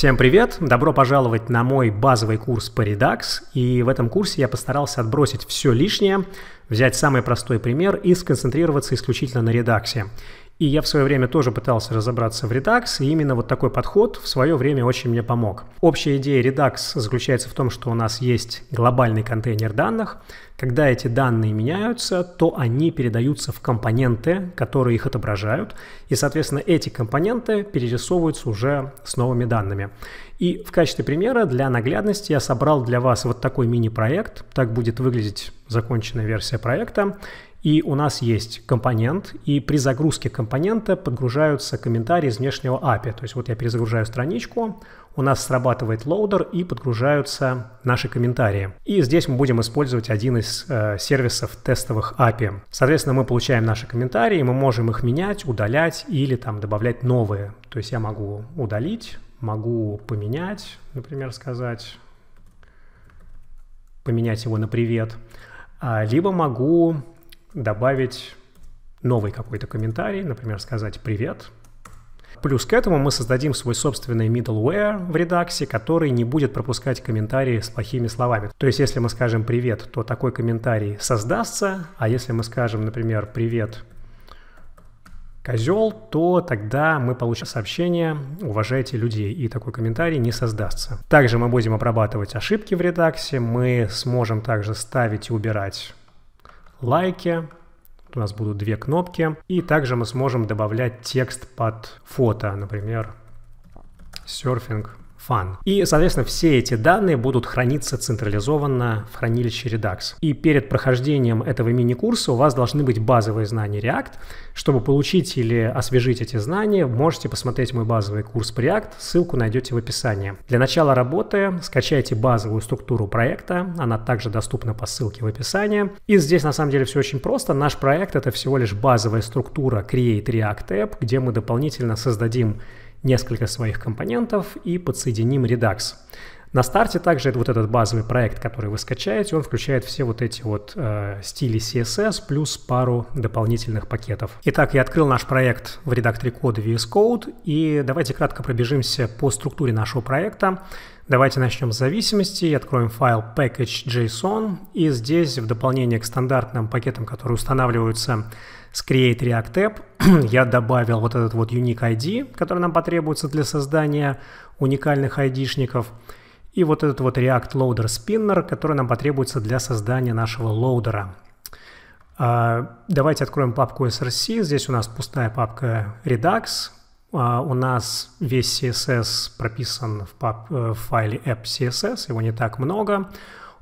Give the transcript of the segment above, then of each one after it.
Всем привет! Добро пожаловать на мой базовый курс по Redux. И в этом курсе я постарался отбросить все лишнее, взять самый простой пример и сконцентрироваться исключительно на редаксе. И я в свое время тоже пытался разобраться в Redux, и именно вот такой подход в свое время очень мне помог. Общая идея Redux заключается в том, что у нас есть глобальный контейнер данных. Когда эти данные меняются, то они передаются в компоненты, которые их отображают, и, соответственно, эти компоненты перерисовываются уже с новыми данными. И в качестве примера для наглядности я собрал для вас вот такой мини-проект. Так будет выглядеть законченная версия проекта. И у нас есть компонент, и при загрузке компонента подгружаются комментарии из внешнего API. То есть вот я перезагружаю страничку, у нас срабатывает лоудер и подгружаются наши комментарии. И здесь мы будем использовать один из э, сервисов тестовых API. Соответственно, мы получаем наши комментарии, мы можем их менять, удалять или там добавлять новые. То есть я могу удалить, могу поменять, например, сказать, поменять его на привет, а, либо могу добавить новый какой-то комментарий, например, сказать «Привет». Плюс к этому мы создадим свой собственный middleware в редаксе, который не будет пропускать комментарии с плохими словами. То есть, если мы скажем «Привет», то такой комментарий создастся, а если мы скажем, например, «Привет, козел», то тогда мы получим сообщение «Уважайте людей», и такой комментарий не создастся. Также мы будем обрабатывать ошибки в редаксе, мы сможем также ставить и убирать лайки, у нас будут две кнопки, и также мы сможем добавлять текст под фото, например, серфинг фан. И, соответственно, все эти данные будут храниться централизованно в хранилище Redux. И перед прохождением этого мини-курса у вас должны быть базовые знания React. Чтобы получить или освежить эти знания, можете посмотреть мой базовый курс по React, ссылку найдете в описании. Для начала работы скачайте базовую структуру проекта, она также доступна по ссылке в описании. И здесь на самом деле все очень просто. Наш проект это всего лишь базовая структура Create React App, где мы дополнительно создадим несколько своих компонентов и подсоединим Redux. На старте также вот этот базовый проект, который вы скачаете, он включает все вот эти вот э, стили CSS плюс пару дополнительных пакетов. Итак, я открыл наш проект в редакторе кода VS Code, и давайте кратко пробежимся по структуре нашего проекта. Давайте начнем с зависимости, откроем файл package.json, и здесь в дополнение к стандартным пакетам, которые устанавливаются с Create React App я добавил вот этот вот Unique ID, который нам потребуется для создания уникальных ID-шников, и вот этот вот React Loader Spinner, который нам потребуется для создания нашего лоудера. А, давайте откроем папку src. Здесь у нас пустая папка Redux. А, у нас весь CSS прописан в, пап... Э, в файле app.css, его не так много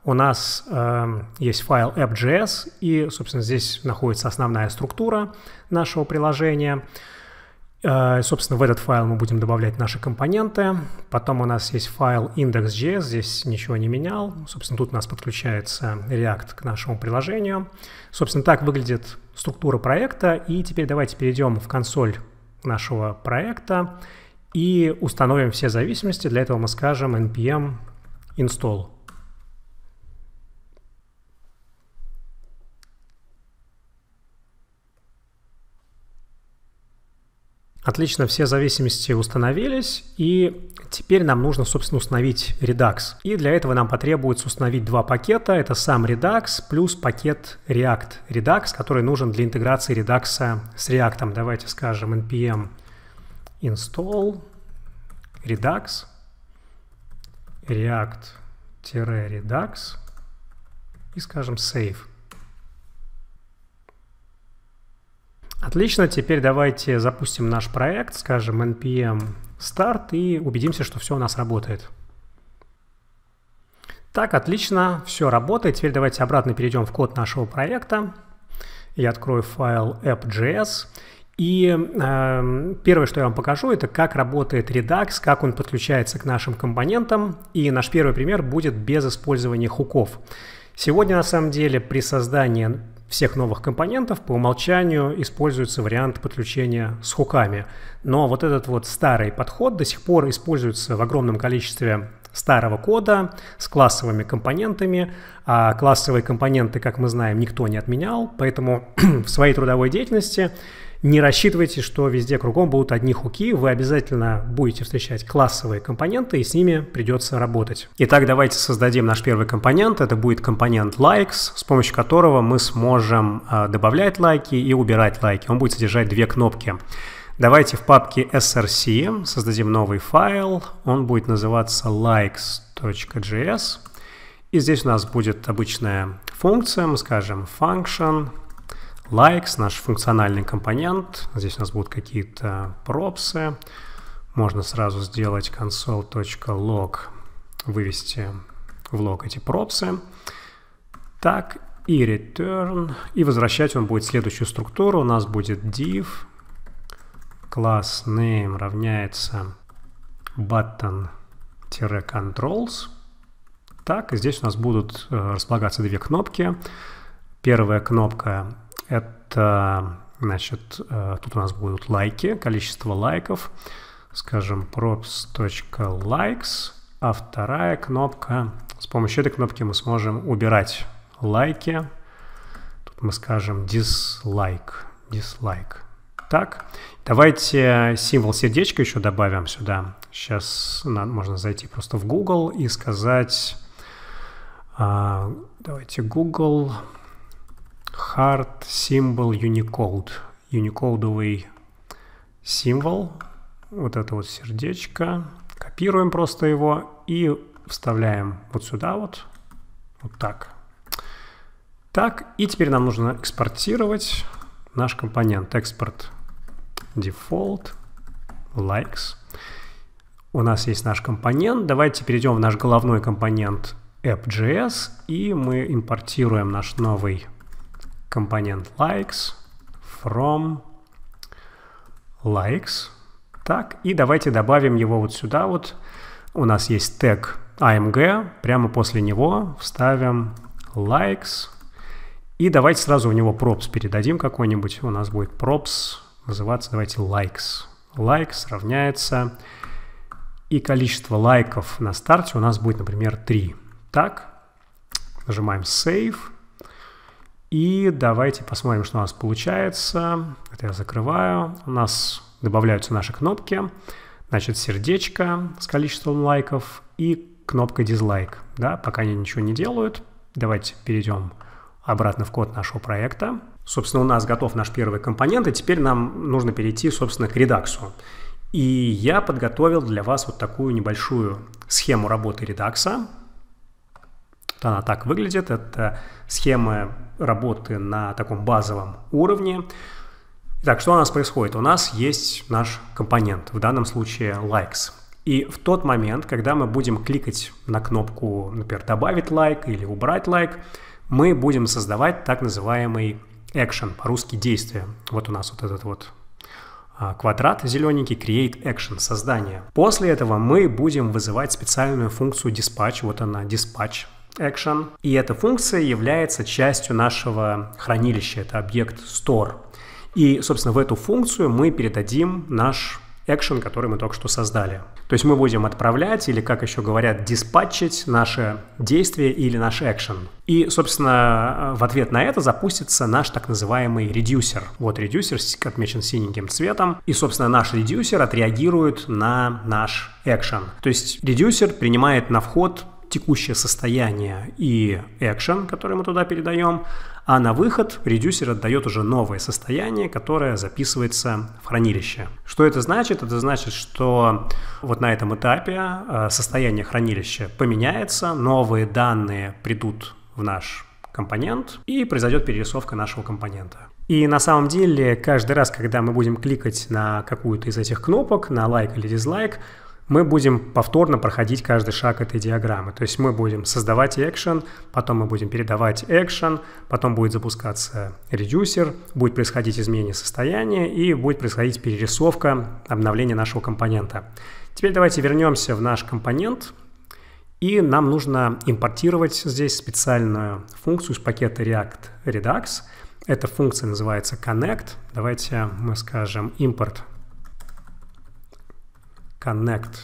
у нас э, есть файл app.js, и, собственно, здесь находится основная структура нашего приложения. Э, собственно, в этот файл мы будем добавлять наши компоненты. Потом у нас есть файл index.js, здесь ничего не менял. Собственно, тут у нас подключается React к нашему приложению. Собственно, так выглядит структура проекта. И теперь давайте перейдем в консоль нашего проекта и установим все зависимости. Для этого мы скажем npm install. Отлично, все зависимости установились, и теперь нам нужно, собственно, установить Redux. И для этого нам потребуется установить два пакета. Это сам Redux плюс пакет React Redux, который нужен для интеграции Redux с React. Давайте скажем npm install Redux React-Redux и скажем save. Отлично, теперь давайте запустим наш проект, скажем npm start и убедимся, что все у нас работает. Так, отлично, все работает. Теперь давайте обратно перейдем в код нашего проекта. Я открою файл app.js. И э, первое, что я вам покажу, это как работает Redux, как он подключается к нашим компонентам. И наш первый пример будет без использования хуков. Сегодня, на самом деле, при создании всех новых компонентов по умолчанию используется вариант подключения с хуками. Но вот этот вот старый подход до сих пор используется в огромном количестве старого кода с классовыми компонентами. А классовые компоненты, как мы знаем, никто не отменял, поэтому в своей трудовой деятельности не рассчитывайте, что везде кругом будут одни хуки, вы обязательно будете встречать классовые компоненты, и с ними придется работать. Итак, давайте создадим наш первый компонент, это будет компонент likes, с помощью которого мы сможем э, добавлять лайки и убирать лайки. Он будет содержать две кнопки. Давайте в папке src создадим новый файл, он будет называться likes.js, и здесь у нас будет обычная функция, мы скажем function, likes, наш функциональный компонент. Здесь у нас будут какие-то пропсы. Можно сразу сделать console.log, вывести в лог эти пропсы. Так, и return. И возвращать он будет следующую структуру. У нас будет div. Класс name равняется button-controls. Так, здесь у нас будут э, располагаться две кнопки. Первая кнопка это, значит, э, тут у нас будут лайки, количество лайков. Скажем, props.likes. А вторая кнопка, с помощью этой кнопки мы сможем убирать лайки. Тут мы скажем dislike, dislike. Так, давайте символ сердечка еще добавим сюда. Сейчас нам можно зайти просто в Google и сказать, а, давайте Google hard symbol Unicode. Unicode символ. Вот это вот сердечко. Копируем просто его и вставляем вот сюда вот. Вот так. Так, и теперь нам нужно экспортировать наш компонент. Экспорт default likes. У нас есть наш компонент. Давайте перейдем в наш головной компонент app.js и мы импортируем наш новый компонент likes from likes. Так, и давайте добавим его вот сюда вот. У нас есть тег AMG, прямо после него вставим likes. И давайте сразу в него props передадим какой-нибудь. У нас будет props, называться давайте likes. Likes равняется, и количество лайков на старте у нас будет, например, 3. Так, нажимаем save. И давайте посмотрим, что у нас получается. Это я закрываю. У нас добавляются наши кнопки. Значит, сердечко с количеством лайков и кнопка дизлайк. Да, пока они ничего не делают. Давайте перейдем обратно в код нашего проекта. Собственно, у нас готов наш первый компонент, и теперь нам нужно перейти, собственно, к редаксу. И я подготовил для вас вот такую небольшую схему работы редакса. Вот она так выглядит. Это схема работы на таком базовом уровне. Итак, что у нас происходит? У нас есть наш компонент, в данном случае likes. И в тот момент, когда мы будем кликать на кнопку, например, «Добавить лайк» или «Убрать лайк», мы будем создавать так называемый action, по-русски «действие». Вот у нас вот этот вот а, квадрат зелененький create action создание. После этого мы будем вызывать специальную функцию dispatch, вот она dispatch action. И эта функция является частью нашего хранилища, это объект store. И, собственно, в эту функцию мы передадим наш action, который мы только что создали. То есть мы будем отправлять или, как еще говорят, диспатчить наше действие или наш action И, собственно, в ответ на это запустится наш так называемый редюсер. Вот редюсер отмечен синеньким цветом. И, собственно, наш редюсер отреагирует на наш action. То есть редюсер принимает на вход текущее состояние и экшен, который мы туда передаем, а на выход редюсер отдает уже новое состояние, которое записывается в хранилище. Что это значит? Это значит, что вот на этом этапе э, состояние хранилища поменяется, новые данные придут в наш компонент и произойдет перерисовка нашего компонента. И на самом деле каждый раз, когда мы будем кликать на какую-то из этих кнопок, на лайк like или дизлайк, like, мы будем повторно проходить каждый шаг этой диаграммы. То есть мы будем создавать экшен, потом мы будем передавать экшен, потом будет запускаться редюсер, будет происходить изменение состояния и будет происходить перерисовка, обновление нашего компонента. Теперь давайте вернемся в наш компонент. И нам нужно импортировать здесь специальную функцию из пакета React Redux. Эта функция называется Connect. Давайте мы скажем import connect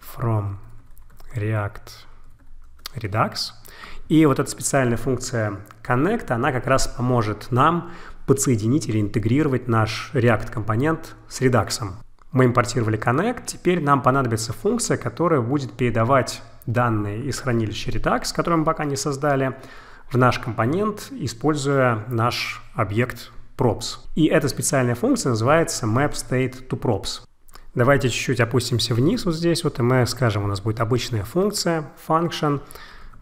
from React Redux. И вот эта специальная функция connect, она как раз поможет нам подсоединить или интегрировать наш React-компонент с Redux. Мы импортировали Connect, теперь нам понадобится функция, которая будет передавать данные из хранилища Redux, которые мы пока не создали, в наш компонент, используя наш объект props. И эта специальная функция называется map state to props. Давайте чуть-чуть опустимся вниз вот здесь вот, и мы скажем, у нас будет обычная функция, function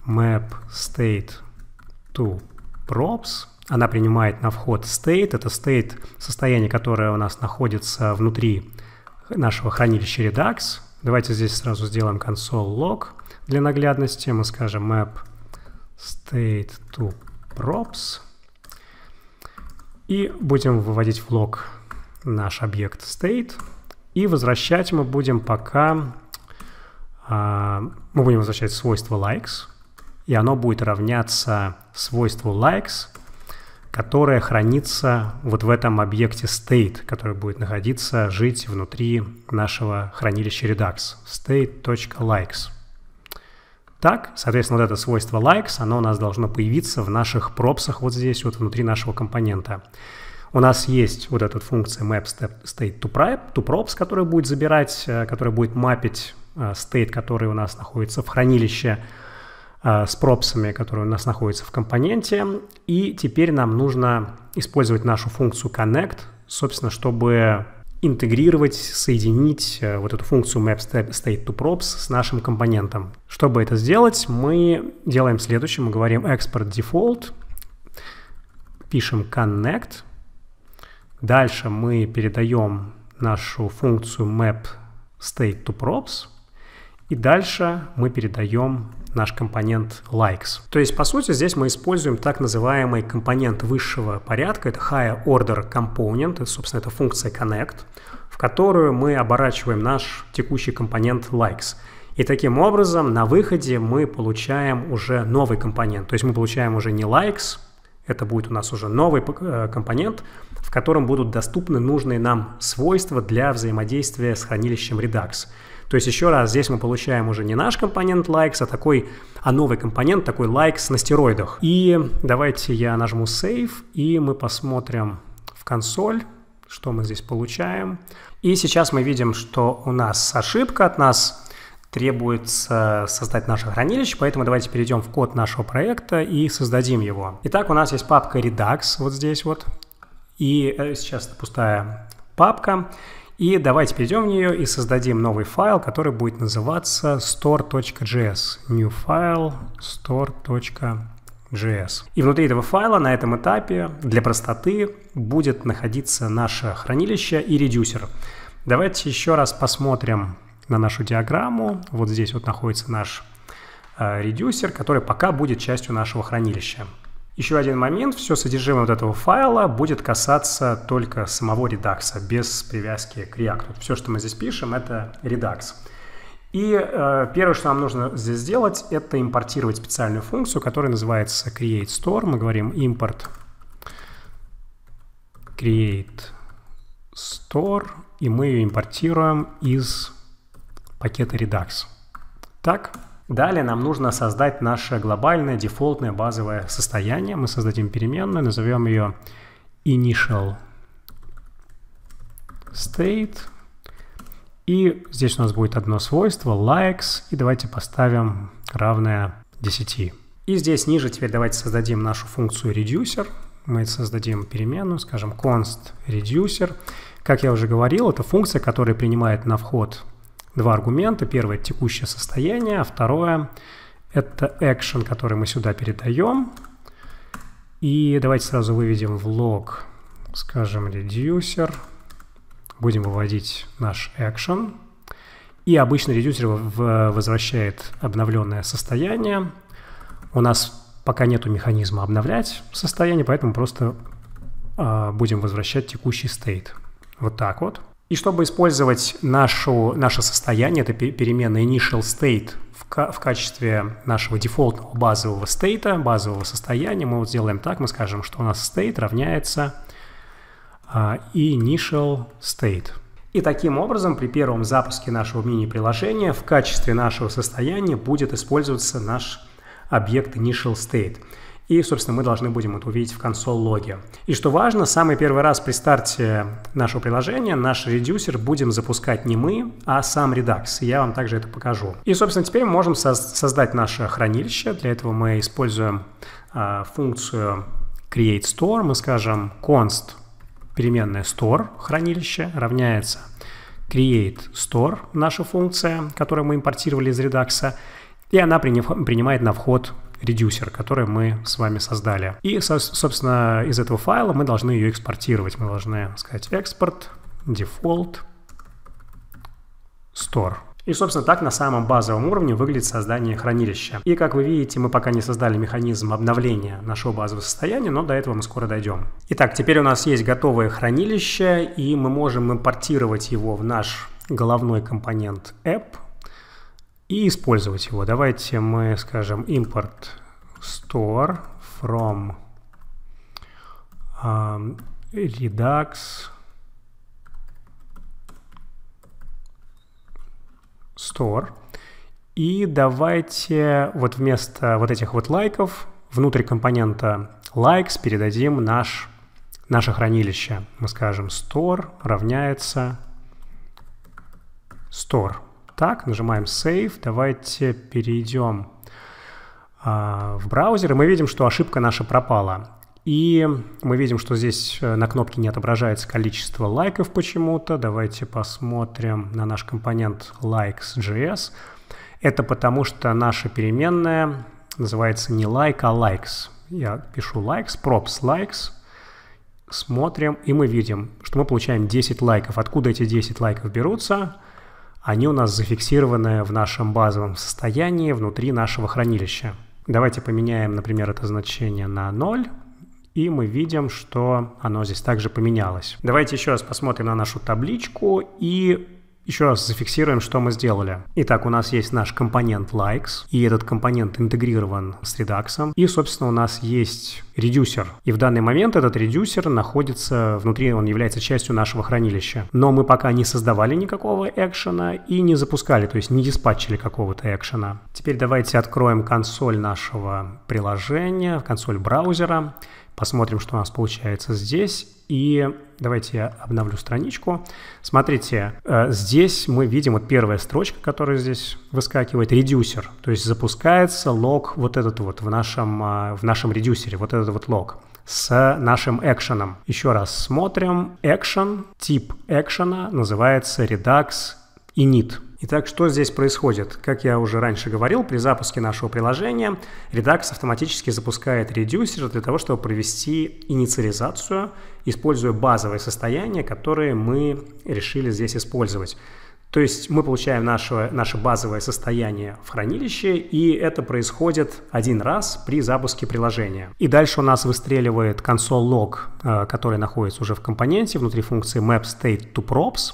map state to props. Она принимает на вход state, это state, состояние, которое у нас находится внутри нашего хранилища Redux. Давайте здесь сразу сделаем console log для наглядности. Мы скажем map state to props. И будем выводить в лог наш объект state. И возвращать мы будем пока... Э, мы будем возвращать свойство likes. И оно будет равняться свойству likes, которое хранится вот в этом объекте state, который будет находиться, жить внутри нашего хранилища Redux. state.likes. Так, соответственно, вот это свойство likes, оно у нас должно появиться в наших пропсах вот здесь, вот внутри нашего компонента. У нас есть вот эта функция map state to, prep, to props, которая будет забирать, э, которая будет мапить э, state, который у нас находится в хранилище э, с пропсами, которые у нас находятся в компоненте. И теперь нам нужно использовать нашу функцию connect, собственно, чтобы интегрировать, соединить э, вот эту функцию map state to props с нашим компонентом. Чтобы это сделать, мы делаем следующее. Мы говорим export default, пишем connect. Дальше мы передаем нашу функцию map state to props. И дальше мы передаем наш компонент likes. То есть, по сути, здесь мы используем так называемый компонент высшего порядка, это higher order component, и, собственно, это функция connect, в которую мы оборачиваем наш текущий компонент likes. И таким образом на выходе мы получаем уже новый компонент. То есть мы получаем уже не likes, это будет у нас уже новый э, компонент, в котором будут доступны нужные нам свойства для взаимодействия с хранилищем Redux. То есть еще раз, здесь мы получаем уже не наш компонент likes, а такой, а новый компонент, такой likes на стероидах. И давайте я нажму save, и мы посмотрим в консоль, что мы здесь получаем. И сейчас мы видим, что у нас ошибка от нас требуется создать наше хранилище, поэтому давайте перейдем в код нашего проекта и создадим его. Итак, у нас есть папка Redux вот здесь вот, и э, сейчас это пустая папка. И давайте перейдем в нее и создадим новый файл, который будет называться store.js. New file store.js. И внутри этого файла на этом этапе для простоты будет находиться наше хранилище и редюсер. Давайте еще раз посмотрим на нашу диаграмму. Вот здесь вот находится наш э, редюсер, который пока будет частью нашего хранилища. Еще один момент, все содержимое вот этого файла будет касаться только самого редакса, без привязки к React. Все, что мы здесь пишем, это редакс. И э, первое, что нам нужно здесь сделать, это импортировать специальную функцию, которая называется create store. Мы говорим import create store, и мы ее импортируем из пакета Redux. Так, Далее нам нужно создать наше глобальное дефолтное базовое состояние. Мы создадим переменную, назовем ее initial state. И здесь у нас будет одно свойство likes. И давайте поставим равное 10. И здесь ниже теперь давайте создадим нашу функцию reducer. Мы создадим переменную, скажем const reducer. Как я уже говорил, это функция, которая принимает на вход два аргумента. Первое – текущее состояние, а второе – это action, который мы сюда передаем. И давайте сразу выведем в лог, скажем, reducer. Будем выводить наш action. И обычно редюсер возвращает обновленное состояние. У нас пока нету механизма обновлять состояние, поэтому просто а, будем возвращать текущий state. Вот так вот. И чтобы использовать нашу, наше состояние, это переменная initial state в, в качестве нашего дефолтного базового стейта, базового состояния, мы вот сделаем так, мы скажем, что у нас state равняется uh, initial state. И таким образом при первом запуске нашего мини-приложения в качестве нашего состояния будет использоваться наш объект initial state. И, собственно, мы должны будем это увидеть в консол-логе. И что важно, самый первый раз при старте нашего приложения наш редюсер будем запускать не мы, а сам Redux. Я вам также это покажу. И, собственно, теперь мы можем создать наше хранилище. Для этого мы используем э, функцию create store. Мы скажем const переменная store хранилище равняется create store наша функция, которую мы импортировали из Redux, и она принимает на вход редюсер, который мы с вами создали. И, собственно, из этого файла мы должны ее экспортировать. Мы должны сказать экспорт, дефолт, store. И, собственно, так на самом базовом уровне выглядит создание хранилища. И, как вы видите, мы пока не создали механизм обновления нашего базового состояния, но до этого мы скоро дойдем. Итак, теперь у нас есть готовое хранилище, и мы можем импортировать его в наш головной компонент app, и использовать его. Давайте мы скажем import store from um, redux store. И давайте вот вместо вот этих вот лайков внутрь компонента likes передадим наш, наше хранилище. Мы скажем store равняется store так, нажимаем Save. Давайте перейдем а, в браузер, и мы видим, что ошибка наша пропала. И мы видим, что здесь э, на кнопке не отображается количество лайков почему-то. Давайте посмотрим на наш компонент likes.js. Это потому, что наша переменная называется не like, а likes. Я пишу likes, props likes. Смотрим, и мы видим, что мы получаем 10 лайков. Откуда эти 10 лайков берутся? Они у нас зафиксированы в нашем базовом состоянии внутри нашего хранилища. Давайте поменяем, например, это значение на 0, и мы видим, что оно здесь также поменялось. Давайте еще раз посмотрим на нашу табличку и еще раз зафиксируем, что мы сделали. Итак, у нас есть наш компонент likes, и этот компонент интегрирован с Redux. И, собственно, у нас есть редюсер. И в данный момент этот редюсер находится внутри, он является частью нашего хранилища. Но мы пока не создавали никакого экшена и не запускали, то есть не диспатчили какого-то экшена. Теперь давайте откроем консоль нашего приложения, консоль браузера. Посмотрим, что у нас получается здесь. И давайте я обновлю страничку. Смотрите, э, здесь мы видим вот первая строчка, которая здесь выскакивает, редюсер. То есть запускается лог вот этот вот в нашем, э, в нашем редюсере, вот этот вот лог с нашим экшеном. Еще раз смотрим. Экшен, тип экшена называется Redux Init. Итак, что здесь происходит? Как я уже раньше говорил, при запуске нашего приложения Redux автоматически запускает редюсер для того, чтобы провести инициализацию, используя базовое состояние, которое мы решили здесь использовать. То есть мы получаем наше, наше базовое состояние в хранилище, и это происходит один раз при запуске приложения. И дальше у нас выстреливает консоль log, э, который находится уже в компоненте внутри функции map state to props,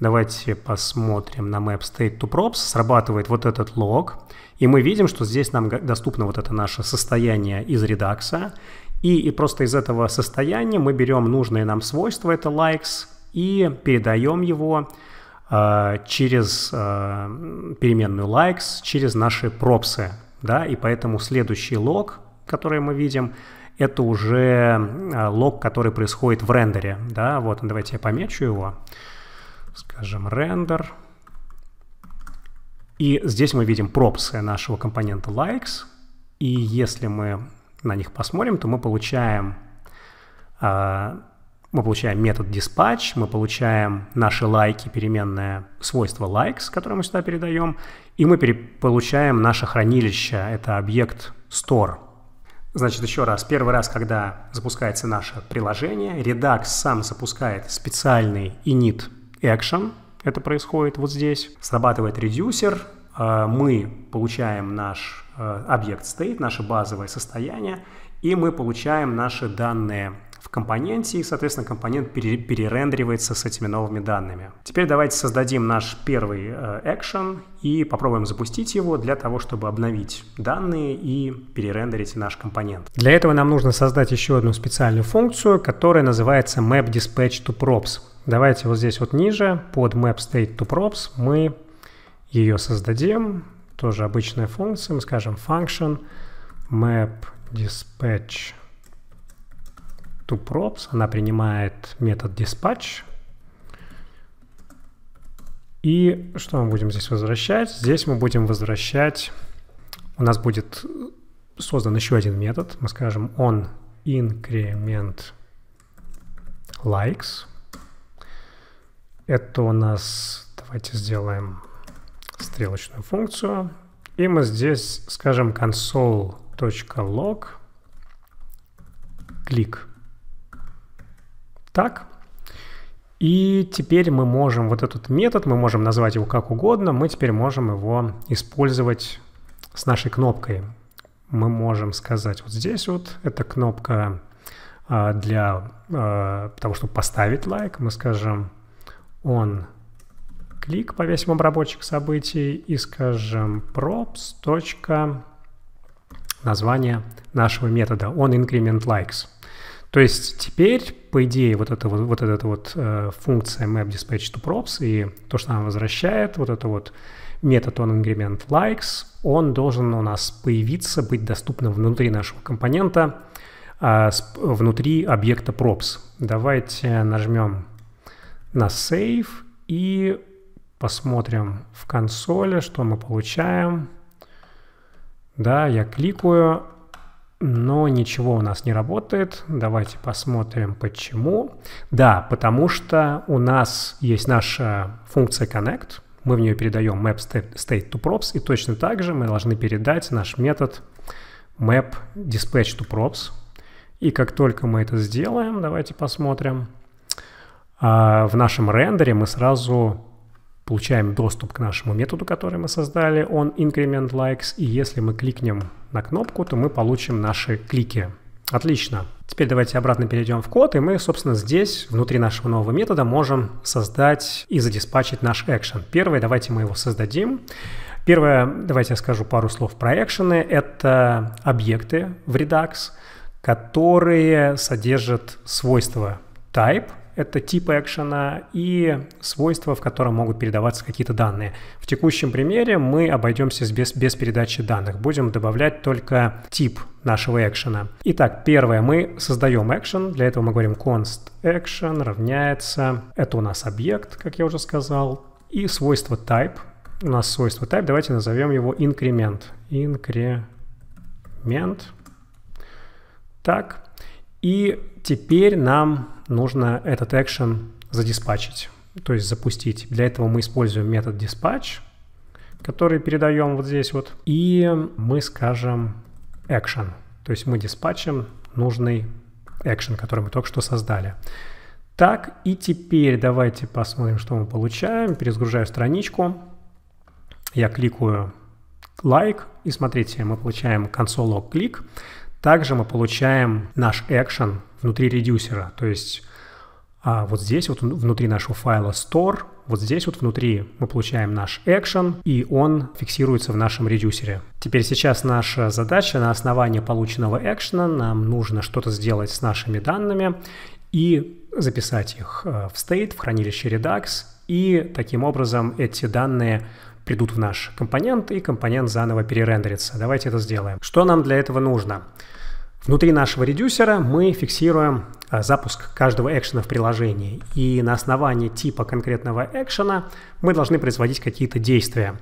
Давайте посмотрим на map state to props. Срабатывает вот этот лог. И мы видим, что здесь нам доступно вот это наше состояние из редакса. И, и просто из этого состояния мы берем нужные нам свойства, это likes, и передаем его э, через э, переменную likes, через наши пропсы. Да? И поэтому следующий лог, который мы видим, это уже э, лог, который происходит в рендере. Да? Вот, давайте я помечу его скажем, render. И здесь мы видим пропсы нашего компонента likes. И если мы на них посмотрим, то мы получаем, а, мы получаем метод dispatch, мы получаем наши лайки, переменное свойство likes, которое мы сюда передаем, и мы получаем наше хранилище, это объект store. Значит, еще раз, первый раз, когда запускается наше приложение, Redux сам запускает специальный init action, это происходит вот здесь, срабатывает редюсер, э, мы получаем наш э, объект state, наше базовое состояние, и мы получаем наши данные в компоненте, и, соответственно, компонент перерендеривается с этими новыми данными. Теперь давайте создадим наш первый action э, и попробуем запустить его для того, чтобы обновить данные и перерендерить наш компонент. Для этого нам нужно создать еще одну специальную функцию, которая называется map dispatch to props. Давайте вот здесь вот ниже, под map state to props, мы ее создадим. Тоже обычная функция, мы скажем function map dispatch props, она принимает метод dispatch. И что мы будем здесь возвращать? Здесь мы будем возвращать, у нас будет создан еще один метод, мы скажем он increment likes. Это у нас, давайте сделаем стрелочную функцию. И мы здесь скажем console.log клик. Так. И теперь мы можем вот этот метод, мы можем назвать его как угодно, мы теперь можем его использовать с нашей кнопкой. Мы можем сказать вот здесь вот, эта кнопка а, для а, того, чтобы поставить лайк, мы скажем он клик, повесим обработчик событий и скажем props. Название нашего метода он increment likes. То есть теперь по идее, вот эта вот, вот, эта вот э, функция map dispatch to props и то, что она возвращает, вот это вот метод onIncrement likes, он должен у нас появиться, быть доступным внутри нашего компонента, э, внутри объекта props. Давайте нажмем на Save и посмотрим в консоли, что мы получаем. Да, я кликаю, но ничего у нас не работает. Давайте посмотрим, почему. Да, потому что у нас есть наша функция connect, мы в нее передаем map state to props, и точно так же мы должны передать наш метод map dispatch to props. И как только мы это сделаем, давайте посмотрим, а, в нашем рендере мы сразу получаем доступ к нашему методу, который мы создали, он increment likes, и если мы кликнем на кнопку, то мы получим наши клики. Отлично. Теперь давайте обратно перейдем в код, и мы, собственно, здесь, внутри нашего нового метода, можем создать и задиспачить наш action. Первое, давайте мы его создадим. Первое, давайте я скажу пару слов про экшены. Это объекты в Redux, которые содержат свойства type, это тип экшена и свойства, в котором могут передаваться какие-то данные. В текущем примере мы обойдемся без, без передачи данных, будем добавлять только тип нашего экшена. Итак, первое, мы создаем экшен, для этого мы говорим const action равняется, это у нас объект, как я уже сказал, и свойство type, у нас свойство type, давайте назовем его инкремент, инкремент, так, и теперь нам нужно этот action задиспачить, то есть запустить. Для этого мы используем метод dispatch, который передаем вот здесь вот, и мы скажем action, то есть мы диспачим нужный action, который мы только что создали. Так, и теперь давайте посмотрим, что мы получаем. Перезагружаю страничку. Я кликаю лайк, и смотрите, мы получаем console.log клик. Также мы получаем наш action, внутри редюсера. То есть а вот здесь вот внутри нашего файла store, вот здесь вот внутри мы получаем наш action, и он фиксируется в нашем редюсере. Теперь сейчас наша задача на основании полученного экшена нам нужно что-то сделать с нашими данными и записать их э, в state, в хранилище Redux, и таким образом эти данные придут в наш компонент, и компонент заново перерендерится. Давайте это сделаем. Что нам для этого нужно? Нужно. Внутри нашего редюсера мы фиксируем э, запуск каждого экшена в приложении. И на основании типа конкретного экшена мы должны производить какие-то действия.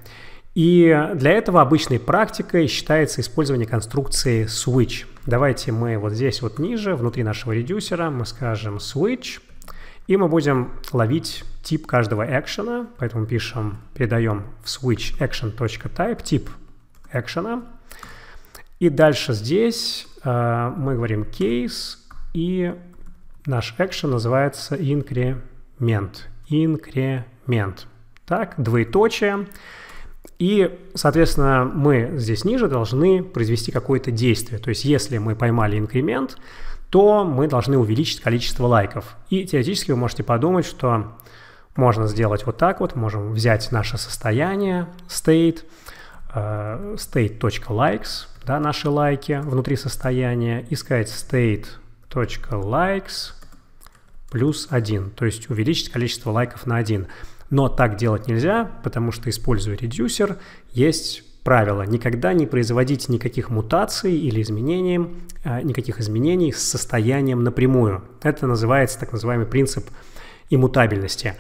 И для этого обычной практикой считается использование конструкции switch. Давайте мы вот здесь вот ниже, внутри нашего редюсера, мы скажем switch, и мы будем ловить тип каждого экшена, поэтому пишем, передаем в switch action.type тип экшена. И дальше здесь Э, мы говорим case, и наш action называется increment, increment. Так, двоеточие. И, соответственно, мы здесь ниже должны произвести какое-то действие. То есть, если мы поймали инкремент, то мы должны увеличить количество лайков. И теоретически вы можете подумать, что можно сделать вот так вот. Можем взять наше состояние, state, э, state.likes, да, наши лайки внутри состояния, искать state.likes плюс 1, то есть увеличить количество лайков на 1. Но так делать нельзя, потому что, используя редюсер, есть правило никогда не производить никаких мутаций или изменений, а, никаких изменений с состоянием напрямую. Это называется так называемый принцип иммутабельности.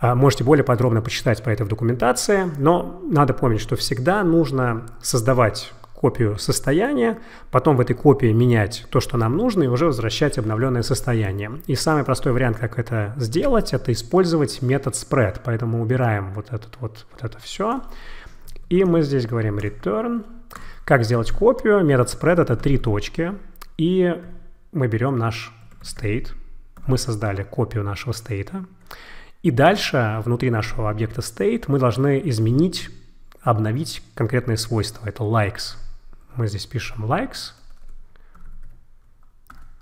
А, можете более подробно почитать про это в документации, но надо помнить, что всегда нужно создавать копию состояния, потом в этой копии менять то, что нам нужно, и уже возвращать обновленное состояние. И самый простой вариант, как это сделать, это использовать метод spread. Поэтому убираем вот, этот, вот, вот это все. И мы здесь говорим return. Как сделать копию? Метод spread — это три точки. И мы берем наш state. Мы создали копию нашего state, И дальше внутри нашего объекта state мы должны изменить, обновить конкретные свойства. Это likes мы здесь пишем likes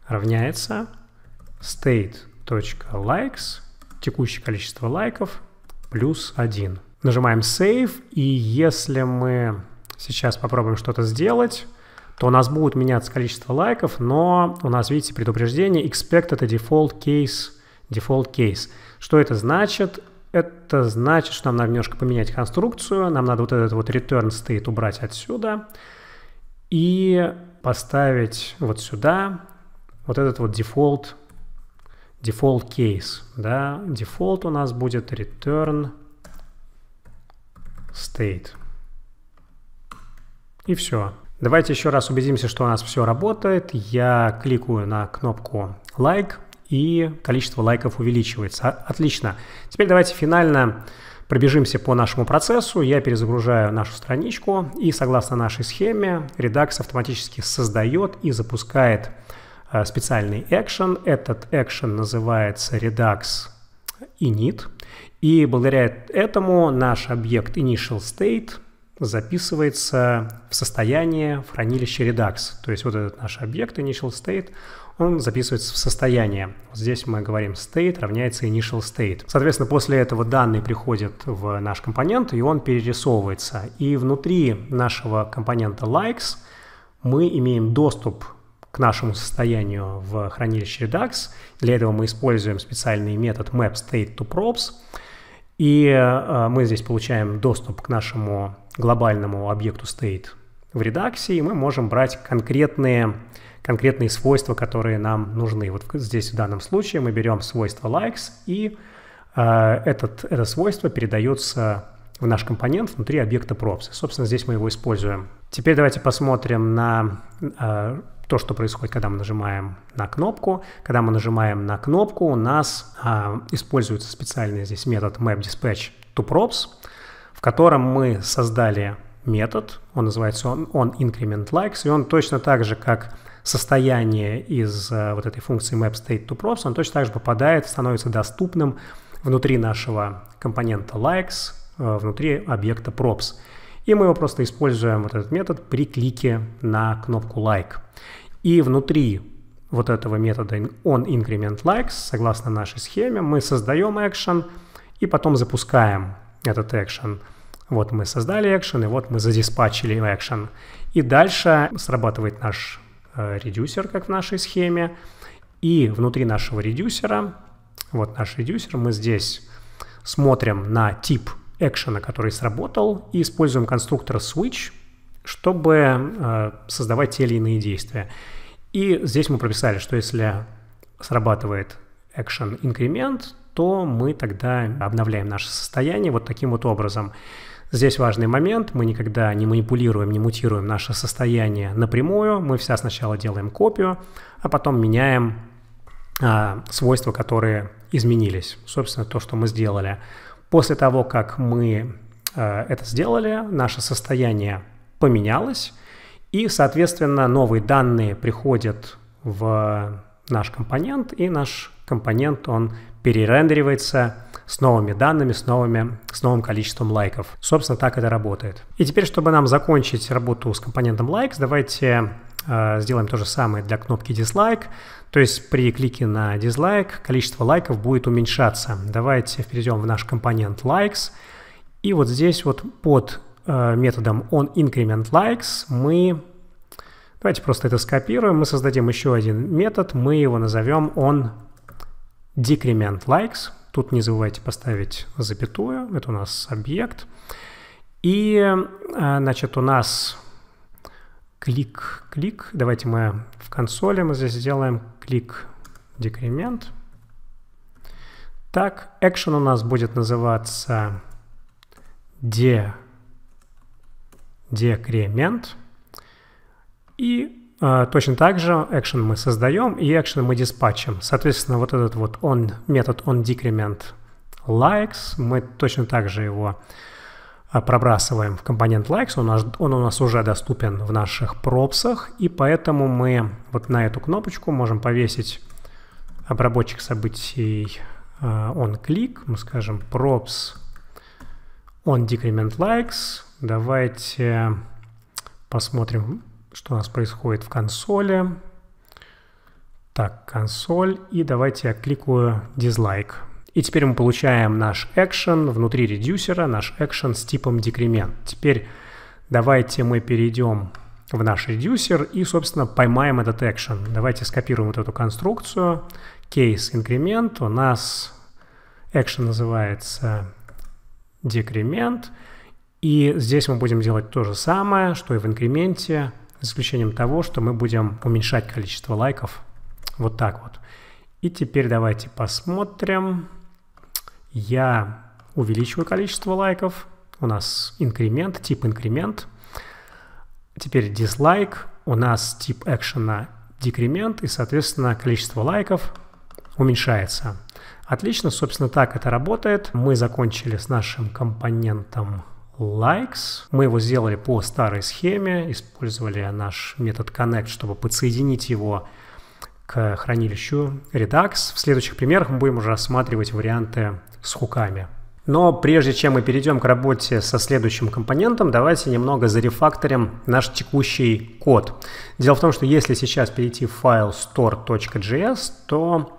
равняется state.likes, текущее количество лайков, плюс 1. Нажимаем Save, и если мы сейчас попробуем что-то сделать, то у нас будет меняться количество лайков, но у нас, видите, предупреждение expect это default case, default case. Что это значит? Это значит, что нам надо немножко поменять конструкцию, нам надо вот этот вот return state убрать отсюда, и поставить вот сюда вот этот вот дефолт, дефолт кейс, да, дефолт у нас будет return state. И все. Давайте еще раз убедимся, что у нас все работает. Я кликаю на кнопку лайк, like, и количество лайков увеличивается. Отлично. Теперь давайте финально Пробежимся по нашему процессу, я перезагружаю нашу страничку, и согласно нашей схеме редакс автоматически создает и запускает э, специальный экшен. Этот экшен называется Redux init. И благодаря этому наш объект initial state записывается в состояние в хранилище Redux. То есть вот этот наш объект initial state, он записывается в состояние. Вот здесь мы говорим state равняется initial state. Соответственно, после этого данные приходят в наш компонент, и он перерисовывается. И внутри нашего компонента likes мы имеем доступ к нашему состоянию в хранилище Redux. Для этого мы используем специальный метод mapStateToProps. И э, мы здесь получаем доступ к нашему глобальному объекту state в редакции, и мы можем брать конкретные конкретные свойства, которые нам нужны. Вот здесь в данном случае мы берем свойство likes, и э, этот, это свойство передается в наш компонент внутри объекта props. Собственно, здесь мы его используем. Теперь давайте посмотрим на э, то, что происходит, когда мы нажимаем на кнопку. Когда мы нажимаем на кнопку, у нас э, используется специальный здесь метод mapDispatch to props, в котором мы создали метод, он называется он, он increment likes, и он точно так же, как состояние из э, вот этой функции map state to props, он точно так же попадает, становится доступным внутри нашего компонента likes, э, внутри объекта props. И мы его просто используем, вот этот метод, при клике на кнопку like. И внутри вот этого метода on increment согласно нашей схеме, мы создаем action и потом запускаем этот action. Вот мы создали action, и вот мы задиспачили action. И дальше срабатывает наш Э, редюсер, как в нашей схеме. И внутри нашего редюсера, вот наш редюсер, мы здесь смотрим на тип экшена, который сработал, и используем конструктор switch, чтобы э, создавать те или иные действия. И здесь мы прописали, что если срабатывает action инкремент, то мы тогда обновляем наше состояние вот таким вот образом. Здесь важный момент, мы никогда не манипулируем, не мутируем наше состояние напрямую, мы вся сначала делаем копию, а потом меняем а, свойства, которые изменились, собственно, то, что мы сделали. После того, как мы а, это сделали, наше состояние поменялось, и, соответственно, новые данные приходят в наш компонент, и наш компонент, он перерендеривается с новыми данными, с, новыми, с новым количеством лайков. Собственно, так это работает. И теперь, чтобы нам закончить работу с компонентом likes, давайте э, сделаем то же самое для кнопки dislike. То есть при клике на dislike количество лайков будет уменьшаться. Давайте перейдем в наш компонент likes. И вот здесь вот под э, методом onIncrementLikes мы Давайте просто это скопируем, мы создадим еще один метод, мы его назовем он decrement likes. Тут не забывайте поставить запятую, это у нас объект. И, э, значит, у нас клик, клик. Давайте мы в консоли мы здесь сделаем клик декремент. Так, action у нас будет называться де, декремент. И а, точно так же action мы создаем и action мы диспатчим. Соответственно, вот этот вот on, метод on decrement likes, мы точно так же его а, пробрасываем в компонент likes, он, он у нас уже доступен в наших пропсах, и поэтому мы вот на эту кнопочку можем повесить обработчик событий а, on click мы скажем props on decrement likes, давайте посмотрим что у нас происходит в консоли. Так, консоль. И давайте я кликаю дизлайк. И теперь мы получаем наш action внутри редюсера, наш action с типом decrement. Теперь давайте мы перейдем в наш редюсер и, собственно, поймаем этот action. Давайте скопируем вот эту конструкцию. Case increment. У нас action называется decrement. И здесь мы будем делать то же самое, что и в инкременте исключением того, что мы будем уменьшать количество лайков. Вот так вот. И теперь давайте посмотрим. Я увеличиваю количество лайков. У нас инкремент, тип инкремент. Теперь дизлайк. У нас тип экшена декремент. И, соответственно, количество лайков уменьшается. Отлично, собственно, так это работает. Мы закончили с нашим компонентом likes. Мы его сделали по старой схеме, использовали наш метод connect, чтобы подсоединить его к хранилищу Redux. В следующих примерах мы будем уже рассматривать варианты с хуками. Но прежде чем мы перейдем к работе со следующим компонентом, давайте немного зарефакторим наш текущий код. Дело в том, что если сейчас перейти в файл store.js, то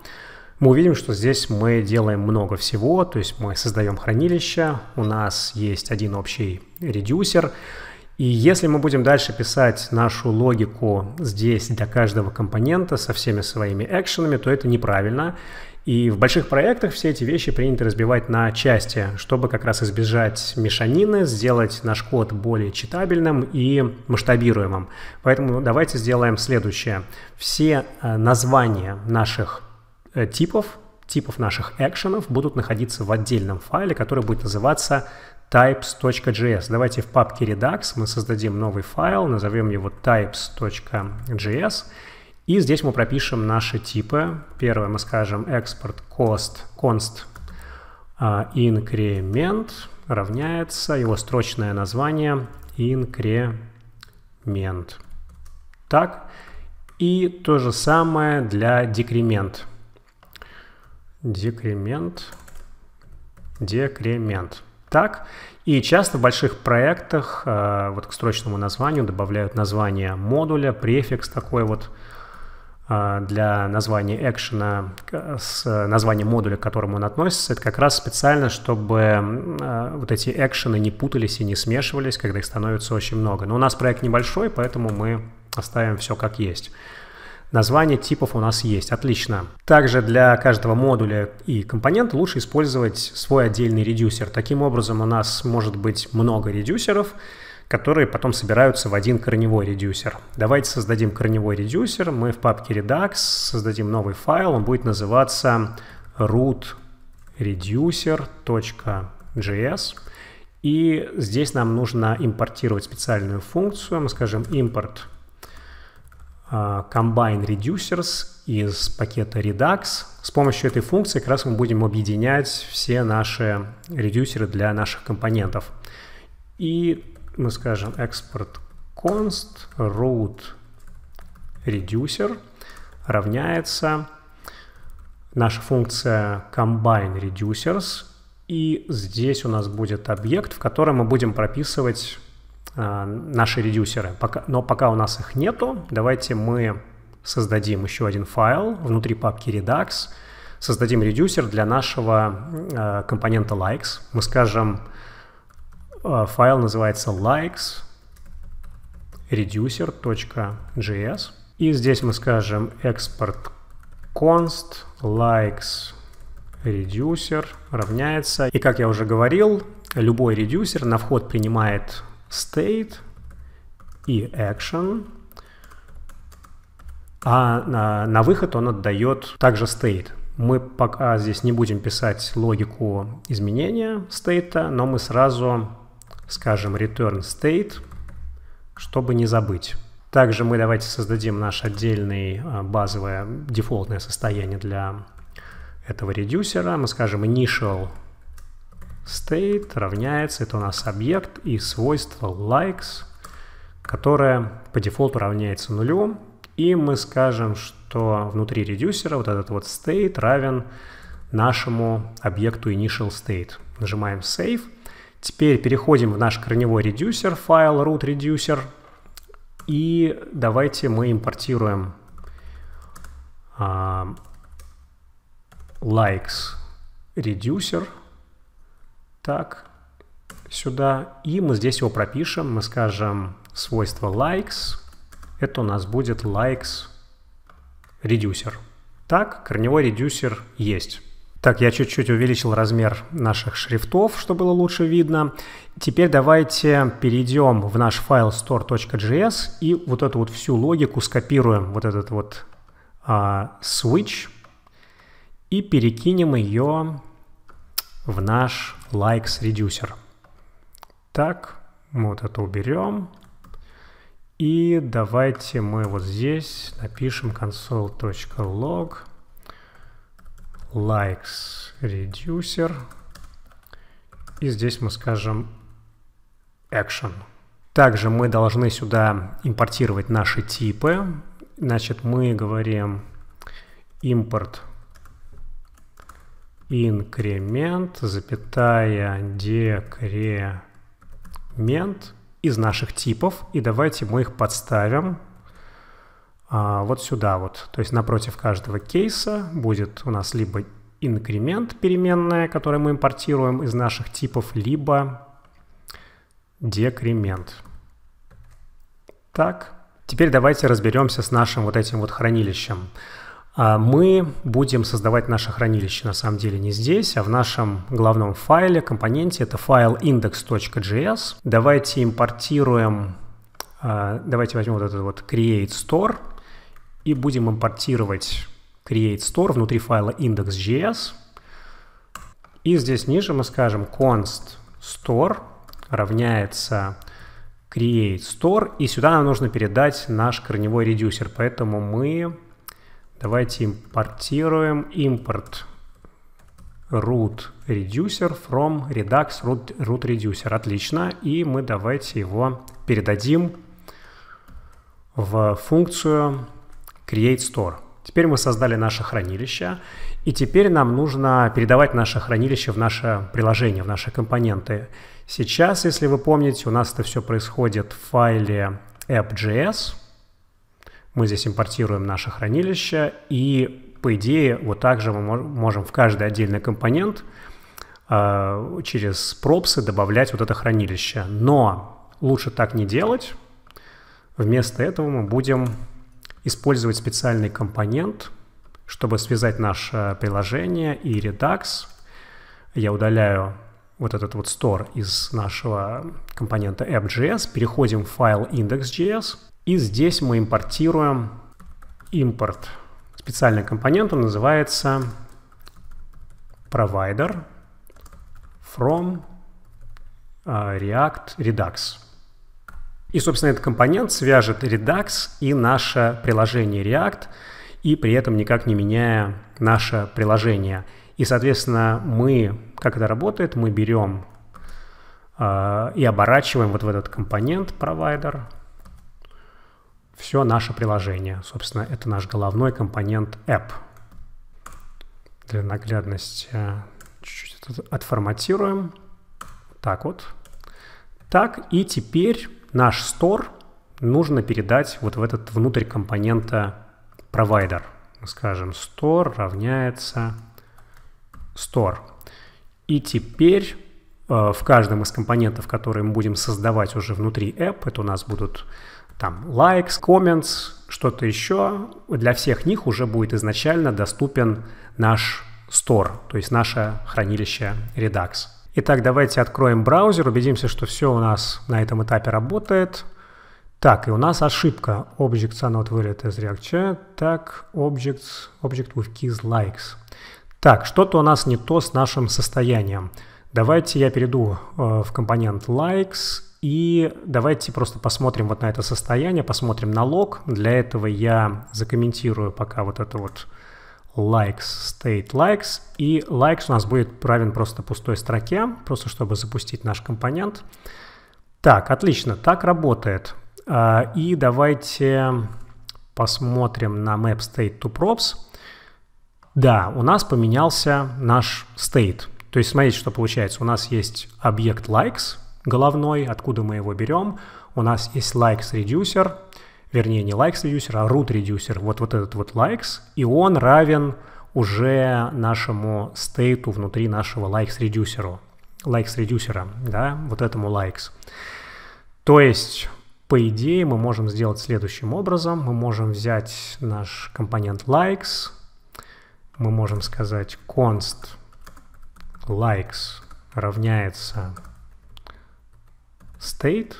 мы увидим, что здесь мы делаем много всего, то есть мы создаем хранилище, у нас есть один общий редюсер, и если мы будем дальше писать нашу логику здесь для каждого компонента со всеми своими экшенами, то это неправильно. И в больших проектах все эти вещи принято разбивать на части, чтобы как раз избежать мешанины, сделать наш код более читабельным и масштабируемым. Поэтому давайте сделаем следующее. Все э, названия наших Э, типов, типов наших экшенов будут находиться в отдельном файле, который будет называться types.js. Давайте в папке Redux мы создадим новый файл, назовем его types.js. И здесь мы пропишем наши типы. Первое мы скажем export cost const э, increment равняется его строчное название increment. Так. И то же самое для decrement. Декремент. Декремент. Так, и часто в больших проектах э, вот к строчному названию добавляют название модуля, префикс такой вот э, для названия экшена с названием модуля, к которому он относится. Это как раз специально, чтобы э, вот эти экшены не путались и не смешивались, когда их становится очень много. Но у нас проект небольшой, поэтому мы оставим все как есть. Название типов у нас есть, отлично. Также для каждого модуля и компонента лучше использовать свой отдельный редюсер. Таким образом у нас может быть много редюсеров, которые потом собираются в один корневой редюсер. Давайте создадим корневой редюсер. Мы в папке Redux создадим новый файл. Он будет называться rootReducer.js И здесь нам нужно импортировать специальную функцию. Мы скажем import а, combine Reducers из пакета Redux. С помощью этой функции как раз мы будем объединять все наши редюсеры для наших компонентов. И мы скажем export const root reducer равняется наша функция combine reducers. И здесь у нас будет объект, в котором мы будем прописывать Э, наши редюсеры. Но пока у нас их нету, давайте мы создадим еще один файл внутри папки Redux, создадим редюсер для нашего э, компонента likes. Мы скажем, э, файл называется likes reducer.js. И здесь мы скажем export const likes reducer равняется. И как я уже говорил, любой редюсер на вход принимает state и action. А на, на выход он отдает также state. Мы пока здесь не будем писать логику изменения стейта, но мы сразу скажем return state, чтобы не забыть. Также мы давайте создадим наш отдельный а, базовое дефолтное состояние для этого редюсера. Мы скажем initial state равняется, это у нас объект и свойство likes, которое по дефолту равняется нулю. И мы скажем, что внутри редюсера вот этот вот state равен нашему объекту initial state. Нажимаем save. Теперь переходим в наш корневой редюсер, файл root reducer. И давайте мы импортируем uh, likes reducer так, сюда. И мы здесь его пропишем. Мы скажем свойство likes. Это у нас будет likes reducer Так, корневой редюсер есть. Так, я чуть-чуть увеличил размер наших шрифтов, чтобы было лучше видно. Теперь давайте перейдем в наш файл store.js и вот эту вот всю логику скопируем, вот этот вот а, switch, и перекинем ее в наш likes reducer. Так, мы вот это уберем. И давайте мы вот здесь напишем console.log likes reducer. И здесь мы скажем action. Также мы должны сюда импортировать наши типы. Значит, мы говорим import инкремент, запятая, декремент из наших типов. И давайте мы их подставим а, вот сюда вот. То есть напротив каждого кейса будет у нас либо инкремент переменная, которую мы импортируем из наших типов, либо декремент. Так, теперь давайте разберемся с нашим вот этим вот хранилищем. А мы будем создавать наше хранилище на самом деле не здесь, а в нашем главном файле, компоненте. Это файл index.js. Давайте импортируем, а, давайте возьмем вот этот вот create store и будем импортировать create store внутри файла index.js. И здесь ниже мы скажем const store равняется create store, и сюда нам нужно передать наш корневой редюсер, поэтому мы Давайте импортируем импорт root reducer from redux root, root reducer. Отлично. И мы давайте его передадим в функцию create store. Теперь мы создали наше хранилище, и теперь нам нужно передавать наше хранилище в наше приложение, в наши компоненты. Сейчас, если вы помните, у нас это все происходит в файле app.js. Мы здесь импортируем наше хранилище, и по идее вот так же мы можем в каждый отдельный компонент э, через пропсы добавлять вот это хранилище. Но лучше так не делать. Вместо этого мы будем использовать специальный компонент, чтобы связать наше приложение и Redux. Я удаляю вот этот вот store из нашего компонента app.js, переходим в файл index.js и здесь мы импортируем импорт. Специальный компонент, он называется provider from а, React Redux. И, собственно, этот компонент свяжет Redux и наше приложение React, и при этом никак не меняя наше приложение. И, соответственно, мы, как это работает, мы берем э, и оборачиваем вот в этот компонент provider – все наше приложение. Собственно, это наш головной компонент app. Для наглядности э, чуть-чуть отформатируем. Так вот. Так, и теперь наш store нужно передать вот в этот внутрь компонента provider. Скажем, store равняется store. И теперь э, в каждом из компонентов, которые мы будем создавать уже внутри app, это у нас будут там likes, comments, что-то еще, для всех них уже будет изначально доступен наш store, то есть наше хранилище Redux. Итак, давайте откроем браузер, убедимся, что все у нас на этом этапе работает. Так, и у нас ошибка. Objects are not valid as React. Так, objects, object with keys likes. Так, что-то у нас не то с нашим состоянием. Давайте я перейду э, в компонент likes и давайте просто посмотрим вот на это состояние, посмотрим на лог. Для этого я закомментирую пока вот это вот likes, state likes. И likes у нас будет равен просто пустой строке, просто чтобы запустить наш компонент. Так, отлично, так работает. А, и давайте посмотрим на map state to props. Да, у нас поменялся наш state. То есть смотрите, что получается. У нас есть объект likes, головной, откуда мы его берем. У нас есть likes reducer, вернее не likes reducer, а root reducer. Вот, вот этот вот likes, и он равен уже нашему стейту внутри нашего likes reducer, likes reducer, да, вот этому likes. То есть, по идее, мы можем сделать следующим образом. Мы можем взять наш компонент likes, мы можем сказать const likes равняется state,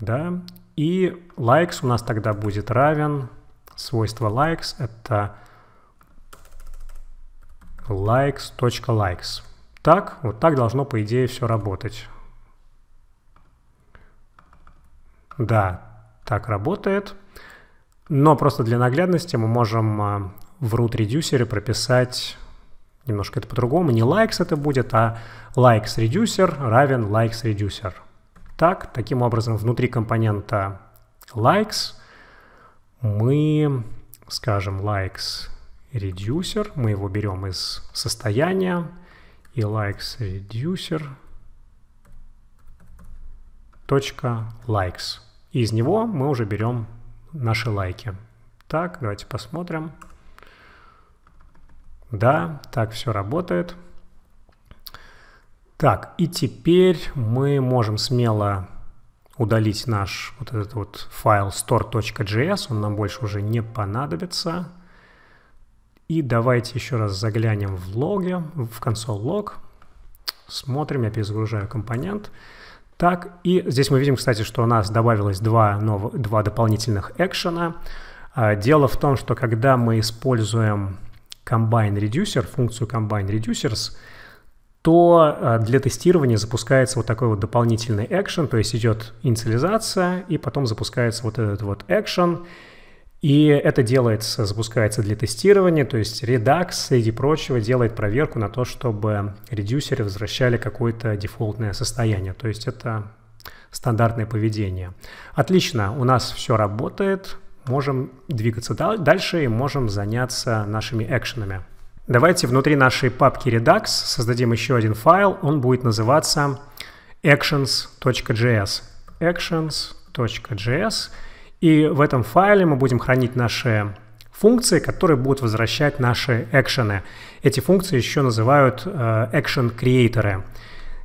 да, и likes у нас тогда будет равен, свойство likes это likes.likes. Так, вот так должно, по идее, все работать. Да, так работает. Но просто для наглядности мы можем а, в root reducer прописать немножко это по-другому. Не likes это будет, а likes reducer равен likes reducer так, таким образом, внутри компонента likes мы скажем likes reducer, мы его берем из состояния, и likes reducer likes. И из него мы уже берем наши лайки. Так, давайте посмотрим. Да, так все работает. Так, и теперь мы можем смело удалить наш вот этот вот файл store.js, он нам больше уже не понадобится. И давайте еще раз заглянем в логи, в консоль лог. Смотрим, я перезагружаю компонент. Так, и здесь мы видим, кстати, что у нас добавилось два, новых, два дополнительных экшена. А, дело в том, что когда мы используем Combine Reducer, функцию Combine Reducers, то э, для тестирования запускается вот такой вот дополнительный экшен, то есть идет инициализация, и потом запускается вот этот вот экшен, и это делается, запускается для тестирования, то есть Redux, среди прочего, делает проверку на то, чтобы редюсеры возвращали какое-то дефолтное состояние, то есть это стандартное поведение. Отлично, у нас все работает, можем двигаться дальше и можем заняться нашими экшенами. Давайте внутри нашей папки Redux создадим еще один файл. Он будет называться actions.js. actions.js. И в этом файле мы будем хранить наши функции, которые будут возвращать наши экшены. Эти функции еще называют э, action креаторы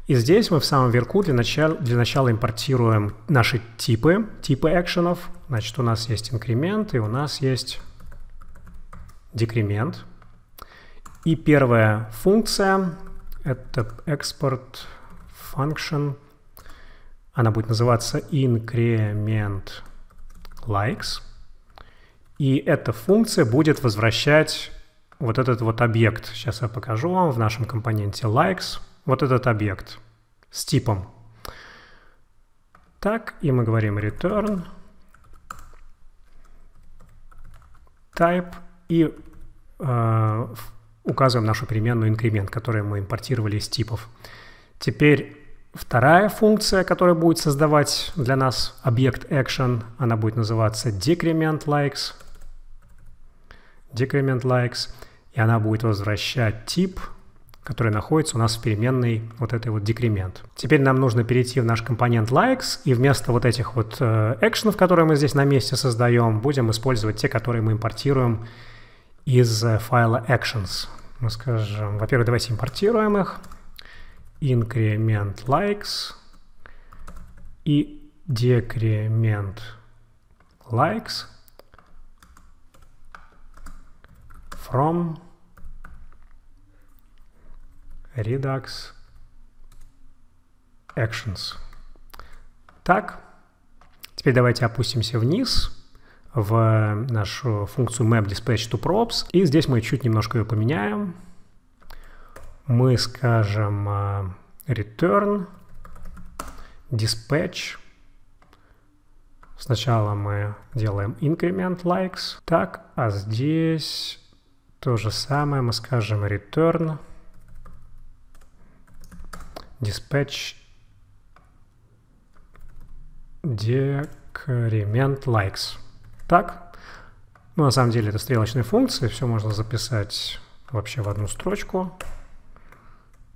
И здесь мы в самом верху для начала, для начала импортируем наши типы, типы экшенов. Значит, у нас есть инкремент и у нас есть декремент. И первая функция – это экспорт function. Она будет называться increment likes. И эта функция будет возвращать вот этот вот объект. Сейчас я покажу вам в нашем компоненте likes вот этот объект с типом. Так, и мы говорим return type и э, указываем нашу переменную инкремент, которую мы импортировали из типов. Теперь вторая функция, которая будет создавать для нас объект action, она будет называться decrementLikes, decrementLikes, И она будет возвращать тип, который находится у нас в переменной вот этой вот декремент. Теперь нам нужно перейти в наш компонент likes, и вместо вот этих вот экшенов, которые мы здесь на месте создаем, будем использовать те, которые мы импортируем из э, файла actions. Мы скажем, во-первых, давайте импортируем их. Increment likes и decrement likes from Redux Actions. Так, теперь давайте опустимся вниз в нашу функцию map dispatch to props. И здесь мы чуть немножко ее поменяем. Мы скажем а, return dispatch. Сначала мы делаем increment likes. Так, а здесь то же самое мы скажем return dispatch decrement likes так. Ну, на самом деле это стрелочная функция, все можно записать вообще в одну строчку.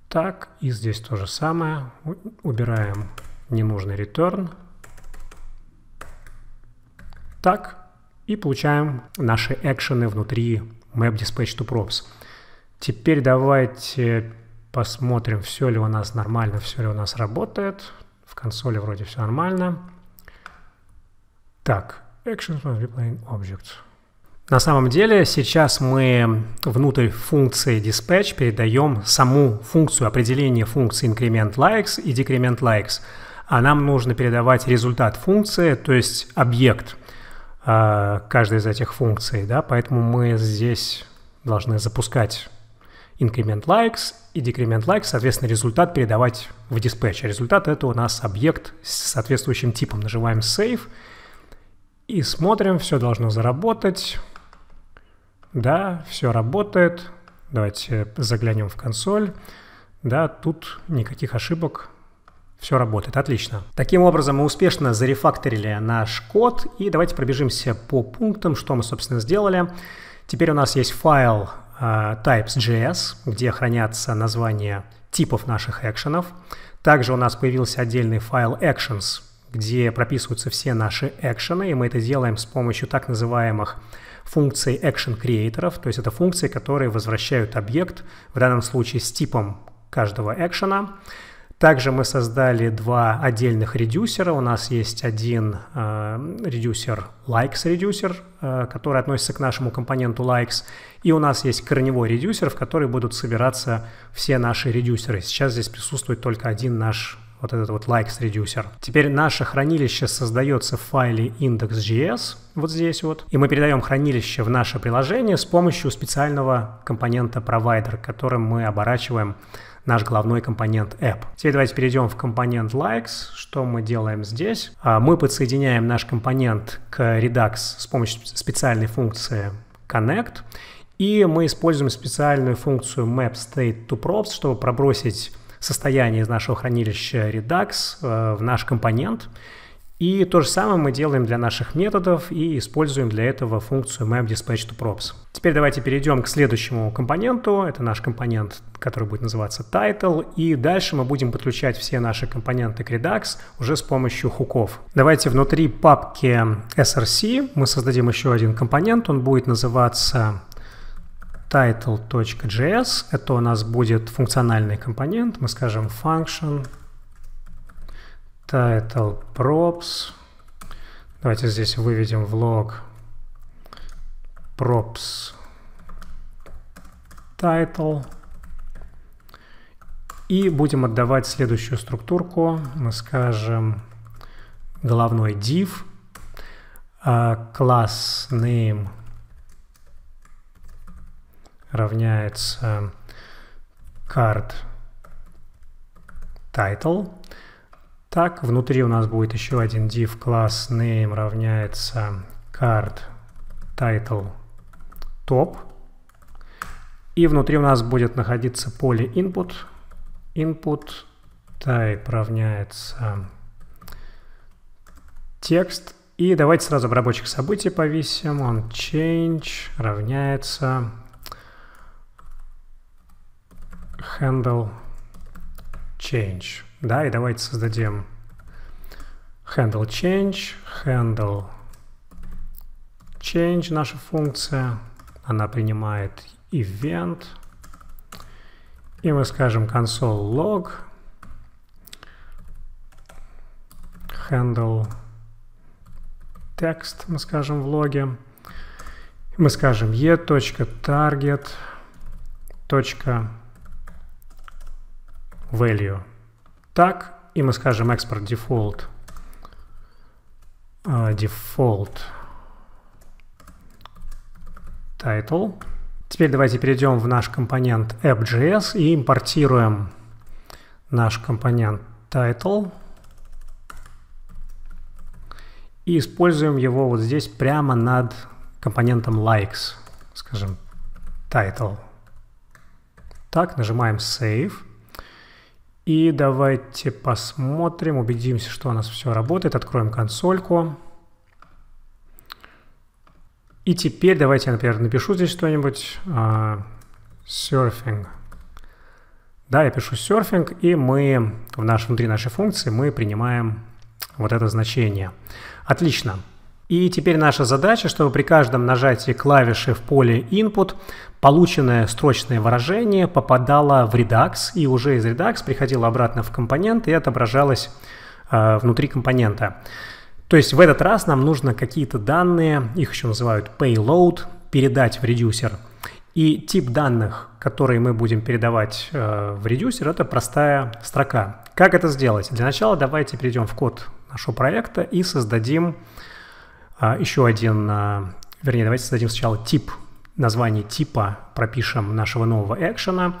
Так, и здесь то же самое. Убираем ненужный return. Так, и получаем наши экшены внутри map dispatch to props. Теперь давайте посмотрим, все ли у нас нормально, все ли у нас работает. В консоли вроде все нормально. Так, Actions must be plain objects. На самом деле сейчас мы внутрь функции dispatch передаем саму функцию определения функции increment likes и decrement likes. А нам нужно передавать результат функции, то есть объект э, каждой из этих функций. Да? Поэтому мы здесь должны запускать increment likes и decrement likes, соответственно, результат передавать в диспетч. А результат это у нас объект с соответствующим типом. Нажимаем save. И смотрим, все должно заработать. Да, все работает. Давайте заглянем в консоль. Да, тут никаких ошибок. Все работает, отлично. Таким образом, мы успешно зарефакторили наш код. И давайте пробежимся по пунктам, что мы, собственно, сделали. Теперь у нас есть файл uh, types.js, где хранятся названия типов наших экшенов. Также у нас появился отдельный файл actions, где прописываются все наши экшены, и мы это делаем с помощью так называемых функций action креаторов то есть это функции, которые возвращают объект, в данном случае с типом каждого экшена. Также мы создали два отдельных редюсера. У нас есть один э, likes редюсер, э, который относится к нашему компоненту likes. И у нас есть корневой редюсер, в который будут собираться все наши редюсеры. Сейчас здесь присутствует только один наш вот этот вот likes reducer. Теперь наше хранилище создается в файле index.js, вот здесь вот, и мы передаем хранилище в наше приложение с помощью специального компонента provider, которым мы оборачиваем наш главной компонент app. Теперь давайте перейдем в компонент likes. Что мы делаем здесь? А, мы подсоединяем наш компонент к Redux с помощью специальной функции connect, и мы используем специальную функцию map state to props, чтобы пробросить состояние из нашего хранилища Redux э, в наш компонент. И то же самое мы делаем для наших методов и используем для этого функцию mapDispatchToProps. Теперь давайте перейдем к следующему компоненту. Это наш компонент, который будет называться title. И дальше мы будем подключать все наши компоненты к Redux уже с помощью хуков. Давайте внутри папки src мы создадим еще один компонент. Он будет называться title.js, это у нас будет функциональный компонент, мы скажем function, title props, давайте здесь выведем в лог props title, и будем отдавать следующую структурку, мы скажем головной div, а, класс name равняется эм, card title. Так, внутри у нас будет еще один div класс name равняется эм, card title top. И внутри у нас будет находиться поле input. Input type равняется эм, текст. И давайте сразу обработчик событий повесим. Он change равняется handle change. Да, и давайте создадим handle change, handle change наша функция. Она принимает event. И мы скажем console log handle text, мы скажем в логе. Мы скажем e.target. Точка value. Так, и мы скажем export default а, default Title. Теперь давайте перейдем в наш компонент app.js и импортируем наш компонент title. И используем его вот здесь прямо над компонентом likes. Скажем, title. Так, нажимаем save. И давайте посмотрим, убедимся, что у нас все работает. Откроем консольку. И теперь давайте я, например, напишу здесь что-нибудь. Uh, surfing. Да, я пишу surfing, и мы в наш, внутри нашей функции мы принимаем вот это значение. Отлично. И теперь наша задача, чтобы при каждом нажатии клавиши в поле Input полученное строчное выражение попадало в Redux, и уже из Redux приходило обратно в компонент и отображалось э, внутри компонента. То есть в этот раз нам нужно какие-то данные, их еще называют payload, передать в редюсер. И тип данных, которые мы будем передавать э, в редюсер, это простая строка. Как это сделать? Для начала давайте перейдем в код нашего проекта и создадим а, еще один, а, вернее, давайте создадим сначала тип, название типа пропишем нашего нового экшена,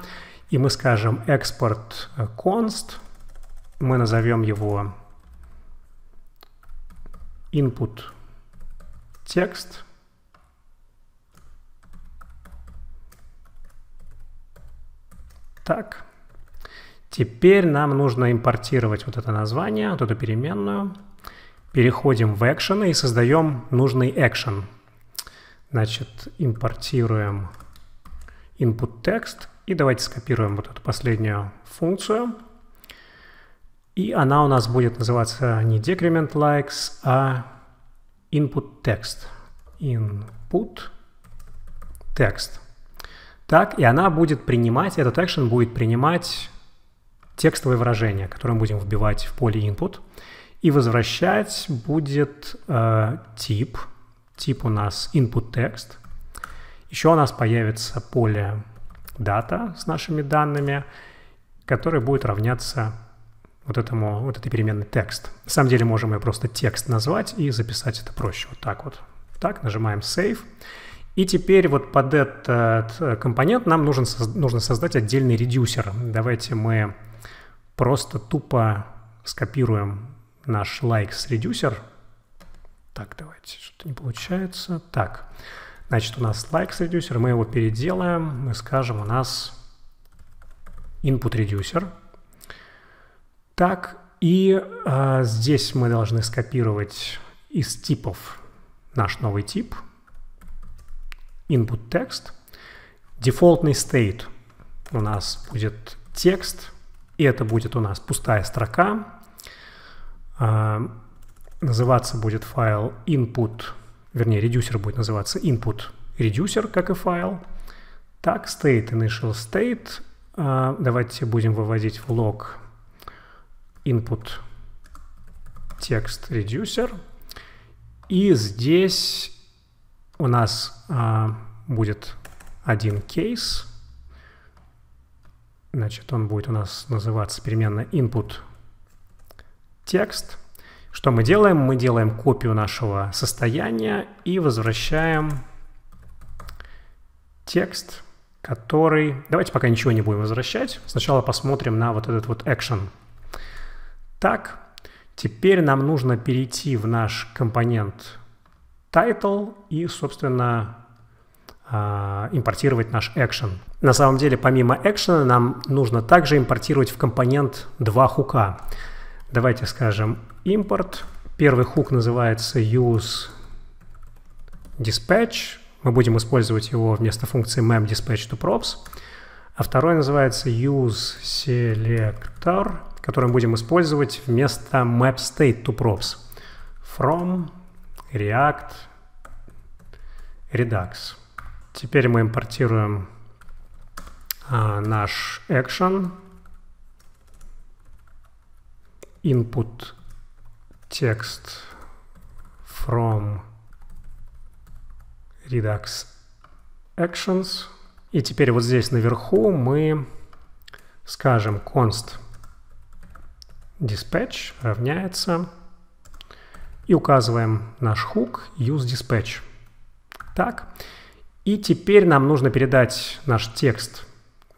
и мы скажем экспорт const, мы назовем его input текст, так, Теперь нам нужно импортировать вот это название, вот эту переменную переходим в экшены и создаем нужный экшен. Значит, импортируем input text и давайте скопируем вот эту последнюю функцию. И она у нас будет называться не decrement likes, а input text. Input text. Так, и она будет принимать, этот action будет принимать текстовое выражение которое мы будем вбивать в поле input. И возвращать будет э, тип. Тип у нас input text. Еще у нас появится поле data с нашими данными, которое будет равняться вот, этому, вот этой переменной текст. На самом деле можем ее просто текст назвать и записать это проще. Вот так вот. Так, нажимаем Save. И теперь вот под этот э, компонент нам нужен, нужно создать отдельный редюсер. Давайте мы просто тупо скопируем наш likes редюсер. Так, давайте, что-то не получается. Так, значит, у нас likes редюсер, мы его переделаем, мы скажем, у нас input редюсер. Так, и э, здесь мы должны скопировать из типов наш новый тип input text. Дефолтный state у нас будет текст, и это будет у нас пустая строка, называться будет файл input, вернее, редюсер будет называться input редюсер, как и файл. Так, state initial state. А, давайте будем выводить в лог input текст reducer. И здесь у нас а, будет один кейс. Значит, он будет у нас называться переменная input текст. Что мы делаем? Мы делаем копию нашего состояния и возвращаем текст, который... Давайте пока ничего не будем возвращать. Сначала посмотрим на вот этот вот action. Так, теперь нам нужно перейти в наш компонент title и, собственно, а, импортировать наш action. На самом деле, помимо action, нам нужно также импортировать в компонент два хука. Давайте скажем импорт. Первый хук называется use dispatch. Мы будем использовать его вместо функции map dispatch to props. А второй называется use selector, который мы будем использовать вместо map state to props. From React Redux. Теперь мы импортируем а, наш action input text from Redux Actions. И теперь вот здесь наверху мы скажем const dispatch равняется и указываем наш hook use dispatch. Так. И теперь нам нужно передать наш текст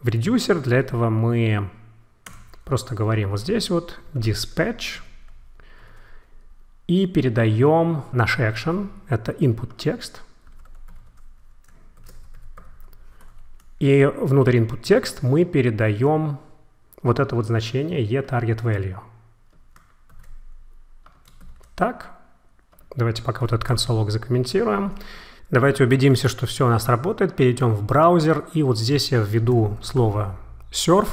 в редюсер. Для этого мы Просто говорим вот здесь вот dispatch и передаем наш action, это input текст. И внутрь input текст мы передаем вот это вот значение e.target.value. Так, давайте пока вот этот консолог закомментируем. Давайте убедимся, что все у нас работает. Перейдем в браузер, и вот здесь я введу слово «Surf»,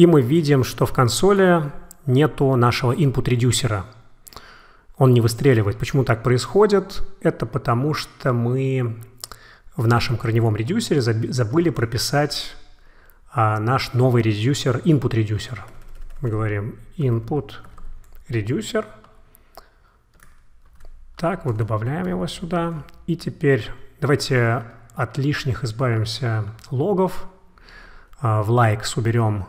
и мы видим, что в консоли нету нашего input-редюсера. Он не выстреливает. Почему так происходит? Это потому, что мы в нашем корневом редюсере забыли прописать а, наш новый редюсер, input-редюсер. Мы говорим input-редюсер. Так, вот добавляем его сюда. И теперь давайте от лишних избавимся логов. А, в likes уберем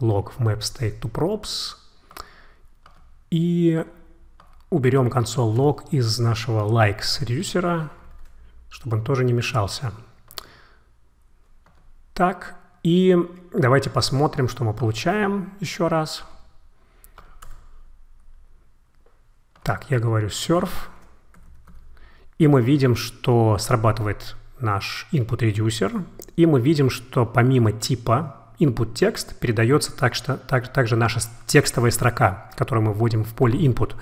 log в map state to props и уберем консоль log из нашего likes редюсера, чтобы он тоже не мешался. Так, и давайте посмотрим, что мы получаем еще раз. Так, я говорю surf. И мы видим, что срабатывает наш input редюсер. И мы видим, что помимо типа Input текст передается так, что, так, также наша текстовая строка, которую мы вводим в поле input.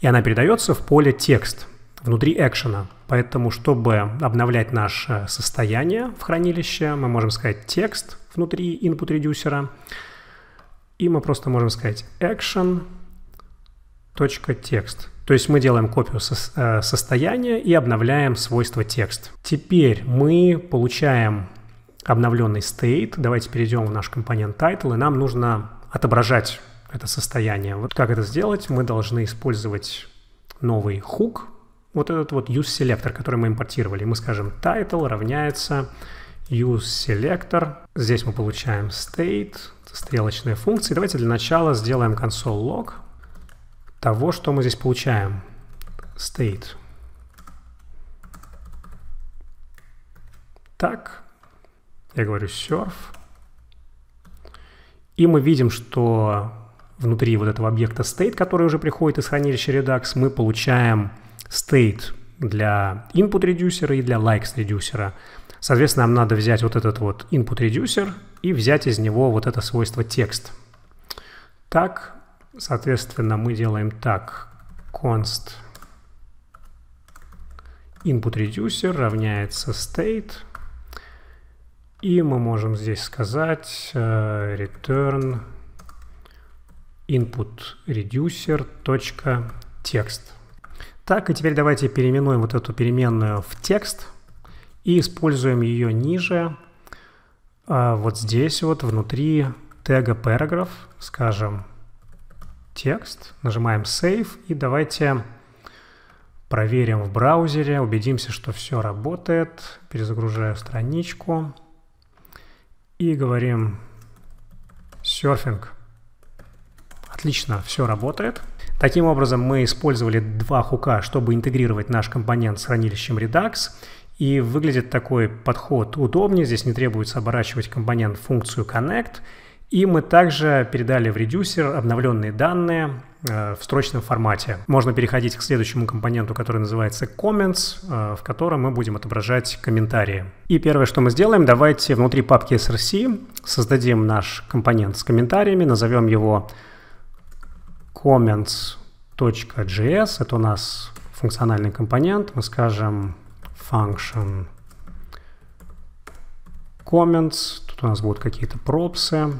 И она передается в поле текст внутри экшена. Поэтому, чтобы обновлять наше состояние в хранилище, мы можем сказать текст внутри input редюсера. И мы просто можем сказать текст. То есть мы делаем копию со э, состояния и обновляем свойство текст. Теперь мы получаем обновленный state. Давайте перейдем в наш компонент title, и нам нужно отображать это состояние. Вот как это сделать? Мы должны использовать новый хук. вот этот вот useSelector, который мы импортировали. Мы скажем title равняется useSelector. Здесь мы получаем state, стрелочные функции. Давайте для начала сделаем console log того, что мы здесь получаем. state. Так, я говорю surf, И мы видим, что внутри вот этого объекта state, который уже приходит из хранилища Redux, мы получаем state для input редюсера и для likes редюсера. Соответственно, нам надо взять вот этот вот input редюсер и взять из него вот это свойство текст. Так, соответственно, мы делаем так. const input reducer равняется state и мы можем здесь сказать э, return input reducer .текст. Так, и теперь давайте переименуем вот эту переменную в текст и используем ее ниже, а, вот здесь вот внутри тега paragraph, скажем, текст, нажимаем save и давайте проверим в браузере, убедимся, что все работает, перезагружаю страничку и говорим серфинг. Отлично, все работает. Таким образом, мы использовали два хука, чтобы интегрировать наш компонент с хранилищем Redux. И выглядит такой подход удобнее. Здесь не требуется оборачивать компонент в функцию connect – и мы также передали в редюсер обновленные данные, э, в строчном формате. Можно переходить к следующему компоненту, который называется Comments, э, в котором мы будем отображать комментарии. И первое, что мы сделаем, давайте внутри папки src создадим наш компонент с комментариями, назовем его comments.js, это у нас функциональный компонент, мы скажем function comments, тут у нас будут какие-то пропсы,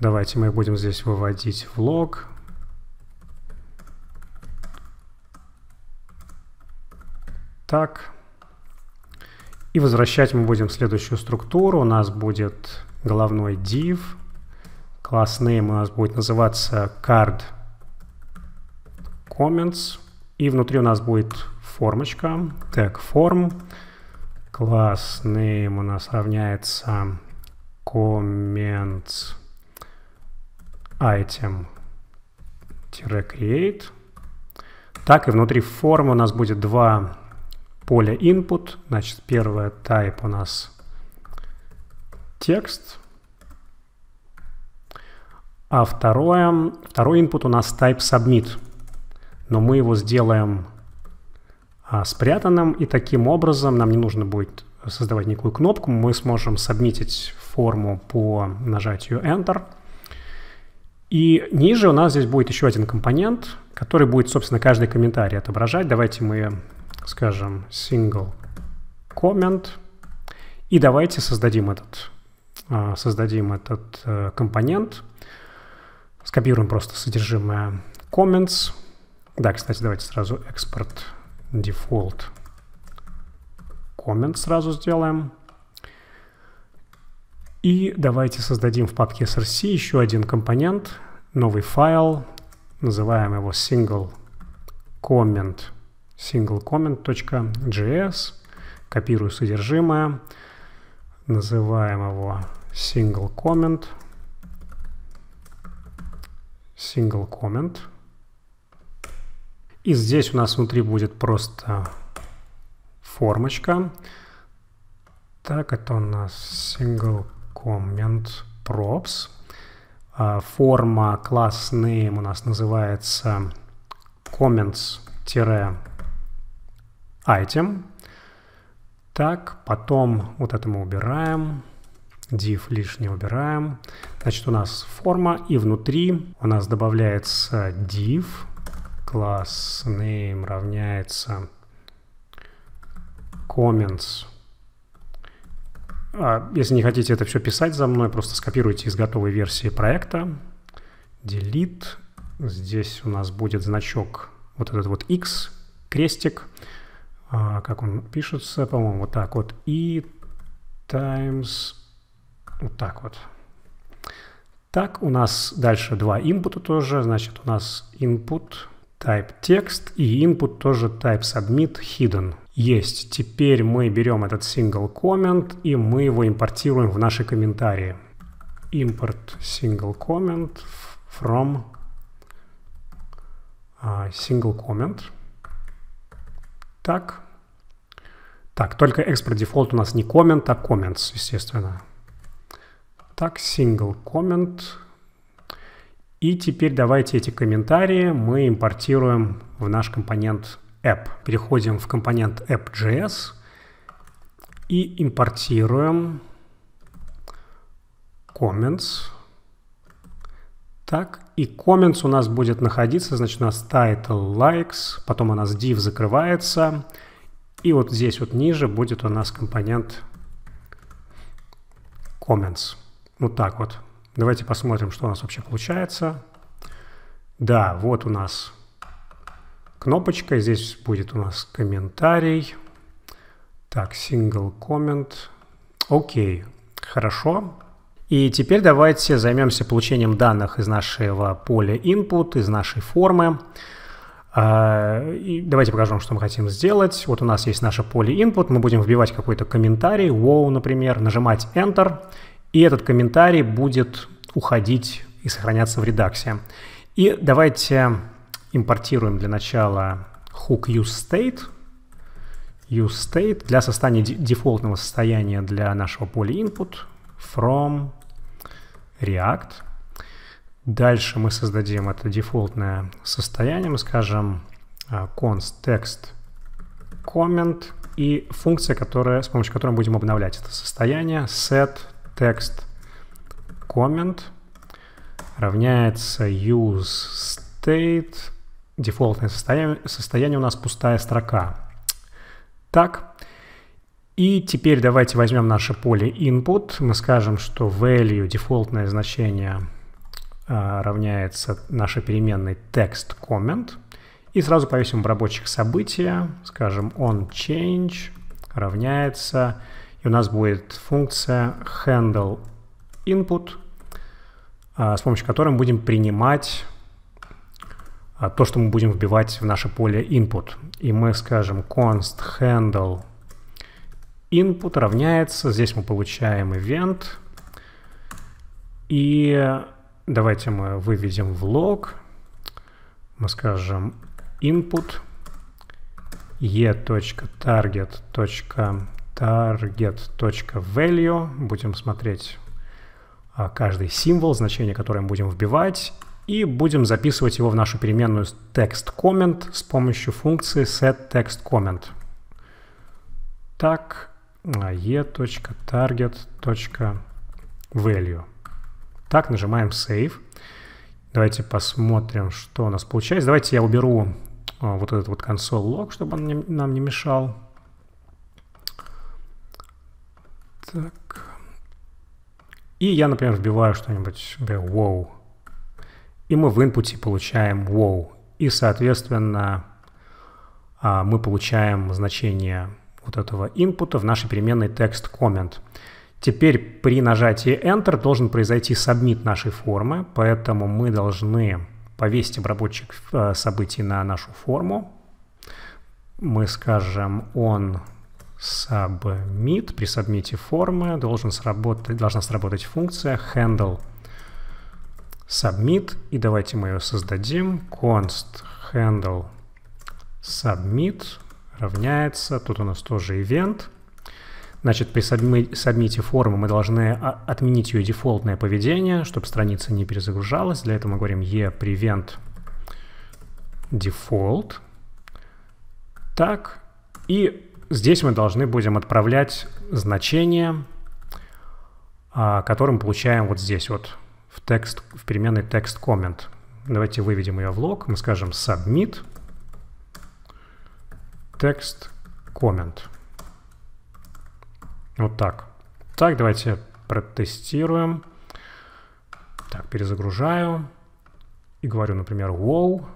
Давайте мы будем здесь выводить в лог. Так. И возвращать мы будем следующую структуру. У нас будет головной div. Класс name у нас будет называться card comments. И внутри у нас будет формочка. tag form. Класс name у нас равняется comments item-create. Так, и внутри формы у нас будет два поля input. Значит, первое type у нас текст. А второе, второй input у нас type submit. Но мы его сделаем а, спрятанным, и таким образом нам не нужно будет создавать никакую кнопку. Мы сможем сабмитить форму по нажатию Enter – и ниже у нас здесь будет еще один компонент, который будет, собственно, каждый комментарий отображать. Давайте мы скажем single comment. И давайте создадим этот, а, создадим этот э, компонент. Скопируем просто содержимое comments. Да, кстати, давайте сразу export default comment сразу сделаем. И давайте создадим в папке src еще один компонент, новый файл, называем его single comment, single comment.js, копирую содержимое, называем его single comment, single comment. И здесь у нас внутри будет просто формочка. Так, это у нас single comment props. А, форма класс name у нас называется comments-item. Так, потом вот это мы убираем. Div лишний убираем. Значит, у нас форма, и внутри у нас добавляется div. Класс name равняется comments а, если не хотите это все писать за мной, просто скопируйте из готовой версии проекта. Delete. Здесь у нас будет значок вот этот вот X, крестик. А, как он пишется, по-моему, вот так вот. И times вот так вот. Так, у нас дальше два input тоже. Значит, у нас input type text и input тоже type submit hidden. Есть. Теперь мы берем этот single comment и мы его импортируем в наши комментарии. Import single comment from а, single comment. Так. Так, только экспорт дефолт у нас не comment, а comments, естественно. Так, single comment. И теперь давайте эти комментарии мы импортируем в наш компонент app. Переходим в компонент app.js и импортируем comments. Так, и comments у нас будет находиться, значит, у нас title likes, потом у нас div закрывается, и вот здесь вот ниже будет у нас компонент comments. Вот так вот. Давайте посмотрим, что у нас вообще получается. Да, вот у нас кнопочка. Здесь будет у нас комментарий. Так, single comment. Окей, хорошо. И теперь давайте займемся получением данных из нашего поля input, из нашей формы. А, и давайте покажем, что мы хотим сделать. Вот у нас есть наше поле input, мы будем вбивать какой-то комментарий, wow, например, нажимать Enter, и этот комментарий будет уходить и сохраняться в редаксе. И давайте импортируем для начала hook useState. useState для состояния дефолтного состояния для нашего поля input from React. Дальше мы создадим это дефолтное состояние. Мы скажем а, const text comment и функция, которая, с помощью которой мы будем обновлять это состояние set text comment равняется use state дефолтное состояние, состояние у нас пустая строка. Так, и теперь давайте возьмем наше поле input. Мы скажем, что value, дефолтное значение а, равняется нашей переменной text comment. И сразу повесим в рабочих события, скажем on change равняется, и у нас будет функция handle input, а, с помощью которой мы будем принимать а, то, что мы будем вбивать в наше поле input. И мы скажем const handle input равняется, здесь мы получаем event. И давайте мы выведем в log, мы скажем input e.target.target.value, будем смотреть а, каждый символ, значение, которое мы будем вбивать, и будем записывать его в нашу переменную text_comment с помощью функции setTextComment. Так, e.target.value. Так, нажимаем Save. Давайте посмотрим, что у нас получается. Давайте я уберу а, вот этот вот консоль лог, чтобы он не, нам не мешал. Так. И я, например, вбиваю что-нибудь, wow, и мы в инпуте получаем wow. И, соответственно, а, мы получаем значение вот этого инпута в нашей переменной text comment. Теперь при нажатии Enter должен произойти сабмит нашей формы, поэтому мы должны повесить обработчик э, событий на нашу форму. Мы скажем он submit, при сабмите формы должен сработать, должна сработать функция handle submit, и давайте мы ее создадим, const handle submit равняется, тут у нас тоже event, Значит, при сабмите формы мы должны отменить ее дефолтное поведение, чтобы страница не перезагружалась. Для этого мы говорим e prevent default. Так, и здесь мы должны будем отправлять значение, а, которым получаем вот здесь вот в, текст, в переменной текст comment. Давайте выведем ее в лог. Мы скажем submit text comment. Вот так. Так, давайте протестируем. Так, перезагружаю. И говорю, например, wow.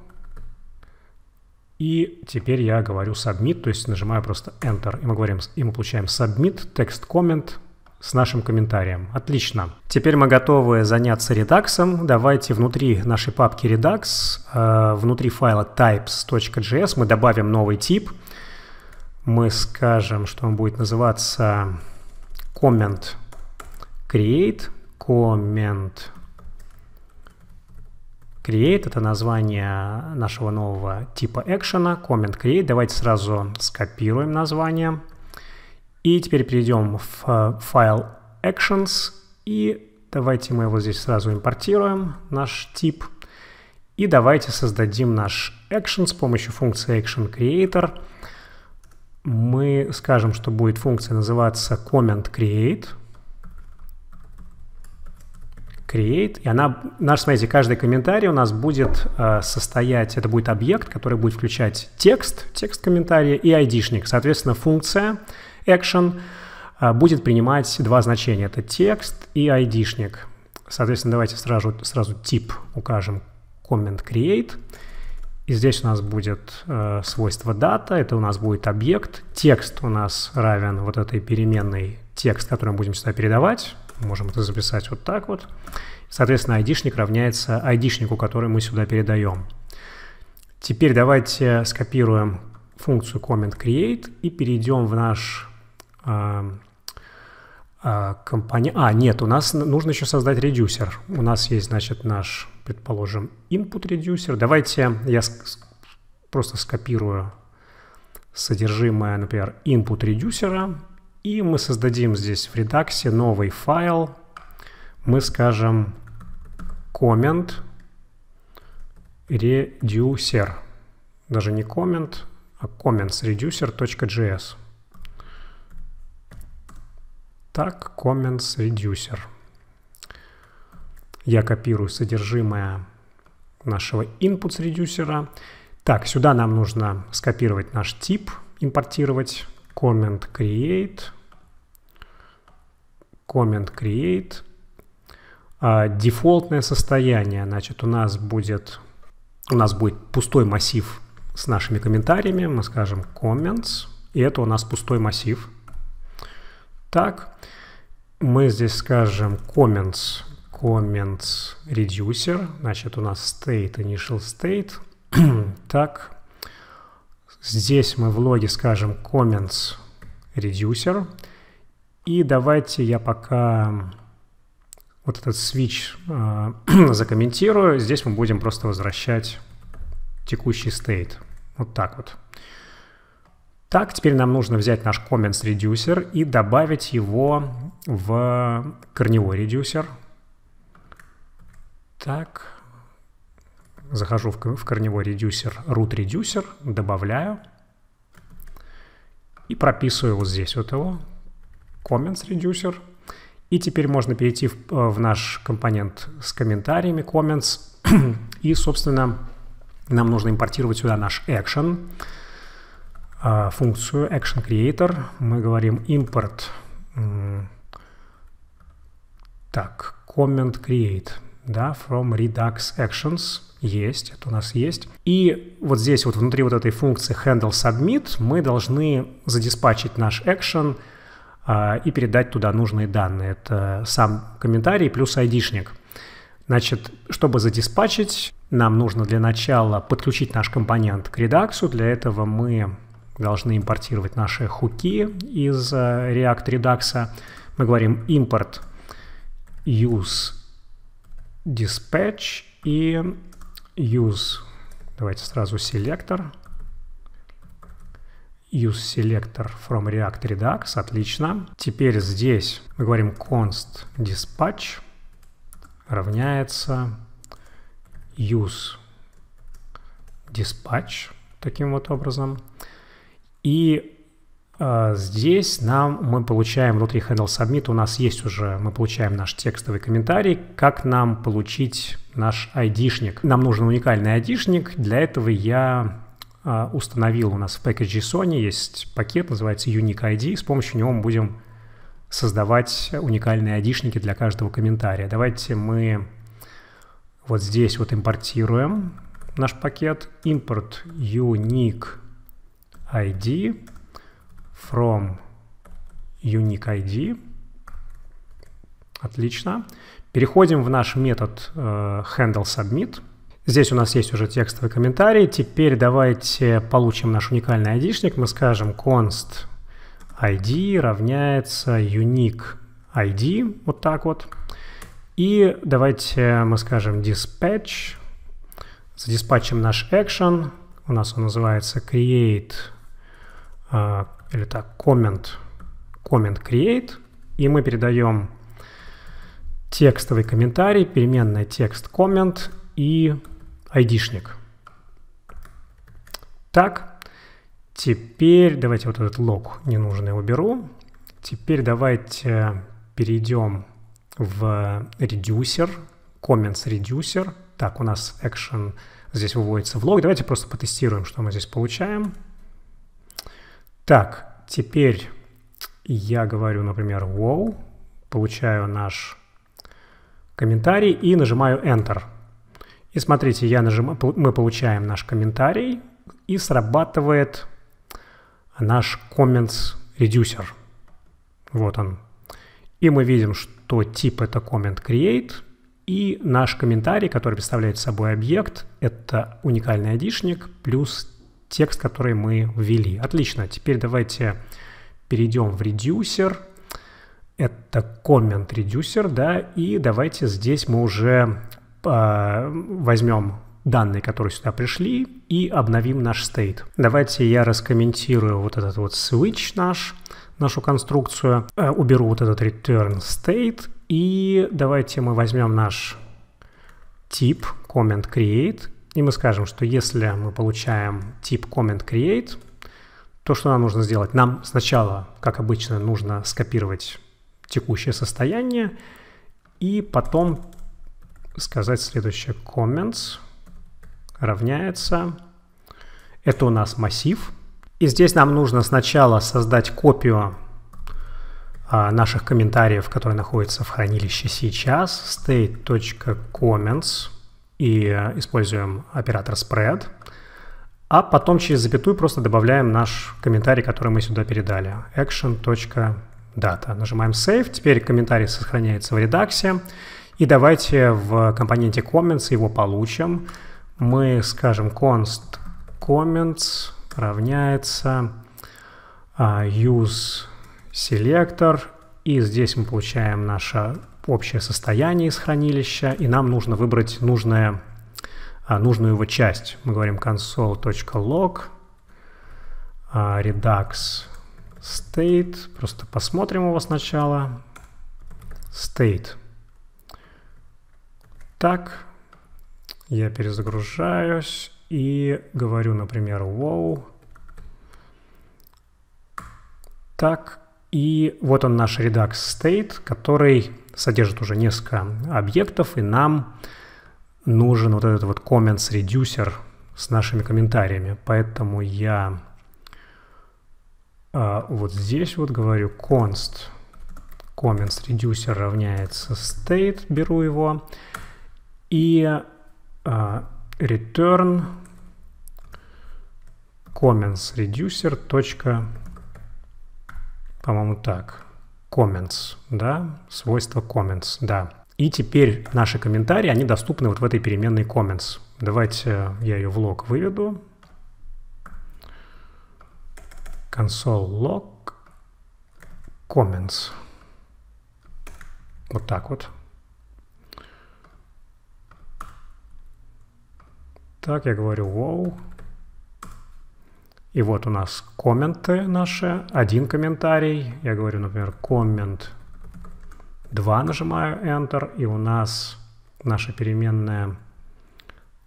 И теперь я говорю submit, то есть нажимаю просто enter. И мы говорим, и мы получаем submit, text comment, с нашим комментарием. Отлично. Теперь мы готовы заняться редаксом. Давайте внутри нашей папки redux, э, внутри файла types.js мы добавим новый тип. Мы скажем, что он будет называться comment create. Comment create — это название нашего нового типа экшена. Comment create. Давайте сразу скопируем название. И теперь перейдем в э, файл actions и давайте мы его здесь сразу импортируем, наш тип. И давайте создадим наш action с помощью функции actionCreator. Мы скажем, что будет функция называться commentCreate create, и она, наш, смотрите, каждый комментарий у нас будет э, состоять, это будет объект, который будет включать текст, текст комментария и айдишник. Соответственно, функция action э, будет принимать два значения, это текст и айдишник. Соответственно, давайте сразу, сразу тип укажем comment create. И здесь у нас будет э, свойство data это у нас будет объект. Текст у нас равен вот этой переменной текст, который мы будем сюда передавать. Мы можем это записать вот так вот. Соответственно, айдишник равняется айдишнику, который мы сюда передаем. Теперь давайте скопируем функцию comment create и перейдем в наш э, а, э, а, компания. А, нет, у нас нужно еще создать редюсер. У нас есть, значит, наш, предположим, input редюсер. Давайте я просто скопирую содержимое, например, input редюсера и мы создадим здесь в редаксе новый файл. Мы скажем comment reducer. Даже не comment, а commentsreducer.js. Так, commentsreducer. Я копирую содержимое нашего inputs редюсера. Так, сюда нам нужно скопировать наш тип, импортировать comment create, comment create. А, дефолтное состояние, значит, у нас будет у нас будет пустой массив с нашими комментариями, мы скажем comments, и это у нас пустой массив. Так, мы здесь скажем comments, comments reducer, значит у нас state, initial state. так, Здесь мы в логе скажем comments reducer. И давайте я пока вот этот э, switch закомментирую. Здесь мы будем просто возвращать текущий state. Вот так вот. Так, теперь нам нужно взять наш comments reducer и добавить его в корневой редюсер. Так захожу в корневой редюсер, root reducer добавляю и прописываю вот здесь вот его, comments reducer И теперь можно перейти в, э, в наш компонент с комментариями, comments. и, собственно, нам нужно импортировать сюда наш action, э, функцию action creator. Мы говорим import, так, comment create, да, from redux actions. Есть, это у нас есть. И вот здесь вот внутри вот этой функции handle submit мы должны задиспачить наш action э, и передать туда нужные данные. Это сам комментарий плюс айдишник. Значит, чтобы задиспачить, нам нужно для начала подключить наш компонент к редаксу. Для этого мы должны импортировать наши хуки из э, React Redux. Мы говорим import use dispatch и use, давайте сразу селектор, use selector from React Redux, отлично. Теперь здесь мы говорим const dispatch равняется use dispatch таким вот образом. И а, здесь нам мы получаем внутри handle submit, у нас есть уже, мы получаем наш текстовый комментарий, как нам получить наш айдишник. Нам нужен уникальный айдишник, для этого я а, установил у нас в package Sony есть пакет, называется unique ID, с помощью него мы будем создавать уникальные айдишники для каждого комментария. Давайте мы вот здесь вот импортируем наш пакет, import unique ID, from unique ID. Отлично. Переходим в наш метод э, handle submit. Здесь у нас есть уже текстовый комментарий. Теперь давайте получим наш уникальный ID-шник. Мы скажем const ID равняется unique ID. Вот так вот. И давайте мы скажем dispatch. Задиспатчим наш action. У нас он называется create э, или так, comment, comment create, и мы передаем текстовый комментарий, переменная текст comment и айдишник. Так, теперь давайте вот этот лог ненужный уберу. Теперь давайте перейдем в reducer comments reducer Так, у нас action здесь выводится в лог. Давайте просто потестируем, что мы здесь получаем. Так, теперь я говорю, например, wow, получаю наш комментарий и нажимаю Enter. И смотрите, я нажим... мы получаем наш комментарий и срабатывает наш comments reducer. Вот он. И мы видим, что тип это comment create, и наш комментарий, который представляет собой объект, это уникальный айдишник плюс текст, который мы ввели. Отлично, теперь давайте перейдем в редюсер. Это comment редюсер, да, и давайте здесь мы уже э, возьмем данные, которые сюда пришли, и обновим наш state. Давайте я раскомментирую вот этот вот switch наш, нашу конструкцию, э, уберу вот этот return state, и давайте мы возьмем наш тип comment create и мы скажем, что если мы получаем тип comment create, то что нам нужно сделать? Нам сначала, как обычно, нужно скопировать текущее состояние и потом сказать следующее comments равняется. Это у нас массив. И здесь нам нужно сначала создать копию а, наших комментариев, которые находятся в хранилище сейчас, state.comments и э, используем оператор spread, а потом через запятую просто добавляем наш комментарий, который мы сюда передали, action.data. Нажимаем save, теперь комментарий сохраняется в редаксе, и давайте в компоненте comments его получим. Мы скажем const comments равняется э, use selector, и здесь мы получаем наше общее состояние из хранилища, и нам нужно выбрать нужное, а, нужную его часть. Мы говорим console.log, а, redux state, просто посмотрим его сначала, state. Так, я перезагружаюсь и говорю, например, wow. Так, и вот он наш Redux State, который содержит уже несколько объектов, и нам нужен вот этот вот comments reducer с нашими комментариями. Поэтому я э, вот здесь вот говорю const comments reducer равняется state, беру его, и э, return comments reducer. по-моему, так comments, да, свойство comments, да. И теперь наши комментарии, они доступны вот в этой переменной comments. Давайте я ее в лог выведу. Console log comments. Вот так вот. Так, я говорю wow. И вот у нас комменты наши. Один комментарий. Я говорю, например, коммент 2. Нажимаю Enter. И у нас наша переменная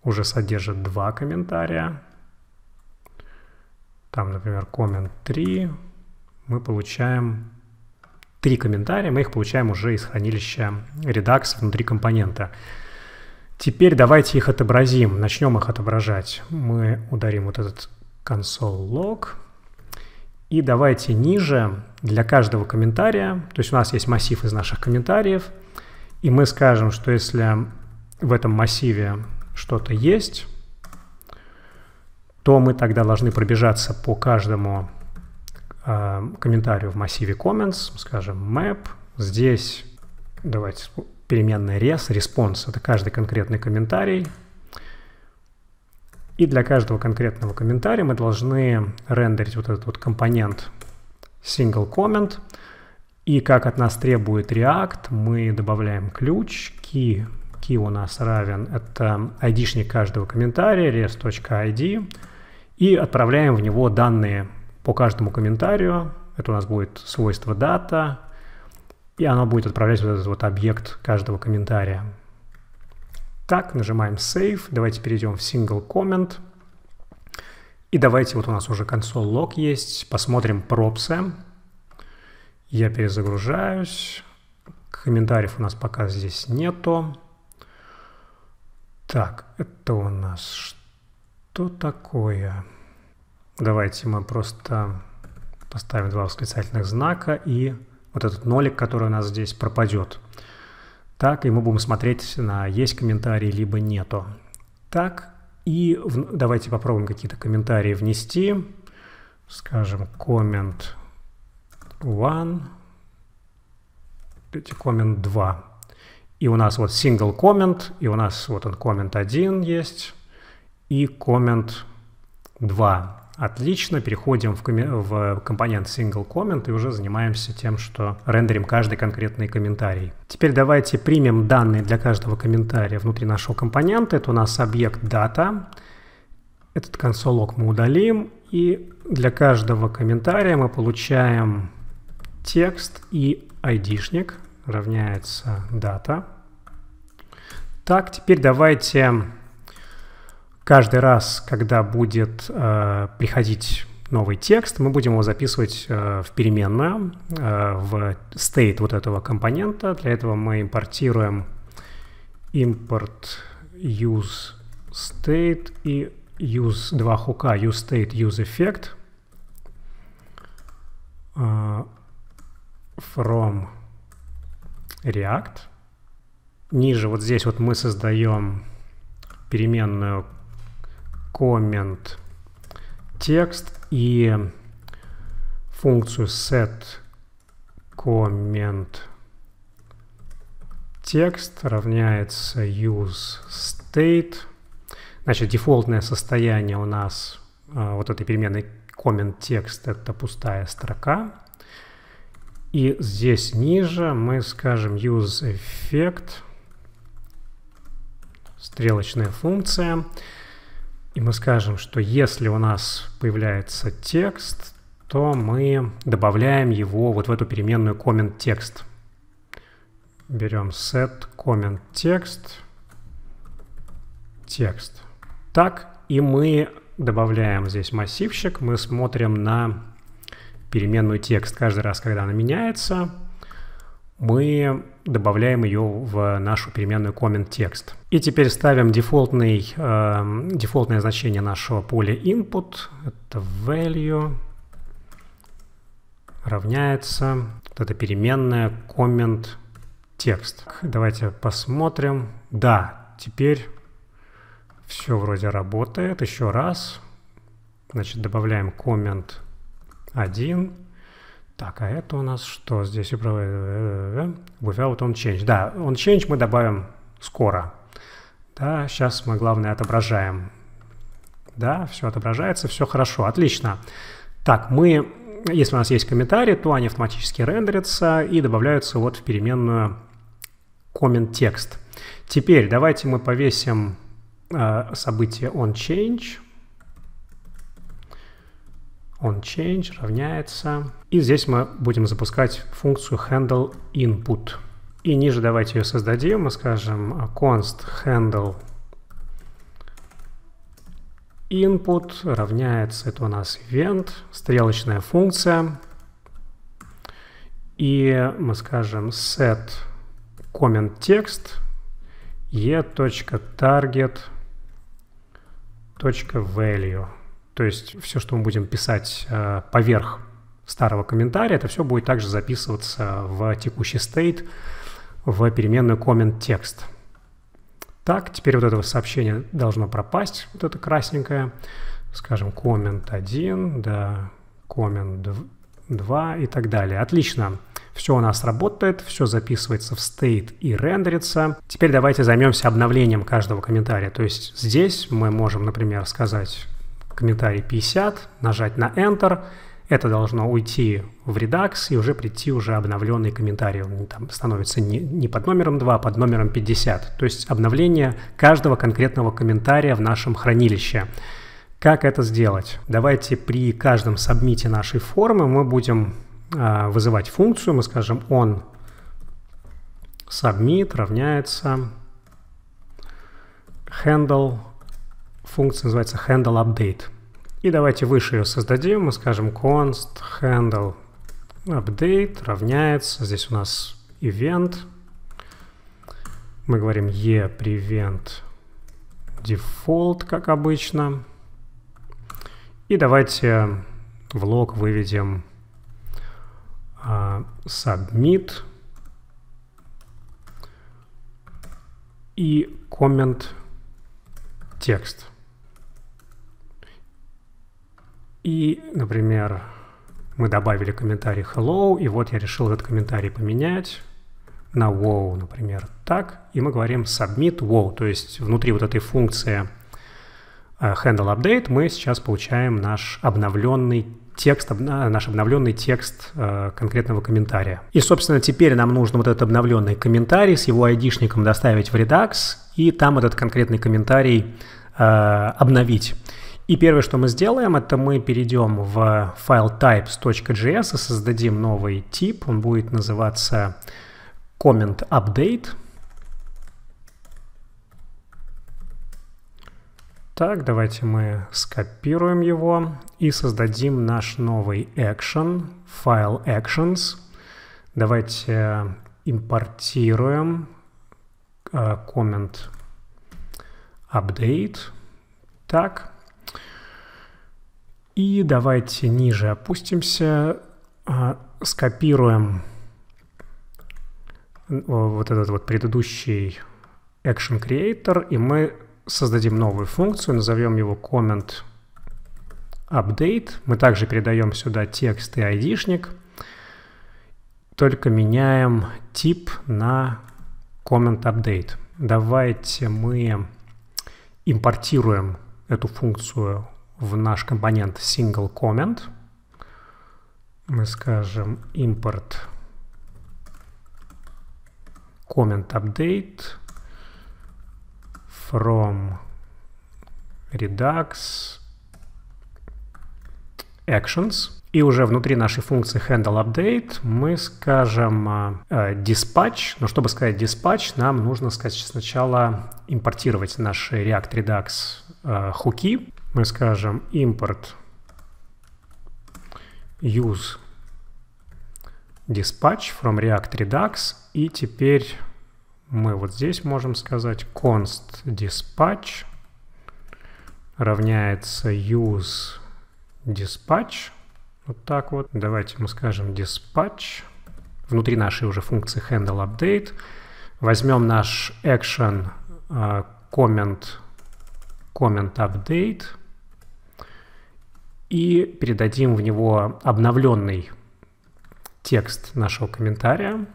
уже содержит два комментария. Там, например, коммент 3. Мы получаем три комментария. Мы их получаем уже из хранилища Redux внутри компонента. Теперь давайте их отобразим. Начнем их отображать. Мы ударим вот этот console log. И давайте ниже для каждого комментария, то есть у нас есть массив из наших комментариев, и мы скажем, что если в этом массиве что-то есть, то мы тогда должны пробежаться по каждому э, комментарию в массиве comments, скажем map, здесь давайте переменная res, response, это каждый конкретный комментарий, и для каждого конкретного комментария мы должны рендерить вот этот вот компонент single comment. И как от нас требует React, мы добавляем ключ, key, key у нас равен, это id-шник каждого комментария, res.id, и отправляем в него данные по каждому комментарию. Это у нас будет свойство data и оно будет отправлять вот этот вот объект каждого комментария. Так, нажимаем Save, давайте перейдем в Single Comment. И давайте, вот у нас уже консоль лог есть, посмотрим пропсы. Я перезагружаюсь. Комментариев у нас пока здесь нету. Так, это у нас что такое? Давайте мы просто поставим два восклицательных знака, и вот этот нолик, который у нас здесь пропадет. Так, и мы будем смотреть на есть комментарии, либо нету. Так, и в... давайте попробуем какие-то комментарии внести. Скажем, коммент 1, comment 2. И у нас вот single comment, и у нас вот он comment 1 есть, и comment 2. Отлично, переходим в, коми- в компонент Single Comment и уже занимаемся тем, что рендерим каждый конкретный комментарий. Теперь давайте примем данные для каждого комментария внутри нашего компонента. Это у нас объект data. Этот консолок мы удалим. И для каждого комментария мы получаем текст и айдишник равняется data. Так, теперь давайте каждый раз, когда будет э, приходить новый текст, мы будем его записывать э, в переменную, э, в state вот этого компонента. Для этого мы импортируем import use state и use два хука, use state, use effect э, from React. Ниже вот здесь вот мы создаем переменную comment текст и функцию set comment текст равняется use state. Значит, дефолтное состояние у нас э, вот этой переменной comment текст это пустая строка. И здесь ниже мы скажем use effect стрелочная функция. И мы скажем, что если у нас появляется текст, то мы добавляем его вот в эту переменную comment текст. Берем set comment текст текст. Так, и мы добавляем здесь массивчик, мы смотрим на переменную текст каждый раз, когда она меняется. Мы добавляем ее в нашу переменную comment текст. И теперь ставим дефолтный, э, дефолтное значение нашего поля input, это value, равняется, вот это переменная comment текст. Давайте посмотрим. Да, теперь все вроде работает. Еще раз. Значит, добавляем comment 1 так, а это у нас что? Здесь управляет without on change. Да, on change мы добавим скоро. Да, сейчас мы главное отображаем. Да, все отображается, все хорошо, отлично. Так, мы, если у нас есть комментарии, то они автоматически рендерятся и добавляются вот в переменную comment текст. Теперь давайте мы повесим э, событие on change onChange равняется. И здесь мы будем запускать функцию handle input. И ниже давайте ее создадим. Мы скажем э, const handle input равняется, это у нас event, стрелочная функция. И мы скажем set comment text e.target.value. То есть все, что мы будем писать э, поверх старого комментария, это все будет также записываться в текущий state в переменную comment текст. Так, теперь вот этого сообщения должно пропасть, вот это красненькое. Скажем, comment 1, да, comment 2 и так далее. Отлично. Все у нас работает, все записывается в state и рендерится. Теперь давайте займемся обновлением каждого комментария. То есть здесь мы можем, например, сказать комментарий 50, нажать на Enter. Это должно уйти в редакс и уже прийти уже обновленный комментарий. Он там становится не, не под номером 2, а под номером 50. То есть обновление каждого конкретного комментария в нашем хранилище. Как это сделать? Давайте при каждом сабмите нашей формы мы будем э, вызывать функцию. Мы скажем он submit равняется handle функция называется handle update. И давайте выше ее создадим. Мы скажем const handle update равняется. Здесь у нас event. Мы говорим e prevent default, как обычно. И давайте в лог выведем uh, submit и comment текст. И, например, мы добавили комментарий hello, и вот я решил этот комментарий поменять на wow, например, так, и мы говорим submit wow, то есть внутри вот этой функции э, handle update мы сейчас получаем наш обновленный текст, наш обновленный текст э, конкретного комментария. И, собственно, теперь нам нужно вот этот обновленный комментарий с его айдишником доставить в редакс и там этот конкретный комментарий э, обновить. И первое, что мы сделаем, это мы перейдем в файл types.js и создадим новый тип. Он будет называться comment update. Так, давайте мы скопируем его и создадим наш новый action, файл actions. Давайте импортируем э, comment update. Так, и давайте ниже опустимся, а, скопируем вот этот вот предыдущий Action Creator, и мы создадим новую функцию, назовем его Comment Update. Мы также передаем сюда текст и айдишник, только меняем тип на Comment Update. Давайте мы импортируем эту функцию в наш компонент single comment. Мы скажем import comment update from Redux actions. И уже внутри нашей функции handleUpdate мы скажем а, э, dispatch. Но чтобы сказать dispatch, нам нужно сказать сначала импортировать наши React Redux э, хуки мы скажем импорт use dispatch from React Redux. И теперь мы вот здесь можем сказать const dispatch равняется use dispatch. Вот так вот. Давайте мы скажем dispatch. Внутри нашей уже функции handle update. Возьмем наш action э, comment, comment update и передадим в него обновленный текст нашего комментария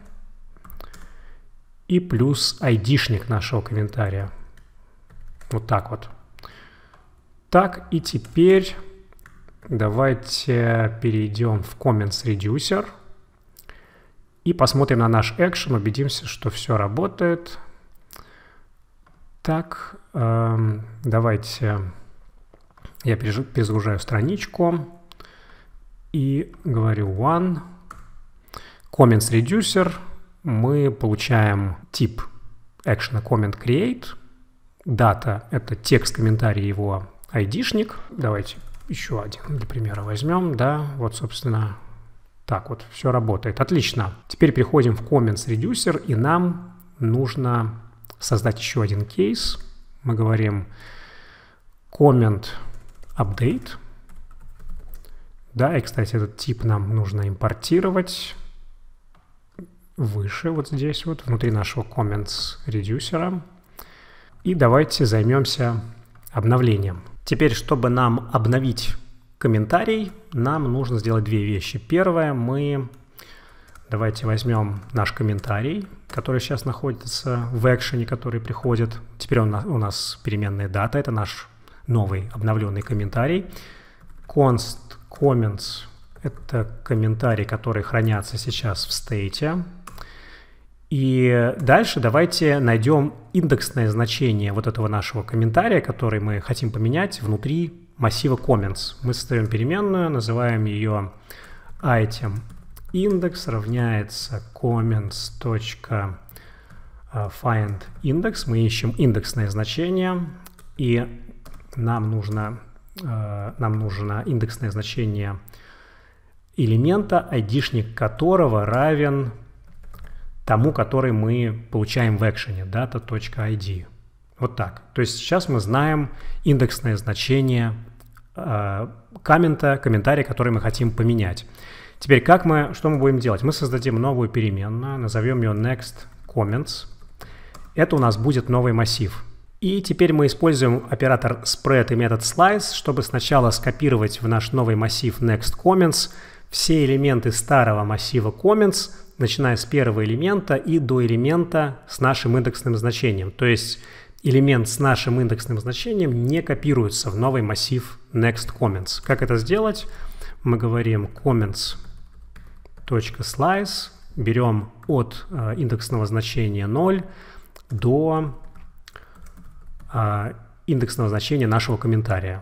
и плюс айдишник нашего комментария. Вот так вот. Так, и теперь давайте перейдем в Comments Reducer и посмотрим на наш экшен, убедимся, что все работает. Так, эм, давайте я перезагружаю страничку и говорю one comments reducer. Мы получаем тип action comment create. Дата — это текст комментария его айдишник. Давайте еще один для примера возьмем. Да, вот, собственно, так вот все работает. Отлично. Теперь переходим в comments reducer, и нам нужно создать еще один кейс. Мы говорим comment update. Да, и, кстати, этот тип нам нужно импортировать выше, вот здесь вот, внутри нашего comments редюсера. И давайте займемся обновлением. Теперь, чтобы нам обновить комментарий, нам нужно сделать две вещи. Первое, мы давайте возьмем наш комментарий, который сейчас находится в экшене, который приходит. Теперь он, у нас переменная дата, это наш новый обновленный комментарий. Const comments – это комментарии, которые хранятся сейчас в стейте. И дальше давайте найдем индексное значение вот этого нашего комментария, который мы хотим поменять внутри массива comments. Мы создаем переменную, называем ее item index равняется comments.find index. Мы ищем индексное значение. И нам нужно, э, нам нужно индексное значение элемента, айдишник которого равен тому, который мы получаем в экшене, data.id. Вот так. То есть сейчас мы знаем индексное значение э, коммента, комментария, который мы хотим поменять. Теперь как мы, что мы будем делать? Мы создадим новую переменную, назовем ее next comments. Это у нас будет новый массив. И теперь мы используем оператор spread и метод slice, чтобы сначала скопировать в наш новый массив nextComments все элементы старого массива comments, начиная с первого элемента и до элемента с нашим индексным значением. То есть элемент с нашим индексным значением не копируется в новый массив nextComments. Как это сделать? Мы говорим comments.slice, берем от э, индексного значения 0 до а, индексного значения нашего комментария.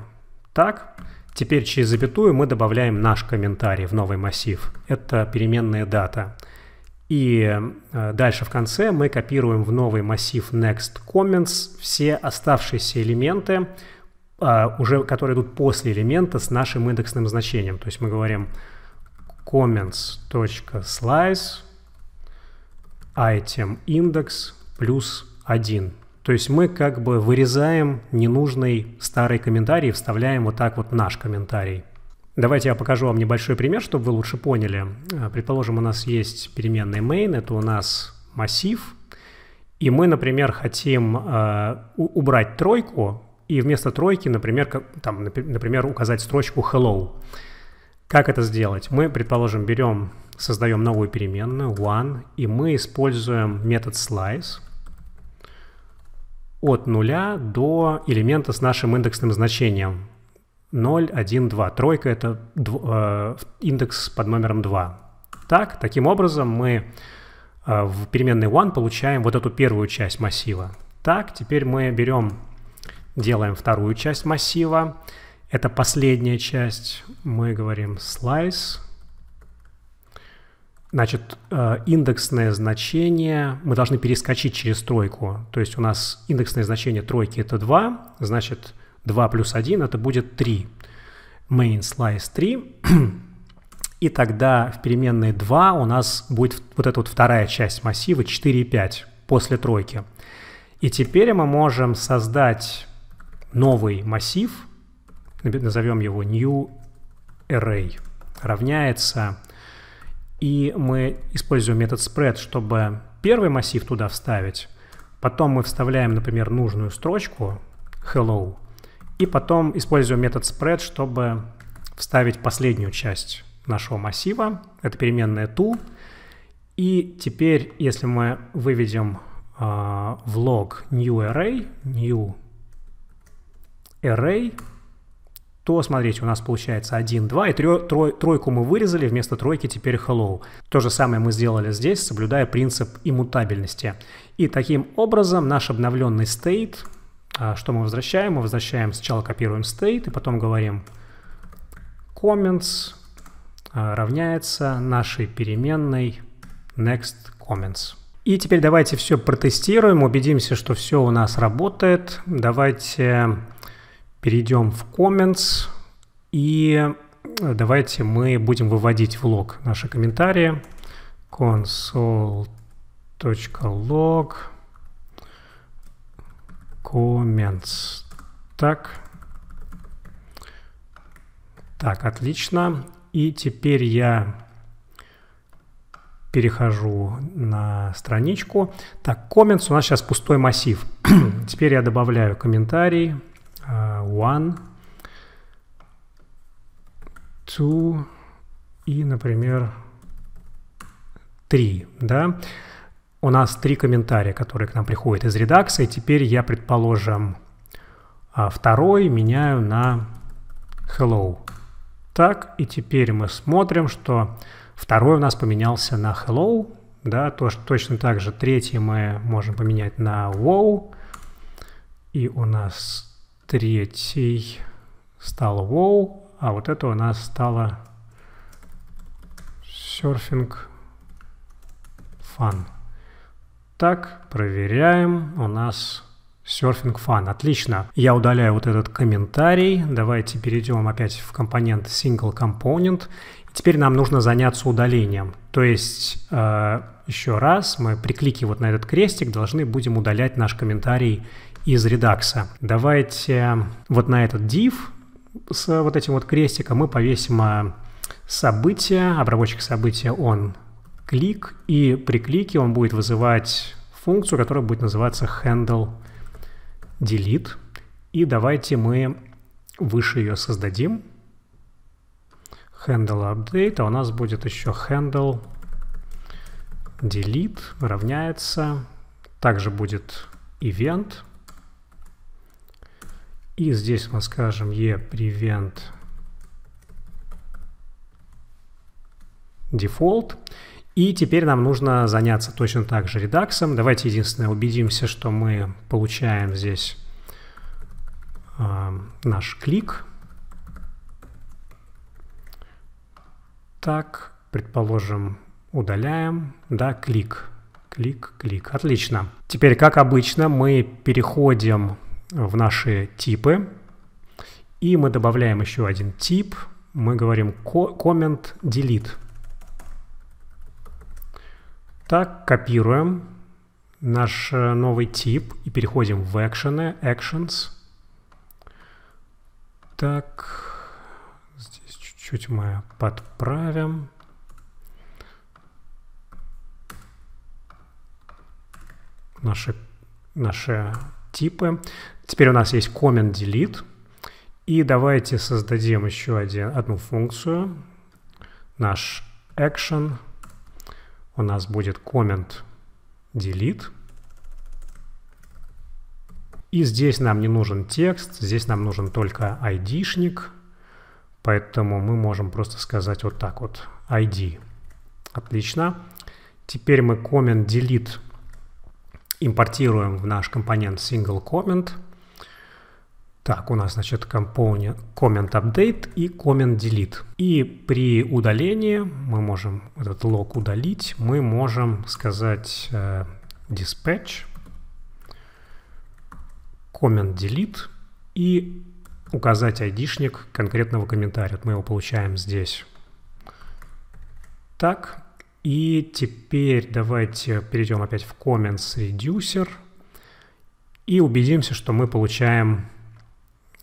Так, теперь через запятую мы добавляем наш комментарий в новый массив. Это переменная дата. И э, дальше в конце мы копируем в новый массив next comments все оставшиеся элементы, а, уже, которые идут после элемента с нашим индексным значением. То есть мы говорим comments.slice item index плюс 1. То есть мы как бы вырезаем ненужный старый комментарий, вставляем вот так вот наш комментарий. Давайте я покажу вам небольшой пример, чтобы вы лучше поняли. Э, предположим, у нас есть переменная main, это у нас массив, и мы, например, хотим э, убрать тройку, и вместо тройки, например, как, там, например, указать строчку hello. Как это сделать? Мы, предположим, берем, создаем новую переменную one, и мы используем метод slice – от 0 до элемента с нашим индексным значением. 0, 1, 2. Тройка – это э, индекс под номером 2. Так, таким образом мы э, в переменной one получаем вот эту первую часть массива. Так, теперь мы берем, делаем вторую часть массива. Это последняя часть. Мы говорим slice Значит, э, индексное значение, мы должны перескочить через тройку. То есть у нас индексное значение тройки это 2, значит 2 плюс 1 это будет 3. Main slice 3. И тогда в переменной 2 у нас будет вот эта вот вторая часть массива 4 и 5 после тройки. И теперь мы можем создать новый массив, назовем его new array, равняется и мы используем метод spread, чтобы первый массив туда вставить. Потом мы вставляем, например, нужную строчку hello. И потом используем метод spread, чтобы вставить последнюю часть нашего массива. Это переменная to. И теперь, если мы выведем э, в log new array, new array, то, смотрите, у нас получается 1, 2, и трё, трой, тройку мы вырезали, вместо тройки теперь hello. То же самое мы сделали здесь, соблюдая принцип иммутабельности. И таким образом наш обновленный state, а, что мы возвращаем? Мы возвращаем, сначала копируем state, и потом говорим comments а, равняется нашей переменной next comments. И теперь давайте все протестируем, убедимся, что все у нас работает. Давайте перейдем в comments и э, давайте мы будем выводить в лог наши комментарии. console.log comments. Так. Так, отлично. И теперь я перехожу на страничку. Так, comments у нас сейчас пустой массив. теперь я добавляю комментарий. Э, one, two и, например, три, да, у нас три комментария, которые к нам приходят из редакции. Теперь я, предположим, а, второй меняю на hello. Так, и теперь мы смотрим, что второй у нас поменялся на hello. Да, то, что точно так же третий мы можем поменять на wow. И у нас третий стал wow, а вот это у нас стало surfing fun. Так, проверяем. У нас Surfing Fun. Отлично. Я удаляю вот этот комментарий. Давайте перейдем опять в компонент Single Component. теперь нам нужно заняться удалением. То есть э, еще раз мы при клике вот на этот крестик должны будем удалять наш комментарий из редакса. Давайте эм, вот на этот div с э, вот этим вот крестиком мы повесим э, событие, обработчик события он клик, и при клике он будет вызывать функцию, которая будет называться handle delete. И давайте мы выше ее создадим. Handle update, а у нас будет еще handle delete равняется. Также будет event и здесь мы скажем e prevent default. И теперь нам нужно заняться точно так же редаксом. Давайте единственное убедимся, что мы получаем здесь э, наш клик. Так, предположим, удаляем. Да, клик. Клик, клик. Отлично. Теперь, как обычно, мы переходим в наши типы. И мы добавляем еще один тип. Мы говорим comment delete. Так, копируем наш э, новый тип и переходим в экшены, actions. Так, здесь чуть-чуть мы подправим. Наши, наши типы. Теперь у нас есть comment delete. И давайте создадим еще один, одну функцию. Наш action. У нас будет comment delete. И здесь нам не нужен текст, здесь нам нужен только ID-шник. Поэтому мы можем просто сказать вот так вот ID. Отлично. Теперь мы comment delete импортируем в наш компонент single comment. Так, у нас, значит, component, comment update и comment delete. И при удалении мы можем этот лог удалить. Мы можем сказать э, dispatch, comment delete и указать айдишник конкретного комментария. Вот мы его получаем здесь. Так, и теперь давайте перейдем опять в comments reducer и убедимся, что мы получаем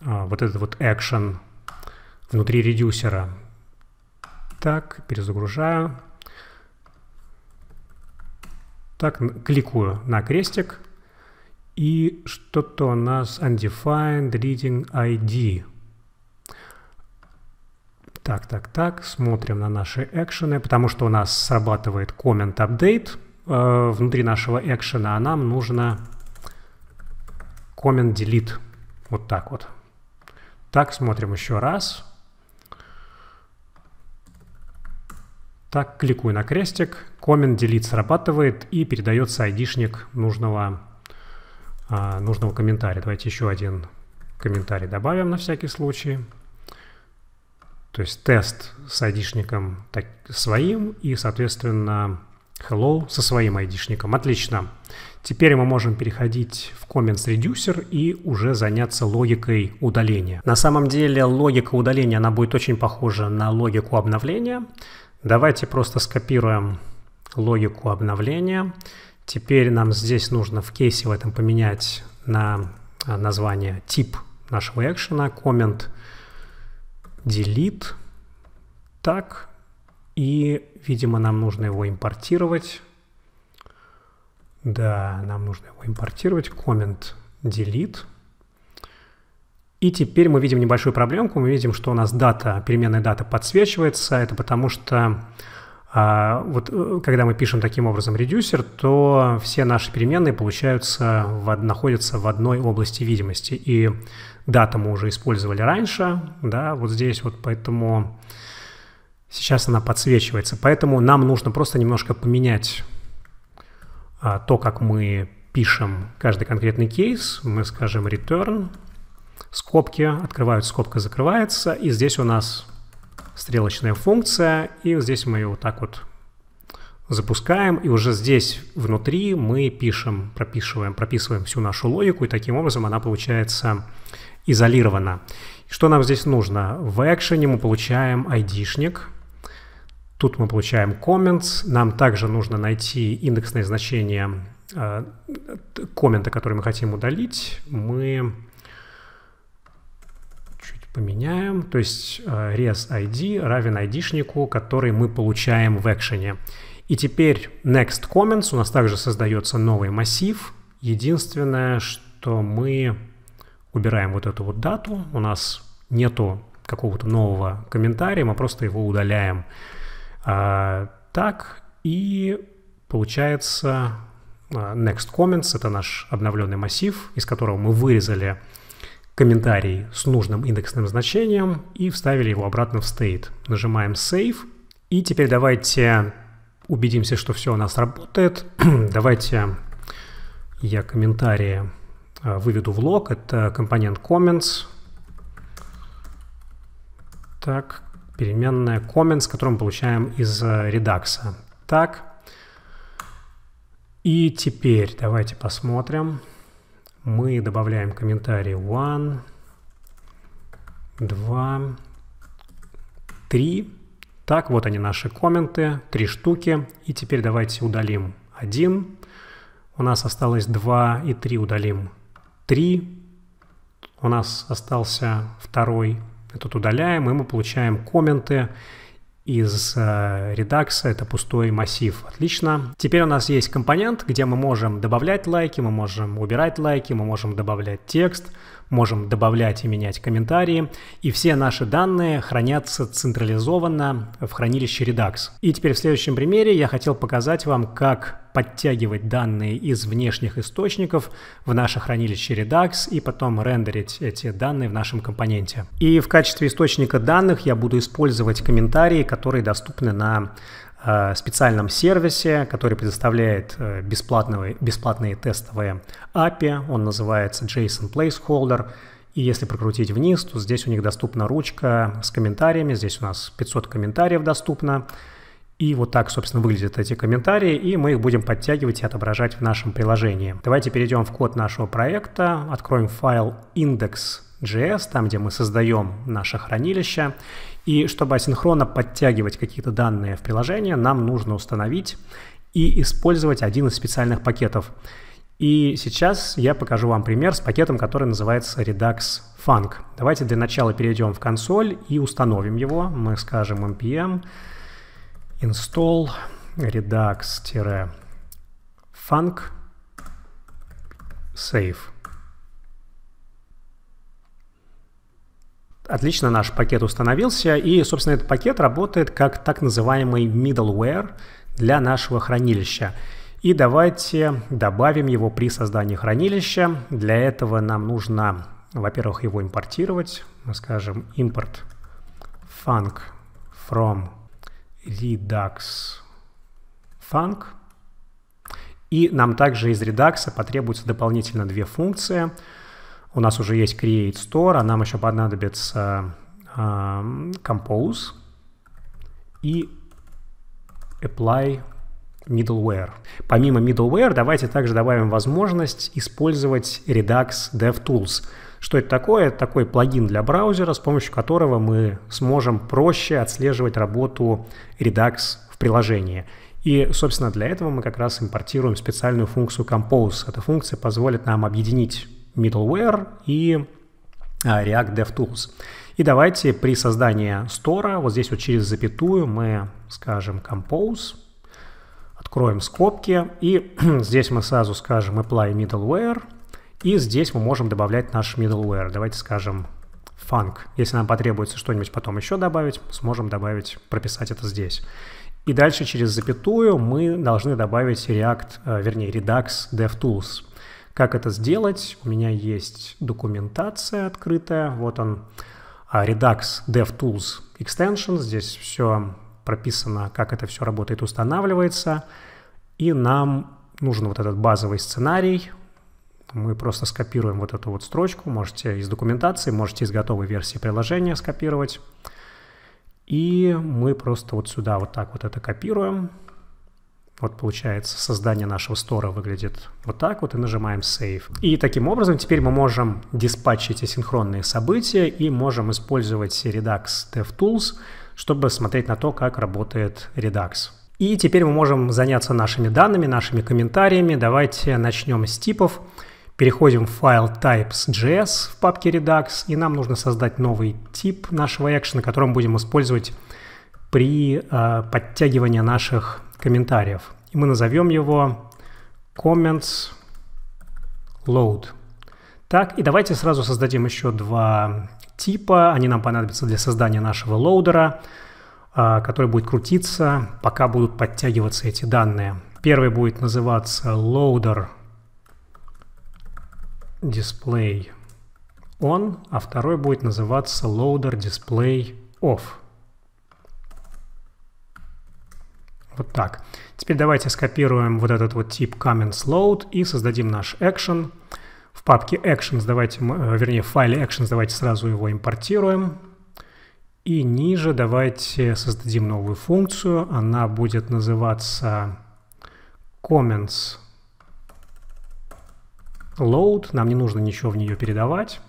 а, вот этот вот action внутри редюсера. Так, перезагружаю. Так, кликаю на крестик. И что-то у нас undefined reading ID. Так, так, так, смотрим на наши экшены, потому что у нас срабатывает comment update э, внутри нашего экшена, а нам нужно comment delete. Вот так вот. Так, смотрим еще раз. Так, кликаю на крестик. Comment delete срабатывает и передается айдишник нужного, а, нужного комментария. Давайте еще один комментарий добавим на всякий случай. То есть тест с айдишником так, своим и, соответственно, hello со своим айдишником. Отлично. Теперь мы можем переходить в Comments Reducer и уже заняться логикой удаления. На самом деле логика удаления, она будет очень похожа на логику обновления. Давайте просто скопируем логику обновления. Теперь нам здесь нужно в кейсе в этом поменять на а, название тип нашего экшена, comment delete. Так, и, видимо, нам нужно его импортировать. Да, нам нужно его импортировать. Comment delete. И теперь мы видим небольшую проблемку. Мы видим, что у нас дата, переменная дата подсвечивается. Это потому что а, вот э, когда мы пишем таким образом редюсер, то все наши переменные получаются, в, находятся в одной области видимости. И дату мы уже использовали раньше, да, вот здесь вот, поэтому сейчас она подсвечивается. Поэтому нам нужно просто немножко поменять а то, как мы пишем каждый конкретный кейс, мы скажем return, скобки, открываются, скобка закрывается, и здесь у нас стрелочная функция, и здесь мы ее вот так вот запускаем, и уже здесь внутри мы пишем, прописываем, прописываем всю нашу логику, и таким образом она получается изолирована. Что нам здесь нужно? В экшене мы получаем ID-шник, Тут мы получаем comments. Нам также нужно найти индексное значение э, коммента, который мы хотим удалить. Мы чуть поменяем. То есть э, res id равен id который мы получаем в экшене. И теперь next comments. У нас также создается новый массив. Единственное, что мы убираем вот эту вот дату. У нас нету какого-то нового комментария, мы просто его удаляем. А, так, и получается а, Next Comments — это наш обновленный массив, из которого мы вырезали комментарий с нужным индексным значением и вставили его обратно в state. Нажимаем Save. И теперь давайте убедимся, что все у нас работает. давайте я комментарии а, выведу в лог. Это компонент comments. Так, переменная comments, которую мы получаем из э, редакса. Так. И теперь давайте посмотрим. Мы добавляем комментарий one, два, три. Так, вот они наши комменты, три штуки. И теперь давайте удалим один. У нас осталось два и три удалим три. У нас остался второй этот удаляем, и мы получаем комменты из э, редакса, это пустой массив. Отлично. Теперь у нас есть компонент, где мы можем добавлять лайки, мы можем убирать лайки, мы можем добавлять текст, можем добавлять и менять комментарии. И все наши данные хранятся централизованно в хранилище Redux. И теперь в следующем примере я хотел показать вам, как подтягивать данные из внешних источников в наше хранилище Redux и потом рендерить эти данные в нашем компоненте. И в качестве источника данных я буду использовать комментарии, которые доступны на Э, специальном сервисе, который предоставляет э, бесплатные, бесплатные тестовые API. Он называется JSON Placeholder. И если прокрутить вниз, то здесь у них доступна ручка с комментариями. Здесь у нас 500 комментариев доступно. И вот так, собственно, выглядят эти комментарии, и мы их будем подтягивать и отображать в нашем приложении. Давайте перейдем в код нашего проекта, откроем файл index.js, там, где мы создаем наше хранилище, и чтобы асинхронно подтягивать какие-то данные в приложение, нам нужно установить и использовать один из специальных пакетов. И сейчас я покажу вам пример с пакетом, который называется Redux Funk. Давайте для начала перейдем в консоль и установим его. Мы скажем npm install redux-funk save. Отлично наш пакет установился, и, собственно, этот пакет работает как так называемый middleware для нашего хранилища. И давайте добавим его при создании хранилища. Для этого нам нужно, во-первых, его импортировать. Мы скажем import func from redux func. И нам также из редакса потребуются дополнительно две функции – у нас уже есть Create Store, а нам еще понадобится а, Compose и Apply middleware. Помимо middleware, давайте также добавим возможность использовать Redux DevTools. Что это такое? Это такой плагин для браузера, с помощью которого мы сможем проще отслеживать работу Redux в приложении. И, собственно, для этого мы как раз импортируем специальную функцию Compose. Эта функция позволит нам объединить middleware и а, React DevTools. И давайте при создании стора, вот здесь вот через запятую мы скажем compose, откроем скобки, и здесь мы сразу скажем apply middleware, и здесь мы можем добавлять наш middleware. Давайте скажем funk. Если нам потребуется что-нибудь потом еще добавить, сможем добавить, прописать это здесь. И дальше через запятую мы должны добавить React, э, вернее, Redux DevTools. Как это сделать? У меня есть документация открытая. Вот он, а, Redux DevTools Extension. Здесь все прописано, как это все работает, устанавливается. И нам нужен вот этот базовый сценарий. Мы просто скопируем вот эту вот строчку. Можете из документации, можете из готовой версии приложения скопировать. И мы просто вот сюда вот так вот это копируем. Вот получается, создание нашего стора выглядит вот так вот, и нажимаем Save. И таким образом теперь мы можем диспатчить асинхронные события и можем использовать Redux DevTools, чтобы смотреть на то, как работает Redux. И теперь мы можем заняться нашими данными, нашими комментариями. Давайте начнем с типов. Переходим в файл types.js в папке Redux, и нам нужно создать новый тип нашего экшена, которым будем использовать при э, подтягивании наших комментариев. И мы назовем его comments load. Так, и давайте сразу создадим еще два типа. Они нам понадобятся для создания нашего лоудера, э, который будет крутиться, пока будут подтягиваться эти данные. Первый будет называться loader display on, а второй будет называться loader display off. Вот так. Теперь давайте скопируем вот этот вот тип comments load и создадим наш action. В папке actions давайте, э, вернее, в файле actions давайте сразу его импортируем. И ниже давайте создадим новую функцию. Она будет называться comments load. Нам не нужно ничего в нее передавать.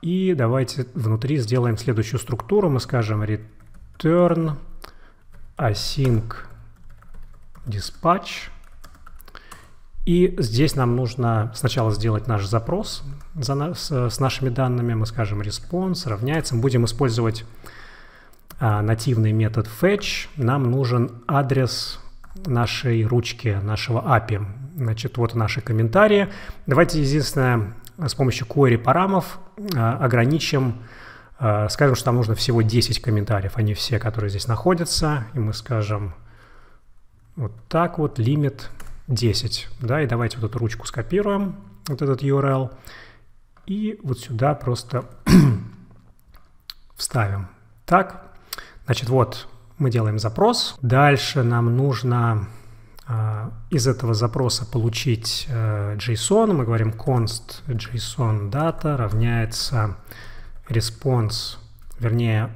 И давайте внутри сделаем следующую структуру. Мы скажем return async dispatch. И здесь нам нужно сначала сделать наш запрос за нас, с нашими данными. Мы скажем response равняется. Мы будем использовать а, нативный метод fetch. Нам нужен адрес нашей ручки, нашего API. Значит, вот наши комментарии. Давайте единственное, с помощью query парамов а, ограничим а, скажем, что там нужно всего 10 комментариев, они а все, которые здесь находятся, и мы скажем вот так вот лимит 10. Да, и давайте вот эту ручку скопируем, вот этот URL, и вот сюда просто вставим. Так, значит, вот мы делаем запрос. Дальше нам нужно а, из этого запроса получить э, JSON. Мы говорим const JSON data равняется response, вернее,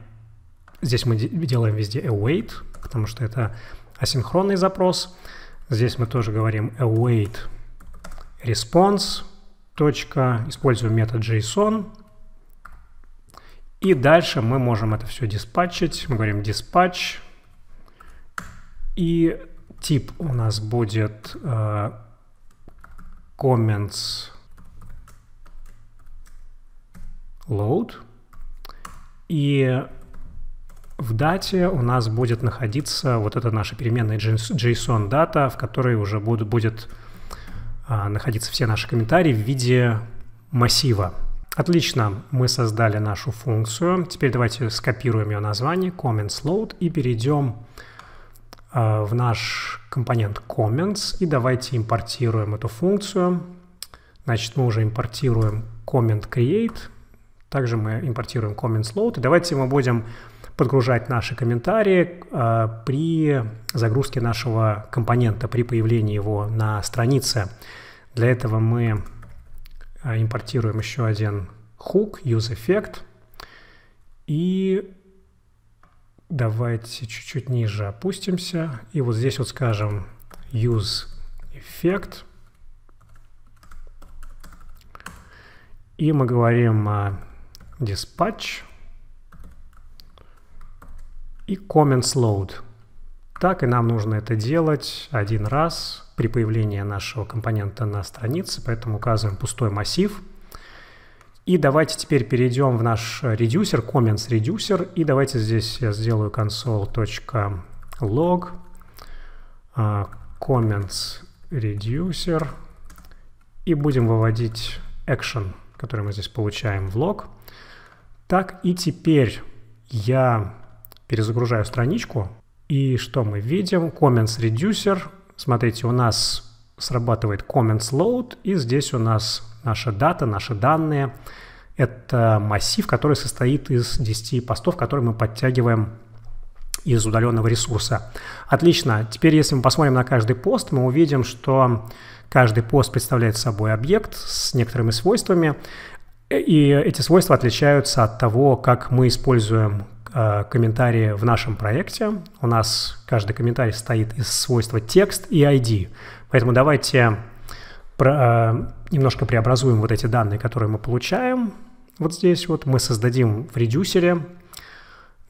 здесь мы делаем везде await, потому что это Асинхронный запрос. Здесь мы тоже говорим await response. Точка, используем метод JSON. И дальше мы можем это все диспатчить. Мы говорим dispatch. И тип у нас будет э, comments load. И в дате у нас будет находиться вот эта наша переменная JSON дата, в которой уже будут, будет а, находиться все наши комментарии в виде массива. Отлично, мы создали нашу функцию. Теперь давайте скопируем ее название comments load и перейдем а, в наш компонент comments и давайте импортируем эту функцию. Значит, мы уже импортируем comment create, также мы импортируем comments load. И давайте мы будем подгружать наши комментарии а, при загрузке нашего компонента, при появлении его на странице. Для этого мы а, импортируем еще один хук useEffect. И давайте чуть-чуть ниже опустимся. И вот здесь вот скажем useEffect. И мы говорим dispatch и comments load. Так и нам нужно это делать один раз при появлении нашего компонента на странице, поэтому указываем пустой массив. И давайте теперь перейдем в наш редюсер, comments редюсер, и давайте здесь я сделаю console.log а, comments reducer и будем выводить action, который мы здесь получаем в лог. Так, и теперь я Перезагружаю страничку. И что мы видим? Comments Reducer. Смотрите, у нас срабатывает Comments Load. И здесь у нас наша дата, наши данные. Это массив, который состоит из 10 постов, которые мы подтягиваем из удаленного ресурса. Отлично. Теперь, если мы посмотрим на каждый пост, мы увидим, что каждый пост представляет собой объект с некоторыми свойствами. И эти свойства отличаются от того, как мы используем Э, комментарии в нашем проекте. У нас каждый комментарий состоит из свойства текст и ID. Поэтому давайте про, э, немножко преобразуем вот эти данные, которые мы получаем. Вот здесь вот мы создадим в редюсере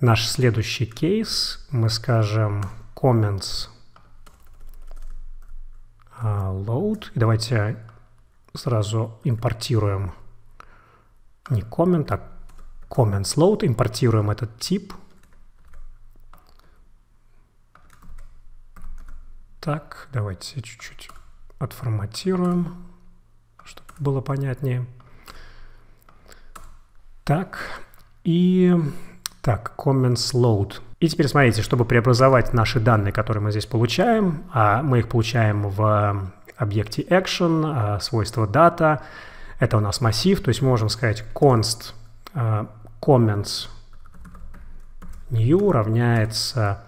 наш следующий кейс. Мы скажем comments э, load. И давайте сразу импортируем не comment, а comments load, импортируем этот тип. Так, давайте чуть-чуть отформатируем, чтобы было понятнее. Так, и так, comments load. И теперь смотрите, чтобы преобразовать наши данные, которые мы здесь получаем, а мы их получаем в объекте action, а, свойство data, это у нас массив, то есть мы можем сказать const а, comments new равняется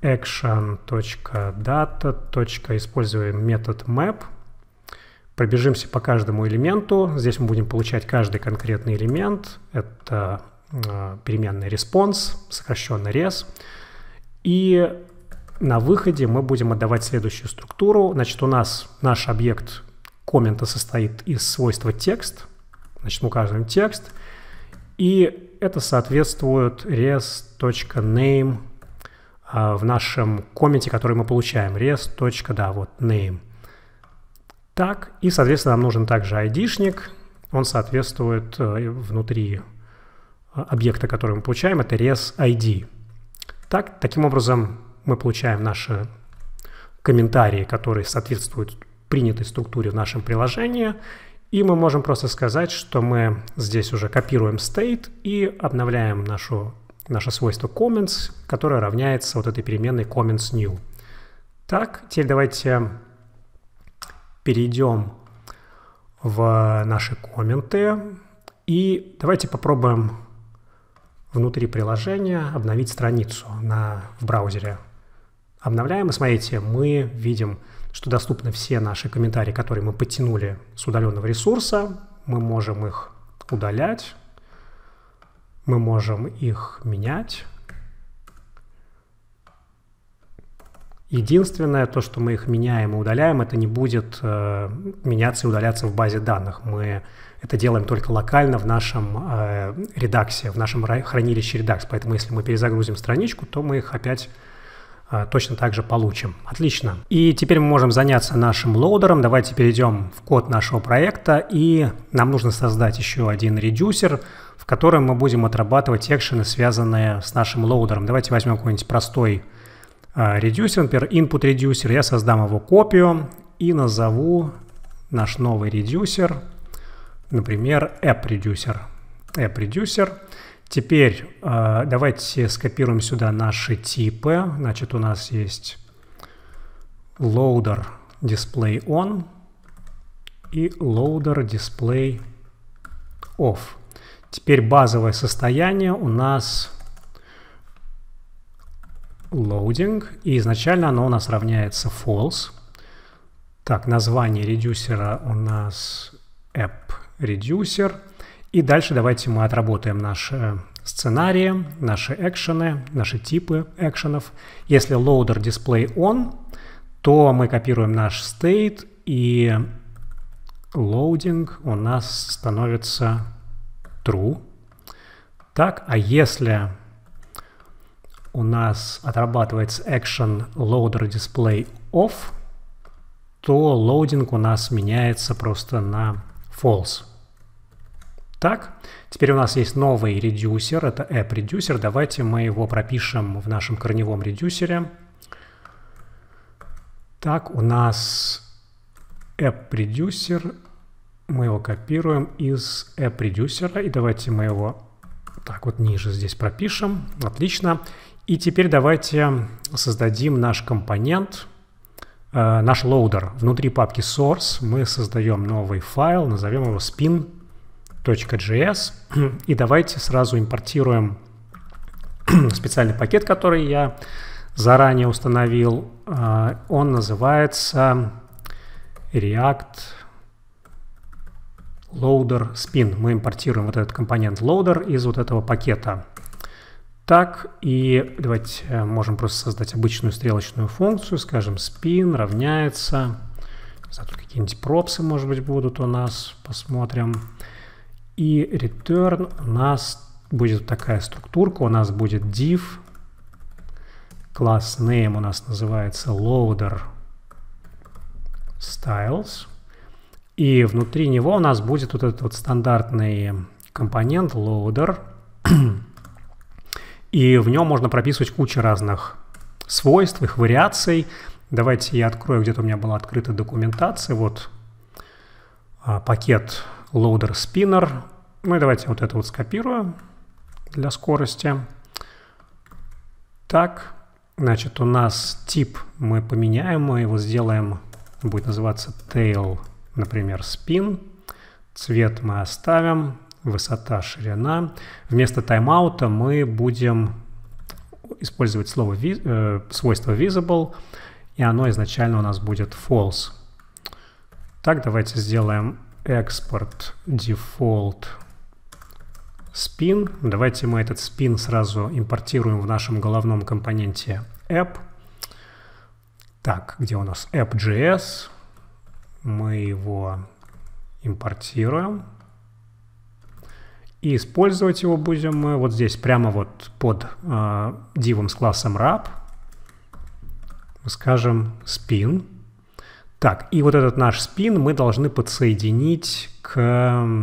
action.data. Используем метод map. Пробежимся по каждому элементу. Здесь мы будем получать каждый конкретный элемент. Это а, переменный response, сокращенно res. И на выходе мы будем отдавать следующую структуру. Значит, у нас наш объект коммента состоит из свойства текст. Значит, мы указываем текст. И это соответствует res.name а, в нашем комменте, который мы получаем. res. да, вот name. Так, и, соответственно, нам нужен также айдишник. Он соответствует э, внутри э, объекта, который мы получаем, это res. id. Так, таким образом мы получаем наши комментарии, которые соответствуют принятой структуре в нашем приложении, и мы можем просто сказать, что мы здесь уже копируем state и обновляем нашу, наше свойство comments, которое равняется вот этой переменной comments new. Так, теперь давайте перейдем в наши комменты. И давайте попробуем внутри приложения обновить страницу на, в браузере. Обновляем, и смотрите, мы видим что доступны все наши комментарии, которые мы подтянули с удаленного ресурса. Мы можем их удалять, мы можем их менять. Единственное, то, что мы их меняем и удаляем, это не будет э, меняться и удаляться в базе данных. Мы это делаем только локально в нашем э, редаксе, в нашем хранилище редакс. Поэтому если мы перезагрузим страничку, то мы их опять а, точно так же получим. Отлично. И теперь мы можем заняться нашим лоудером. Давайте перейдем в код нашего проекта. И нам нужно создать еще один редюсер, в котором мы будем отрабатывать экшены, связанные с нашим лоудером. Давайте возьмем какой-нибудь простой а, редюсер, например, input редюсер. Я создам его копию и назову наш новый редюсер, например, app редюсер. App редюсер. Теперь а, давайте скопируем сюда наши типы. Значит, у нас есть loader display on и loader display off. Теперь базовое состояние у нас loading, и изначально оно у нас равняется false. Так, название редюсера у нас app reducer. И дальше давайте мы отработаем наши э, сценарии, наши экшены, наши типы экшенов. Если loader display on, то мы копируем наш state и loading у нас становится true. Так, а если у нас отрабатывается action loader display off, то loading у нас меняется просто на false. Так, теперь у нас есть новый редюсер, это app-редюсер. Давайте мы его пропишем в нашем корневом редюсере. Так, у нас app-редюсер. Мы его копируем из app-редюсера. И давайте мы его так вот ниже здесь пропишем. Отлично. И теперь давайте создадим наш компонент, э, наш лоудер. Внутри папки source мы создаем новый файл, назовем его spin.js .js. И давайте сразу импортируем специальный пакет, который я заранее установил. А, он называется React Loader Spin. Мы импортируем вот этот компонент Loader из вот этого пакета. Так, и давайте э, можем просто создать обычную стрелочную функцию, скажем, spin равняется, тут какие-нибудь пропсы, может быть, будут у нас, Посмотрим. И return у нас будет такая структурка, у нас будет div, класс name у нас называется loader styles, и внутри него у нас будет вот этот вот стандартный компонент loader, и в нем можно прописывать кучу разных свойств, их вариаций. Давайте я открою, где-то у меня была открыта документация, вот а, пакет loader spinner. Ну и давайте вот это вот скопирую для скорости. Так, значит, у нас тип мы поменяем, мы его сделаем, будет называться tail, например, spin. Цвет мы оставим, высота, ширина. Вместо тайм-аута мы будем использовать слово ви, э, свойство visible, и оно изначально у нас будет false. Так, давайте сделаем экспорт дефолт спин. Давайте мы этот спин сразу импортируем в нашем головном компоненте app. Так, где у нас app.js? Мы его импортируем. И использовать его будем мы вот здесь, прямо вот под э, дивом с классом wrap. мы Скажем spin так, и вот этот наш спин мы должны подсоединить к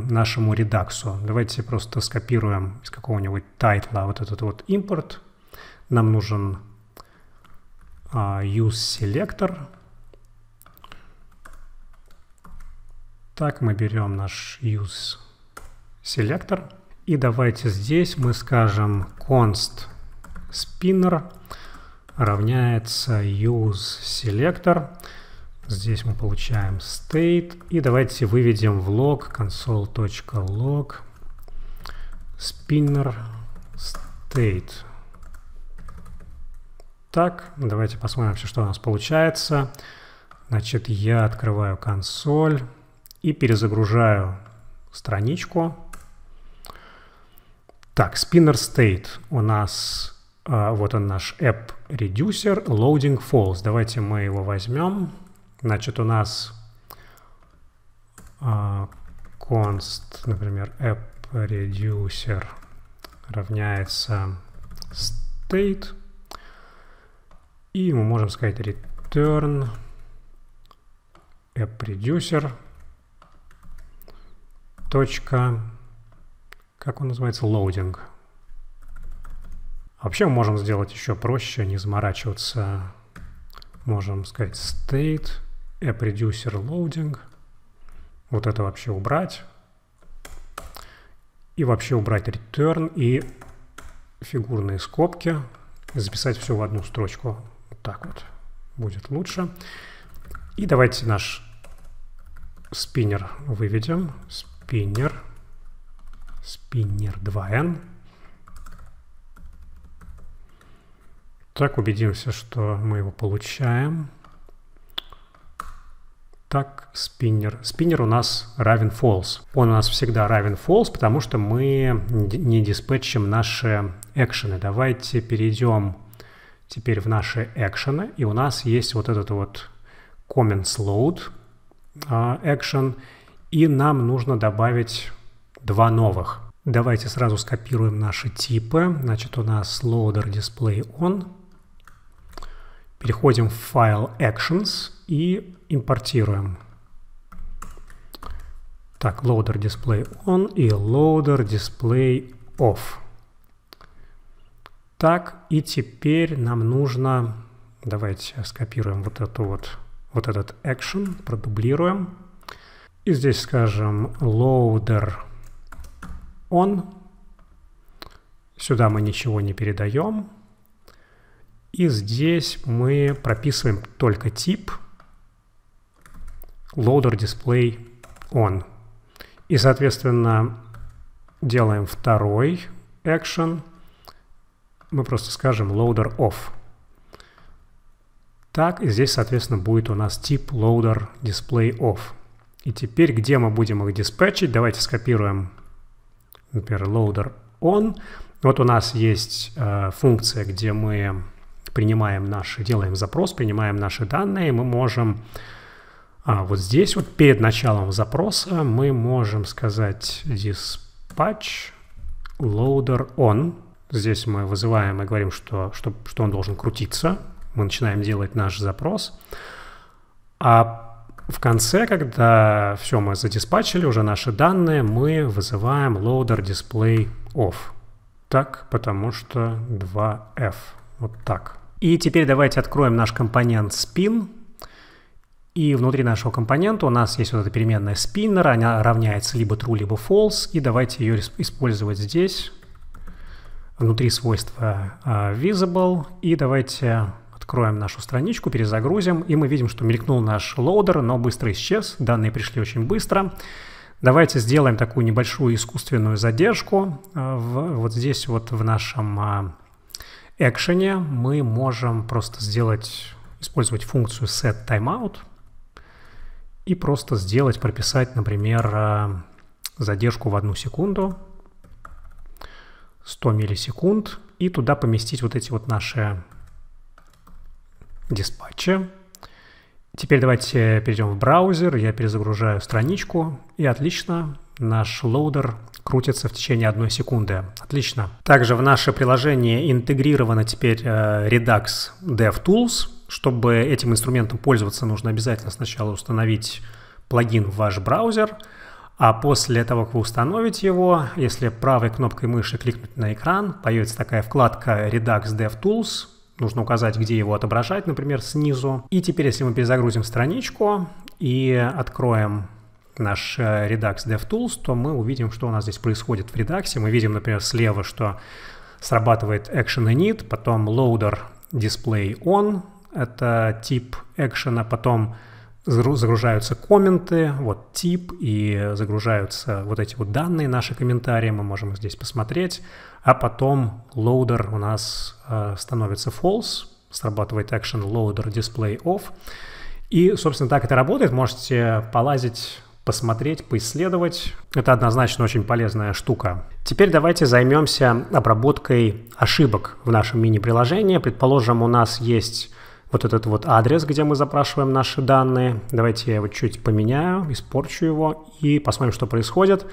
нашему редаксу. Давайте просто скопируем из какого-нибудь тайтла вот этот вот импорт. Нам нужен uh, use Так, мы берем наш useSelector И давайте здесь мы скажем const spinner равняется useSelector. selector. Здесь мы получаем state. И давайте выведем в log console.log spinner state. Так, давайте посмотрим, все, что у нас получается. Значит, я открываю консоль и перезагружаю страничку. Так, spinner state у нас, а, вот он наш app reducer, loading false. Давайте мы его возьмем. Значит, у нас а, const, например, appReducer равняется state. И мы можем сказать return appReducer точка, как он называется, loading. Вообще мы можем сделать еще проще, не заморачиваться. Можем сказать state producer э, loading. Вот это вообще убрать. И вообще убрать return и фигурные скобки. Записать все в одну строчку. Вот так вот будет лучше. И давайте наш спиннер выведем. Спиннер. Спиннер 2n. Так, убедимся, что мы его получаем. Так, спиннер. Спиннер у нас равен false. Он у нас всегда равен false, потому что мы не диспетчим наши экшены. Давайте перейдем теперь в наши экшены. И у нас есть вот этот вот comments load action. А, и нам нужно добавить два новых. Давайте сразу скопируем наши типы. Значит, у нас loader display on. Переходим в файл actions и импортируем. Так, loader display on и loader display off. Так, и теперь нам нужно, давайте скопируем вот эту вот, вот этот action, продублируем. И здесь скажем loader on. Сюда мы ничего не передаем. И здесь мы прописываем только тип – loader display on. И, соответственно, делаем второй action. Мы просто скажем loader off. Так, и здесь, соответственно, будет у нас тип loader display off. И теперь, где мы будем их диспетчить, давайте скопируем, например, loader on. Вот у нас есть э, функция, где мы принимаем наши, делаем запрос, принимаем наши данные, мы можем а вот здесь вот перед началом запроса мы можем сказать dispatch loader on. Здесь мы вызываем и говорим, что, что, что он должен крутиться. Мы начинаем делать наш запрос. А в конце, когда все мы задиспачили, уже наши данные, мы вызываем loader display off. Так, потому что 2f. Вот так. И теперь давайте откроем наш компонент spin и внутри нашего компонента у нас есть вот эта переменная spinner, она равняется либо true, либо false. И давайте ее использовать здесь, внутри свойства а, visible. И давайте откроем нашу страничку, перезагрузим, и мы видим, что мелькнул наш лоудер, но быстро исчез, данные пришли очень быстро. Давайте сделаем такую небольшую искусственную задержку. А, вот здесь вот в нашем а, экшене мы можем просто сделать, использовать функцию setTimeout и просто сделать, прописать, например, э, задержку в одну секунду, 100 миллисекунд, и туда поместить вот эти вот наши диспатчи. Теперь давайте перейдем в браузер, я перезагружаю страничку, и отлично, наш лоудер крутится в течение одной секунды. Отлично. Также в наше приложение интегрировано теперь э, Redux DevTools, чтобы этим инструментом пользоваться, нужно обязательно сначала установить плагин в ваш браузер, а после того, как вы установите его, если правой кнопкой мыши кликнуть на экран, появится такая вкладка Redux DevTools, нужно указать, где его отображать, например, снизу. И теперь, если мы перезагрузим страничку и откроем наш э, Redux DevTools, то мы увидим, что у нас здесь происходит в Redux. Мы видим, например, слева, что срабатывает Action Init, потом Loader Display On, это тип экшена, потом загружаются комменты, вот тип, и загружаются вот эти вот данные, наши комментарии, мы можем здесь посмотреть, а потом loader у нас э, становится false, срабатывает action loader display off, и, собственно, так это работает, можете полазить посмотреть, поисследовать. Это однозначно очень полезная штука. Теперь давайте займемся обработкой ошибок в нашем мини-приложении. Предположим, у нас есть вот этот вот адрес, где мы запрашиваем наши данные. Давайте я его чуть поменяю, испорчу его и посмотрим, что происходит.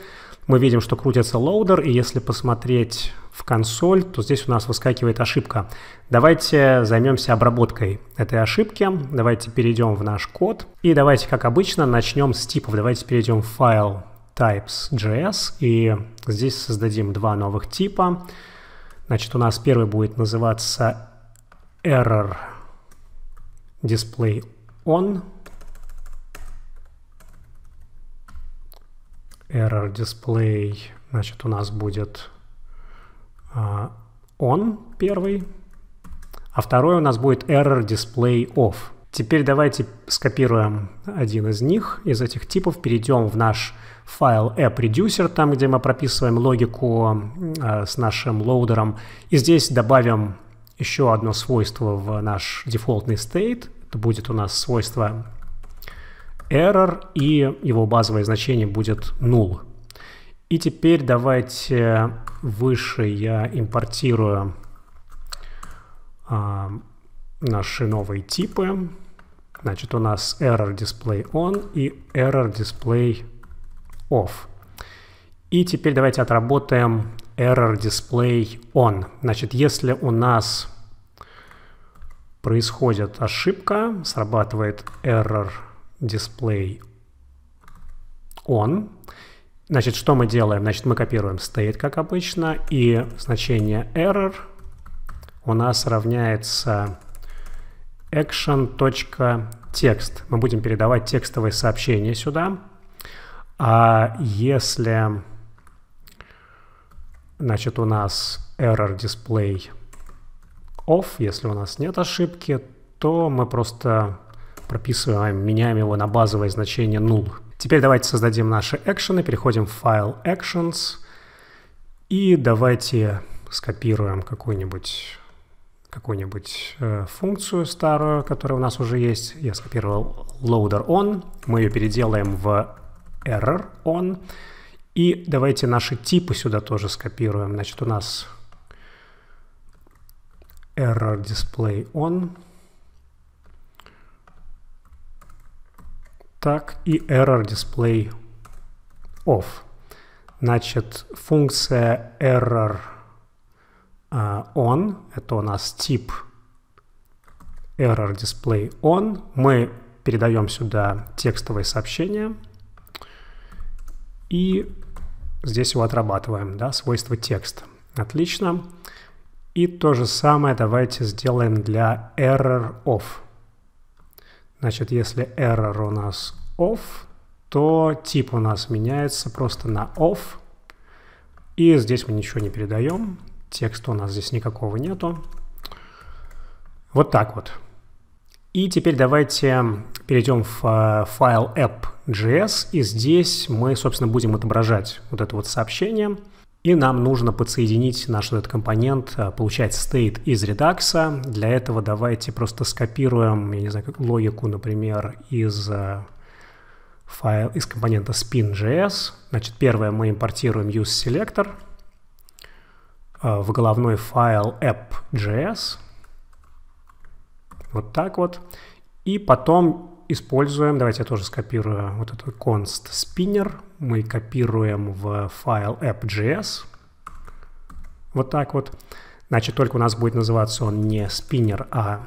Мы видим, что крутится лоудер, и если посмотреть в консоль, то здесь у нас выскакивает ошибка. Давайте займемся обработкой этой ошибки. Давайте перейдем в наш код. И давайте, как обычно, начнем с типов. Давайте перейдем в файл types.js, и здесь создадим два новых типа. Значит, у нас первый будет называться error display on error display, значит, у нас будет э, а, on первый, а второй у нас будет error display off. Теперь давайте скопируем один из них, из этих типов, перейдем в наш файл AppReducer, там, где мы прописываем логику э, с нашим лоудером, и здесь добавим еще одно свойство в наш дефолтный state – будет у нас свойство error, и его базовое значение будет null. И теперь давайте выше я импортирую э, наши новые типы. Значит, у нас error display on и error display off. И теперь давайте отработаем error display on. Значит, если у нас происходит ошибка, срабатывает error display on. Значит, что мы делаем? Значит, мы копируем state, как обычно, и значение error у нас равняется action.text. Мы будем передавать текстовые сообщения сюда. А если, значит, у нас error display off, если у нас нет ошибки, то мы просто прописываем, меняем его на базовое значение null. Теперь давайте создадим наши экшены, переходим в файл actions и давайте скопируем какую-нибудь какую-нибудь э, функцию старую, которая у нас уже есть. Я скопировал loader on, мы ее переделаем в error on. И давайте наши типы сюда тоже скопируем. Значит, у нас error display on, так и error display off. Значит, функция error uh, on, это у нас тип error display on, мы передаем сюда текстовое сообщение и здесь его отрабатываем, да, свойство текста. Отлично. И то же самое давайте сделаем для error off. Значит, если error у нас off, то тип у нас меняется просто на off. И здесь мы ничего не передаем. Текста у нас здесь никакого нету. Вот так вот. И теперь давайте перейдем в э, файл app.js, и здесь мы, собственно, будем отображать вот это вот сообщение – и нам нужно подсоединить наш этот компонент, э, получать state из редакса. Для этого давайте просто скопируем, я не знаю, как логику, например, из э, файл из компонента spin.js. Значит, первое мы импортируем useSelector э, в головной файл app.js. Вот так вот. И потом используем, давайте я тоже скопирую вот этот const spinner, мы копируем в файл app.js, вот так вот. Значит, только у нас будет называться он не spinner, а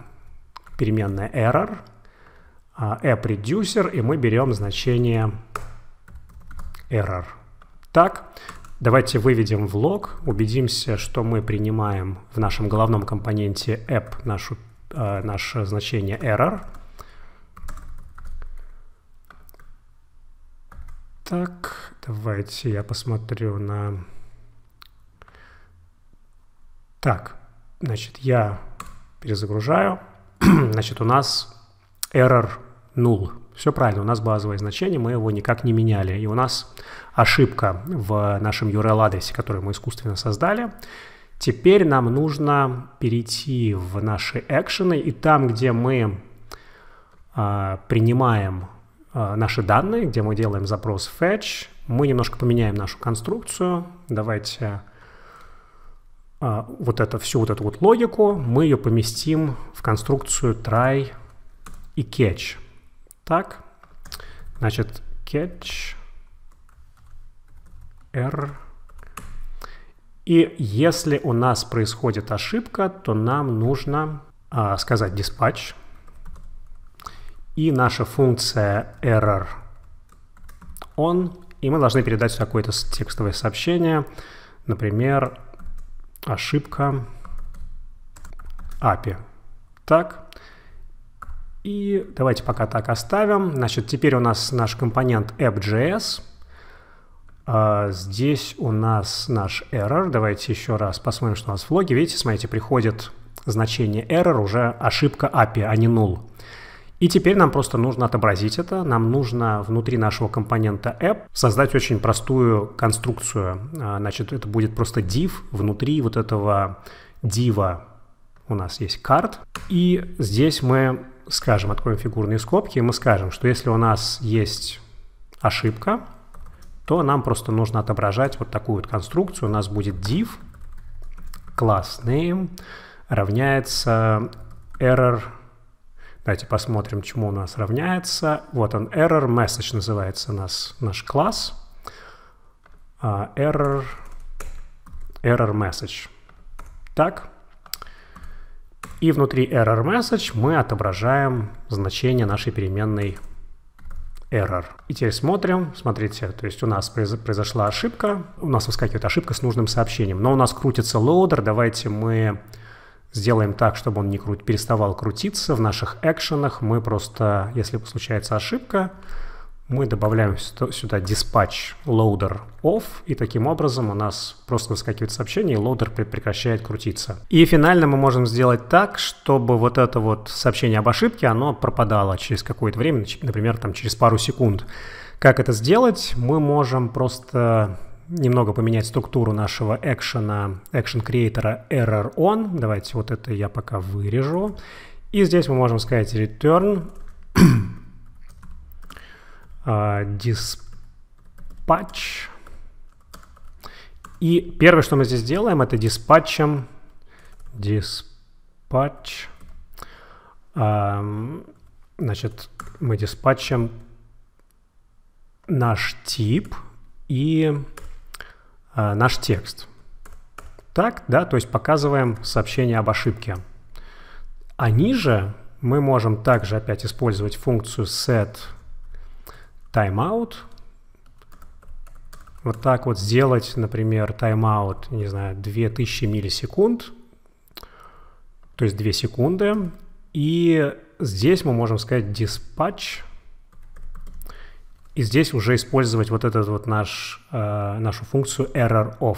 переменная error, а appReducer и мы берем значение error. Так, давайте выведем в лог, убедимся, что мы принимаем в нашем головном компоненте app нашу, э, наше значение error – Так, давайте я посмотрю на... Так, значит, я перезагружаю. значит, у нас error null. Все правильно, у нас базовое значение, мы его никак не меняли. И у нас ошибка в нашем URL-адресе, который мы искусственно создали. Теперь нам нужно перейти в наши экшены, и там, где мы э, принимаем Э, наши данные, где мы делаем запрос fetch. Мы немножко поменяем нашу конструкцию. Давайте э, вот это всю вот эту вот логику мы ее поместим в конструкцию try и catch. Так, значит, catch r. И если у нас происходит ошибка, то нам нужно а, сказать dispatch и наша функция error on, и мы должны передать сюда какое-то текстовое сообщение, например, ошибка API. Так, и давайте пока так оставим. Значит, теперь у нас наш компонент app.js. А, здесь у нас наш error. Давайте еще раз посмотрим, что у нас в логе. Видите, смотрите, приходит значение error, уже ошибка API, а не null. И теперь нам просто нужно отобразить это. Нам нужно внутри нашего компонента app создать очень простую конструкцию. А, значит, это будет просто div. Внутри вот этого дива у нас есть карт. И здесь мы скажем, откроем фигурные скобки, и мы скажем, что если у нас есть ошибка, то нам просто нужно отображать вот такую вот конструкцию. У нас будет div class name равняется error Давайте посмотрим, чему у нас равняется. Вот он, error message называется нас наш класс. А, error, error message. Так. И внутри error message мы отображаем значение нашей переменной error. И теперь смотрим, смотрите, то есть у нас произошла ошибка, у нас выскакивает ошибка с нужным сообщением, но у нас крутится лоудер, давайте мы сделаем так, чтобы он не крут, переставал крутиться. В наших экшенах мы просто, если случается ошибка, мы добавляем сюда dispatch loader off, и таким образом у нас просто выскакивает сообщение, и лоудер прекращает крутиться. И финально мы можем сделать так, чтобы вот это вот сообщение об ошибке, оно пропадало через какое-то время, например, там через пару секунд. Как это сделать? Мы можем просто немного поменять структуру нашего экшена, экшен-креатора error on. Давайте вот это я пока вырежу. И здесь мы можем сказать return а, dispatch. И первое, что мы здесь делаем, это диспатчем dispatch. А, значит, мы диспатчем наш тип и а, наш текст. Так, да, то есть показываем сообщение об ошибке. А ниже мы можем также опять использовать функцию set timeout. Вот так вот сделать, например, timeout, не знаю, 2000 миллисекунд, то есть 2 секунды. И здесь мы можем сказать dispatch и здесь уже использовать вот этот вот наш, э, нашу функцию error off.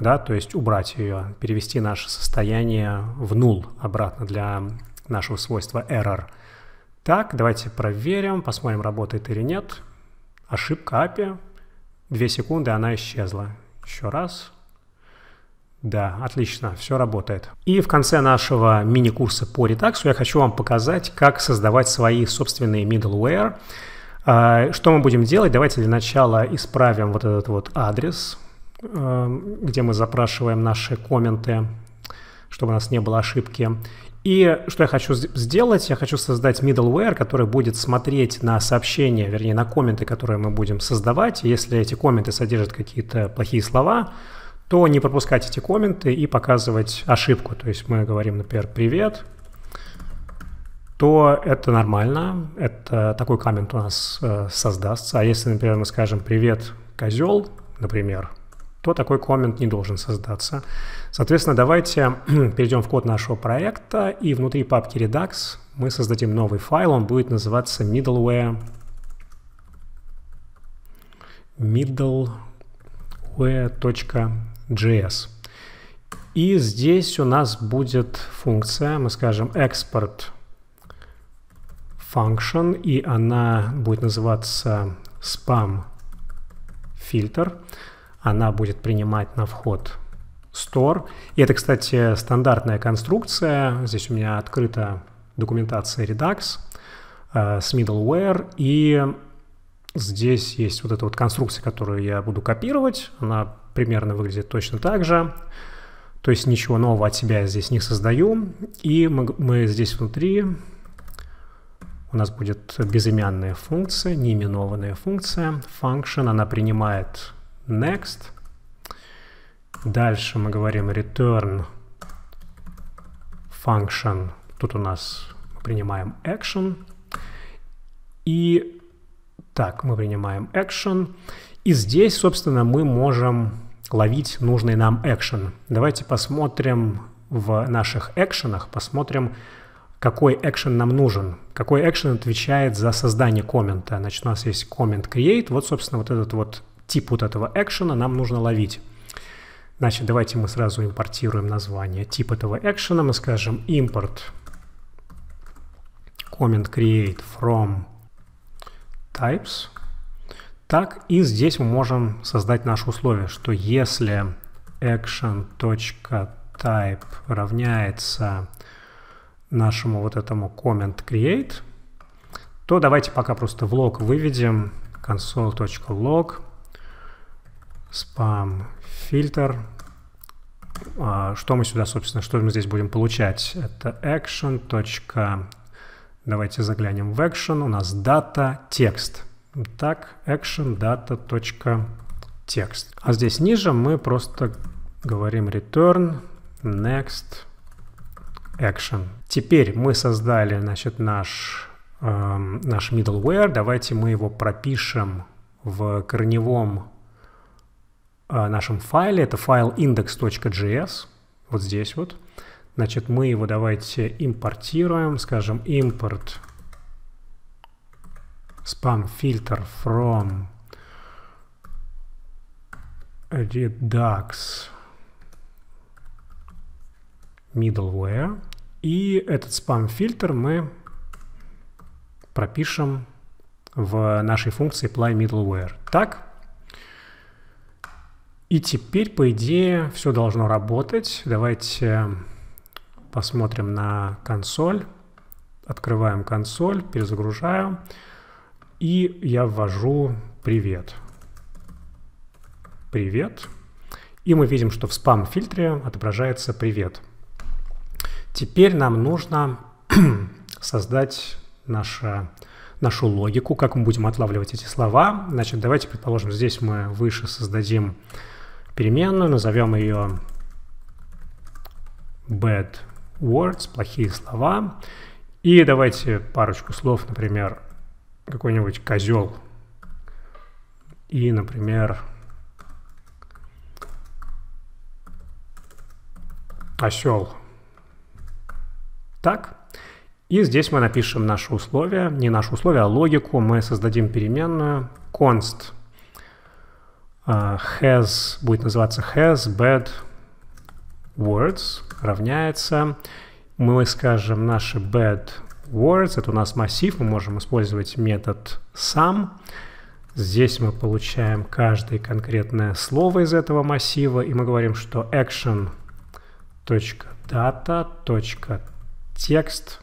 Да, то есть убрать ее, перевести наше состояние в null обратно для нашего свойства error. Так, давайте проверим, посмотрим, работает или нет. Ошибка API. 2 секунды, она исчезла. Еще раз. Да, отлично, все работает. И в конце нашего мини-курса по ретаксу я хочу вам показать, как создавать свои собственные middleware. А, что мы будем делать? Давайте для начала исправим вот этот вот адрес, э, где мы запрашиваем наши комменты, чтобы у нас не было ошибки. И что я хочу сделать? Я хочу создать middleware, который будет смотреть на сообщения, вернее, на комменты, которые мы будем создавать. Если эти комменты содержат какие-то плохие слова, то не пропускать эти комменты и показывать ошибку. То есть мы говорим, например, «Привет», то это нормально, это такой коммент у нас э, создастся. А если, например, мы скажем «Привет, козел», например, то такой коммент не должен создаться. Соответственно, давайте перейдем в код нашего проекта, и внутри папки Redux мы создадим новый файл, он будет называться middleware middleware. JS. И здесь у нас будет функция, мы скажем export function, и она будет называться spam фильтр. Она будет принимать на вход store. И это, кстати, стандартная конструкция. Здесь у меня открыта документация Redux э, с middleware. И здесь есть вот эта вот конструкция, которую я буду копировать. Она примерно выглядит точно так же. То есть ничего нового от себя я здесь не создаю. И мы, мы здесь внутри, у нас будет безымянная функция, неименованная функция. Function, она принимает next. Дальше мы говорим return function. Тут у нас мы принимаем action. И так, мы принимаем action. И здесь, собственно, мы можем ловить нужный нам экшен. Давайте посмотрим в наших экшенах, посмотрим, какой экшен нам нужен, какой экшен отвечает за создание коммента. Значит, у нас есть comment create, вот, собственно, вот этот вот тип вот этого экшена нам нужно ловить. Значит, давайте мы сразу импортируем название тип этого экшена, мы скажем import comment create from types – так, и здесь мы можем создать наши условия, что если action.type равняется нашему вот этому comment create, то давайте пока просто в лог выведем console.log spam фильтр. А, что мы сюда, собственно, что мы здесь будем получать? Это action. Давайте заглянем в action. У нас дата, текст так action-data.text. А здесь ниже мы просто говорим return next action. Теперь мы создали значит, наш, э, наш middleware. Давайте мы его пропишем в корневом э, нашем файле. Это файл index.js. Вот здесь вот. Значит, мы его давайте импортируем. Скажем import spam filter from redux middleware. И этот спам-фильтр мы пропишем в нашей функции apply middleware. Так. И теперь, по идее, все должно работать. Давайте посмотрим на консоль. Открываем консоль, перезагружаю. И я ввожу «Привет». «Привет». И мы видим, что в спам-фильтре отображается «Привет». Теперь нам нужно создать наше, нашу логику, как мы будем отлавливать эти слова. Значит, давайте предположим, здесь мы выше создадим переменную, назовем ее bad words, плохие слова. И давайте парочку слов, например, какой-нибудь козел и, например, осел. Так. И здесь мы напишем наши условия, не наши условия, а логику. Мы создадим переменную const uh, has будет называться has bad words равняется мы скажем наши bad words. Это у нас массив, мы можем использовать метод сам. Здесь мы получаем каждое конкретное слово из этого массива, и мы говорим, что action.data.text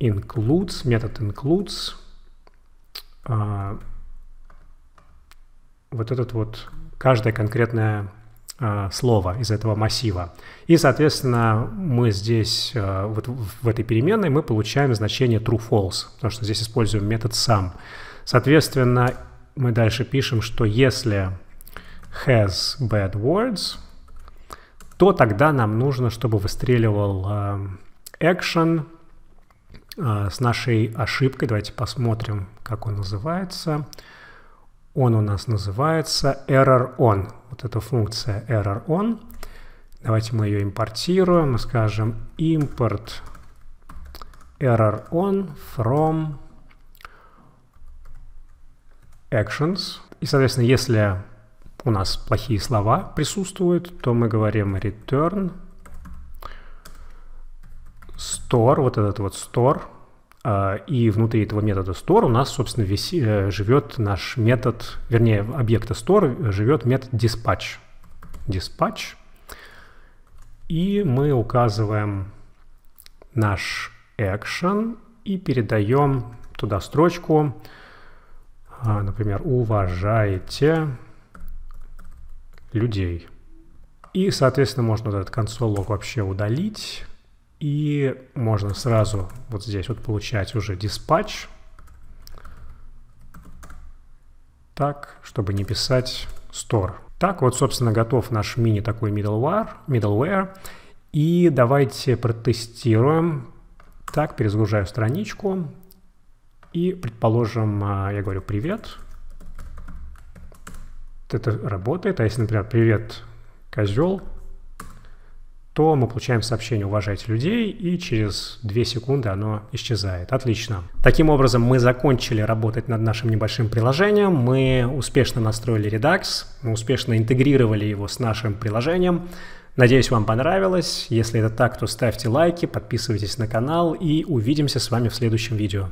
includes, метод includes, а, вот этот вот, каждое конкретное Э, слова из этого массива. И, соответственно, мы здесь, э, вот в этой переменной, мы получаем значение true-false, потому что здесь используем метод sum. Соответственно, мы дальше пишем, что если has bad words, то тогда нам нужно, чтобы выстреливал э, action с нашей ошибкой. Давайте посмотрим, как он называется. Он у нас называется error on вот эта функция errorOn. Давайте мы ее импортируем. скажем import errorOn from actions. И, соответственно, если у нас плохие слова присутствуют, то мы говорим return store, вот этот вот store, а, и внутри этого метода store у нас, собственно, виси, э, живет наш метод, вернее, объекта store э, живет метод dispatch. Dispatch. И мы указываем наш action и передаем туда строчку, а, например, «Уважайте людей». И, соответственно, можно вот этот console.log вообще удалить и можно сразу вот здесь вот получать уже диспатч. Так, чтобы не писать store. Так вот, собственно, готов наш мини такой middleware. middleware. И давайте протестируем. Так, перезагружаю страничку. И, предположим, а, я говорю «Привет». Это работает. А если, например, «Привет, козел», то мы получаем сообщение «Уважайте людей» и через 2 секунды оно исчезает. Отлично. Таким образом, мы закончили работать над нашим небольшим приложением, мы успешно настроили Redux, мы успешно интегрировали его с нашим приложением. Надеюсь, вам понравилось. Если это так, то ставьте лайки, подписывайтесь на канал и увидимся с вами в следующем видео.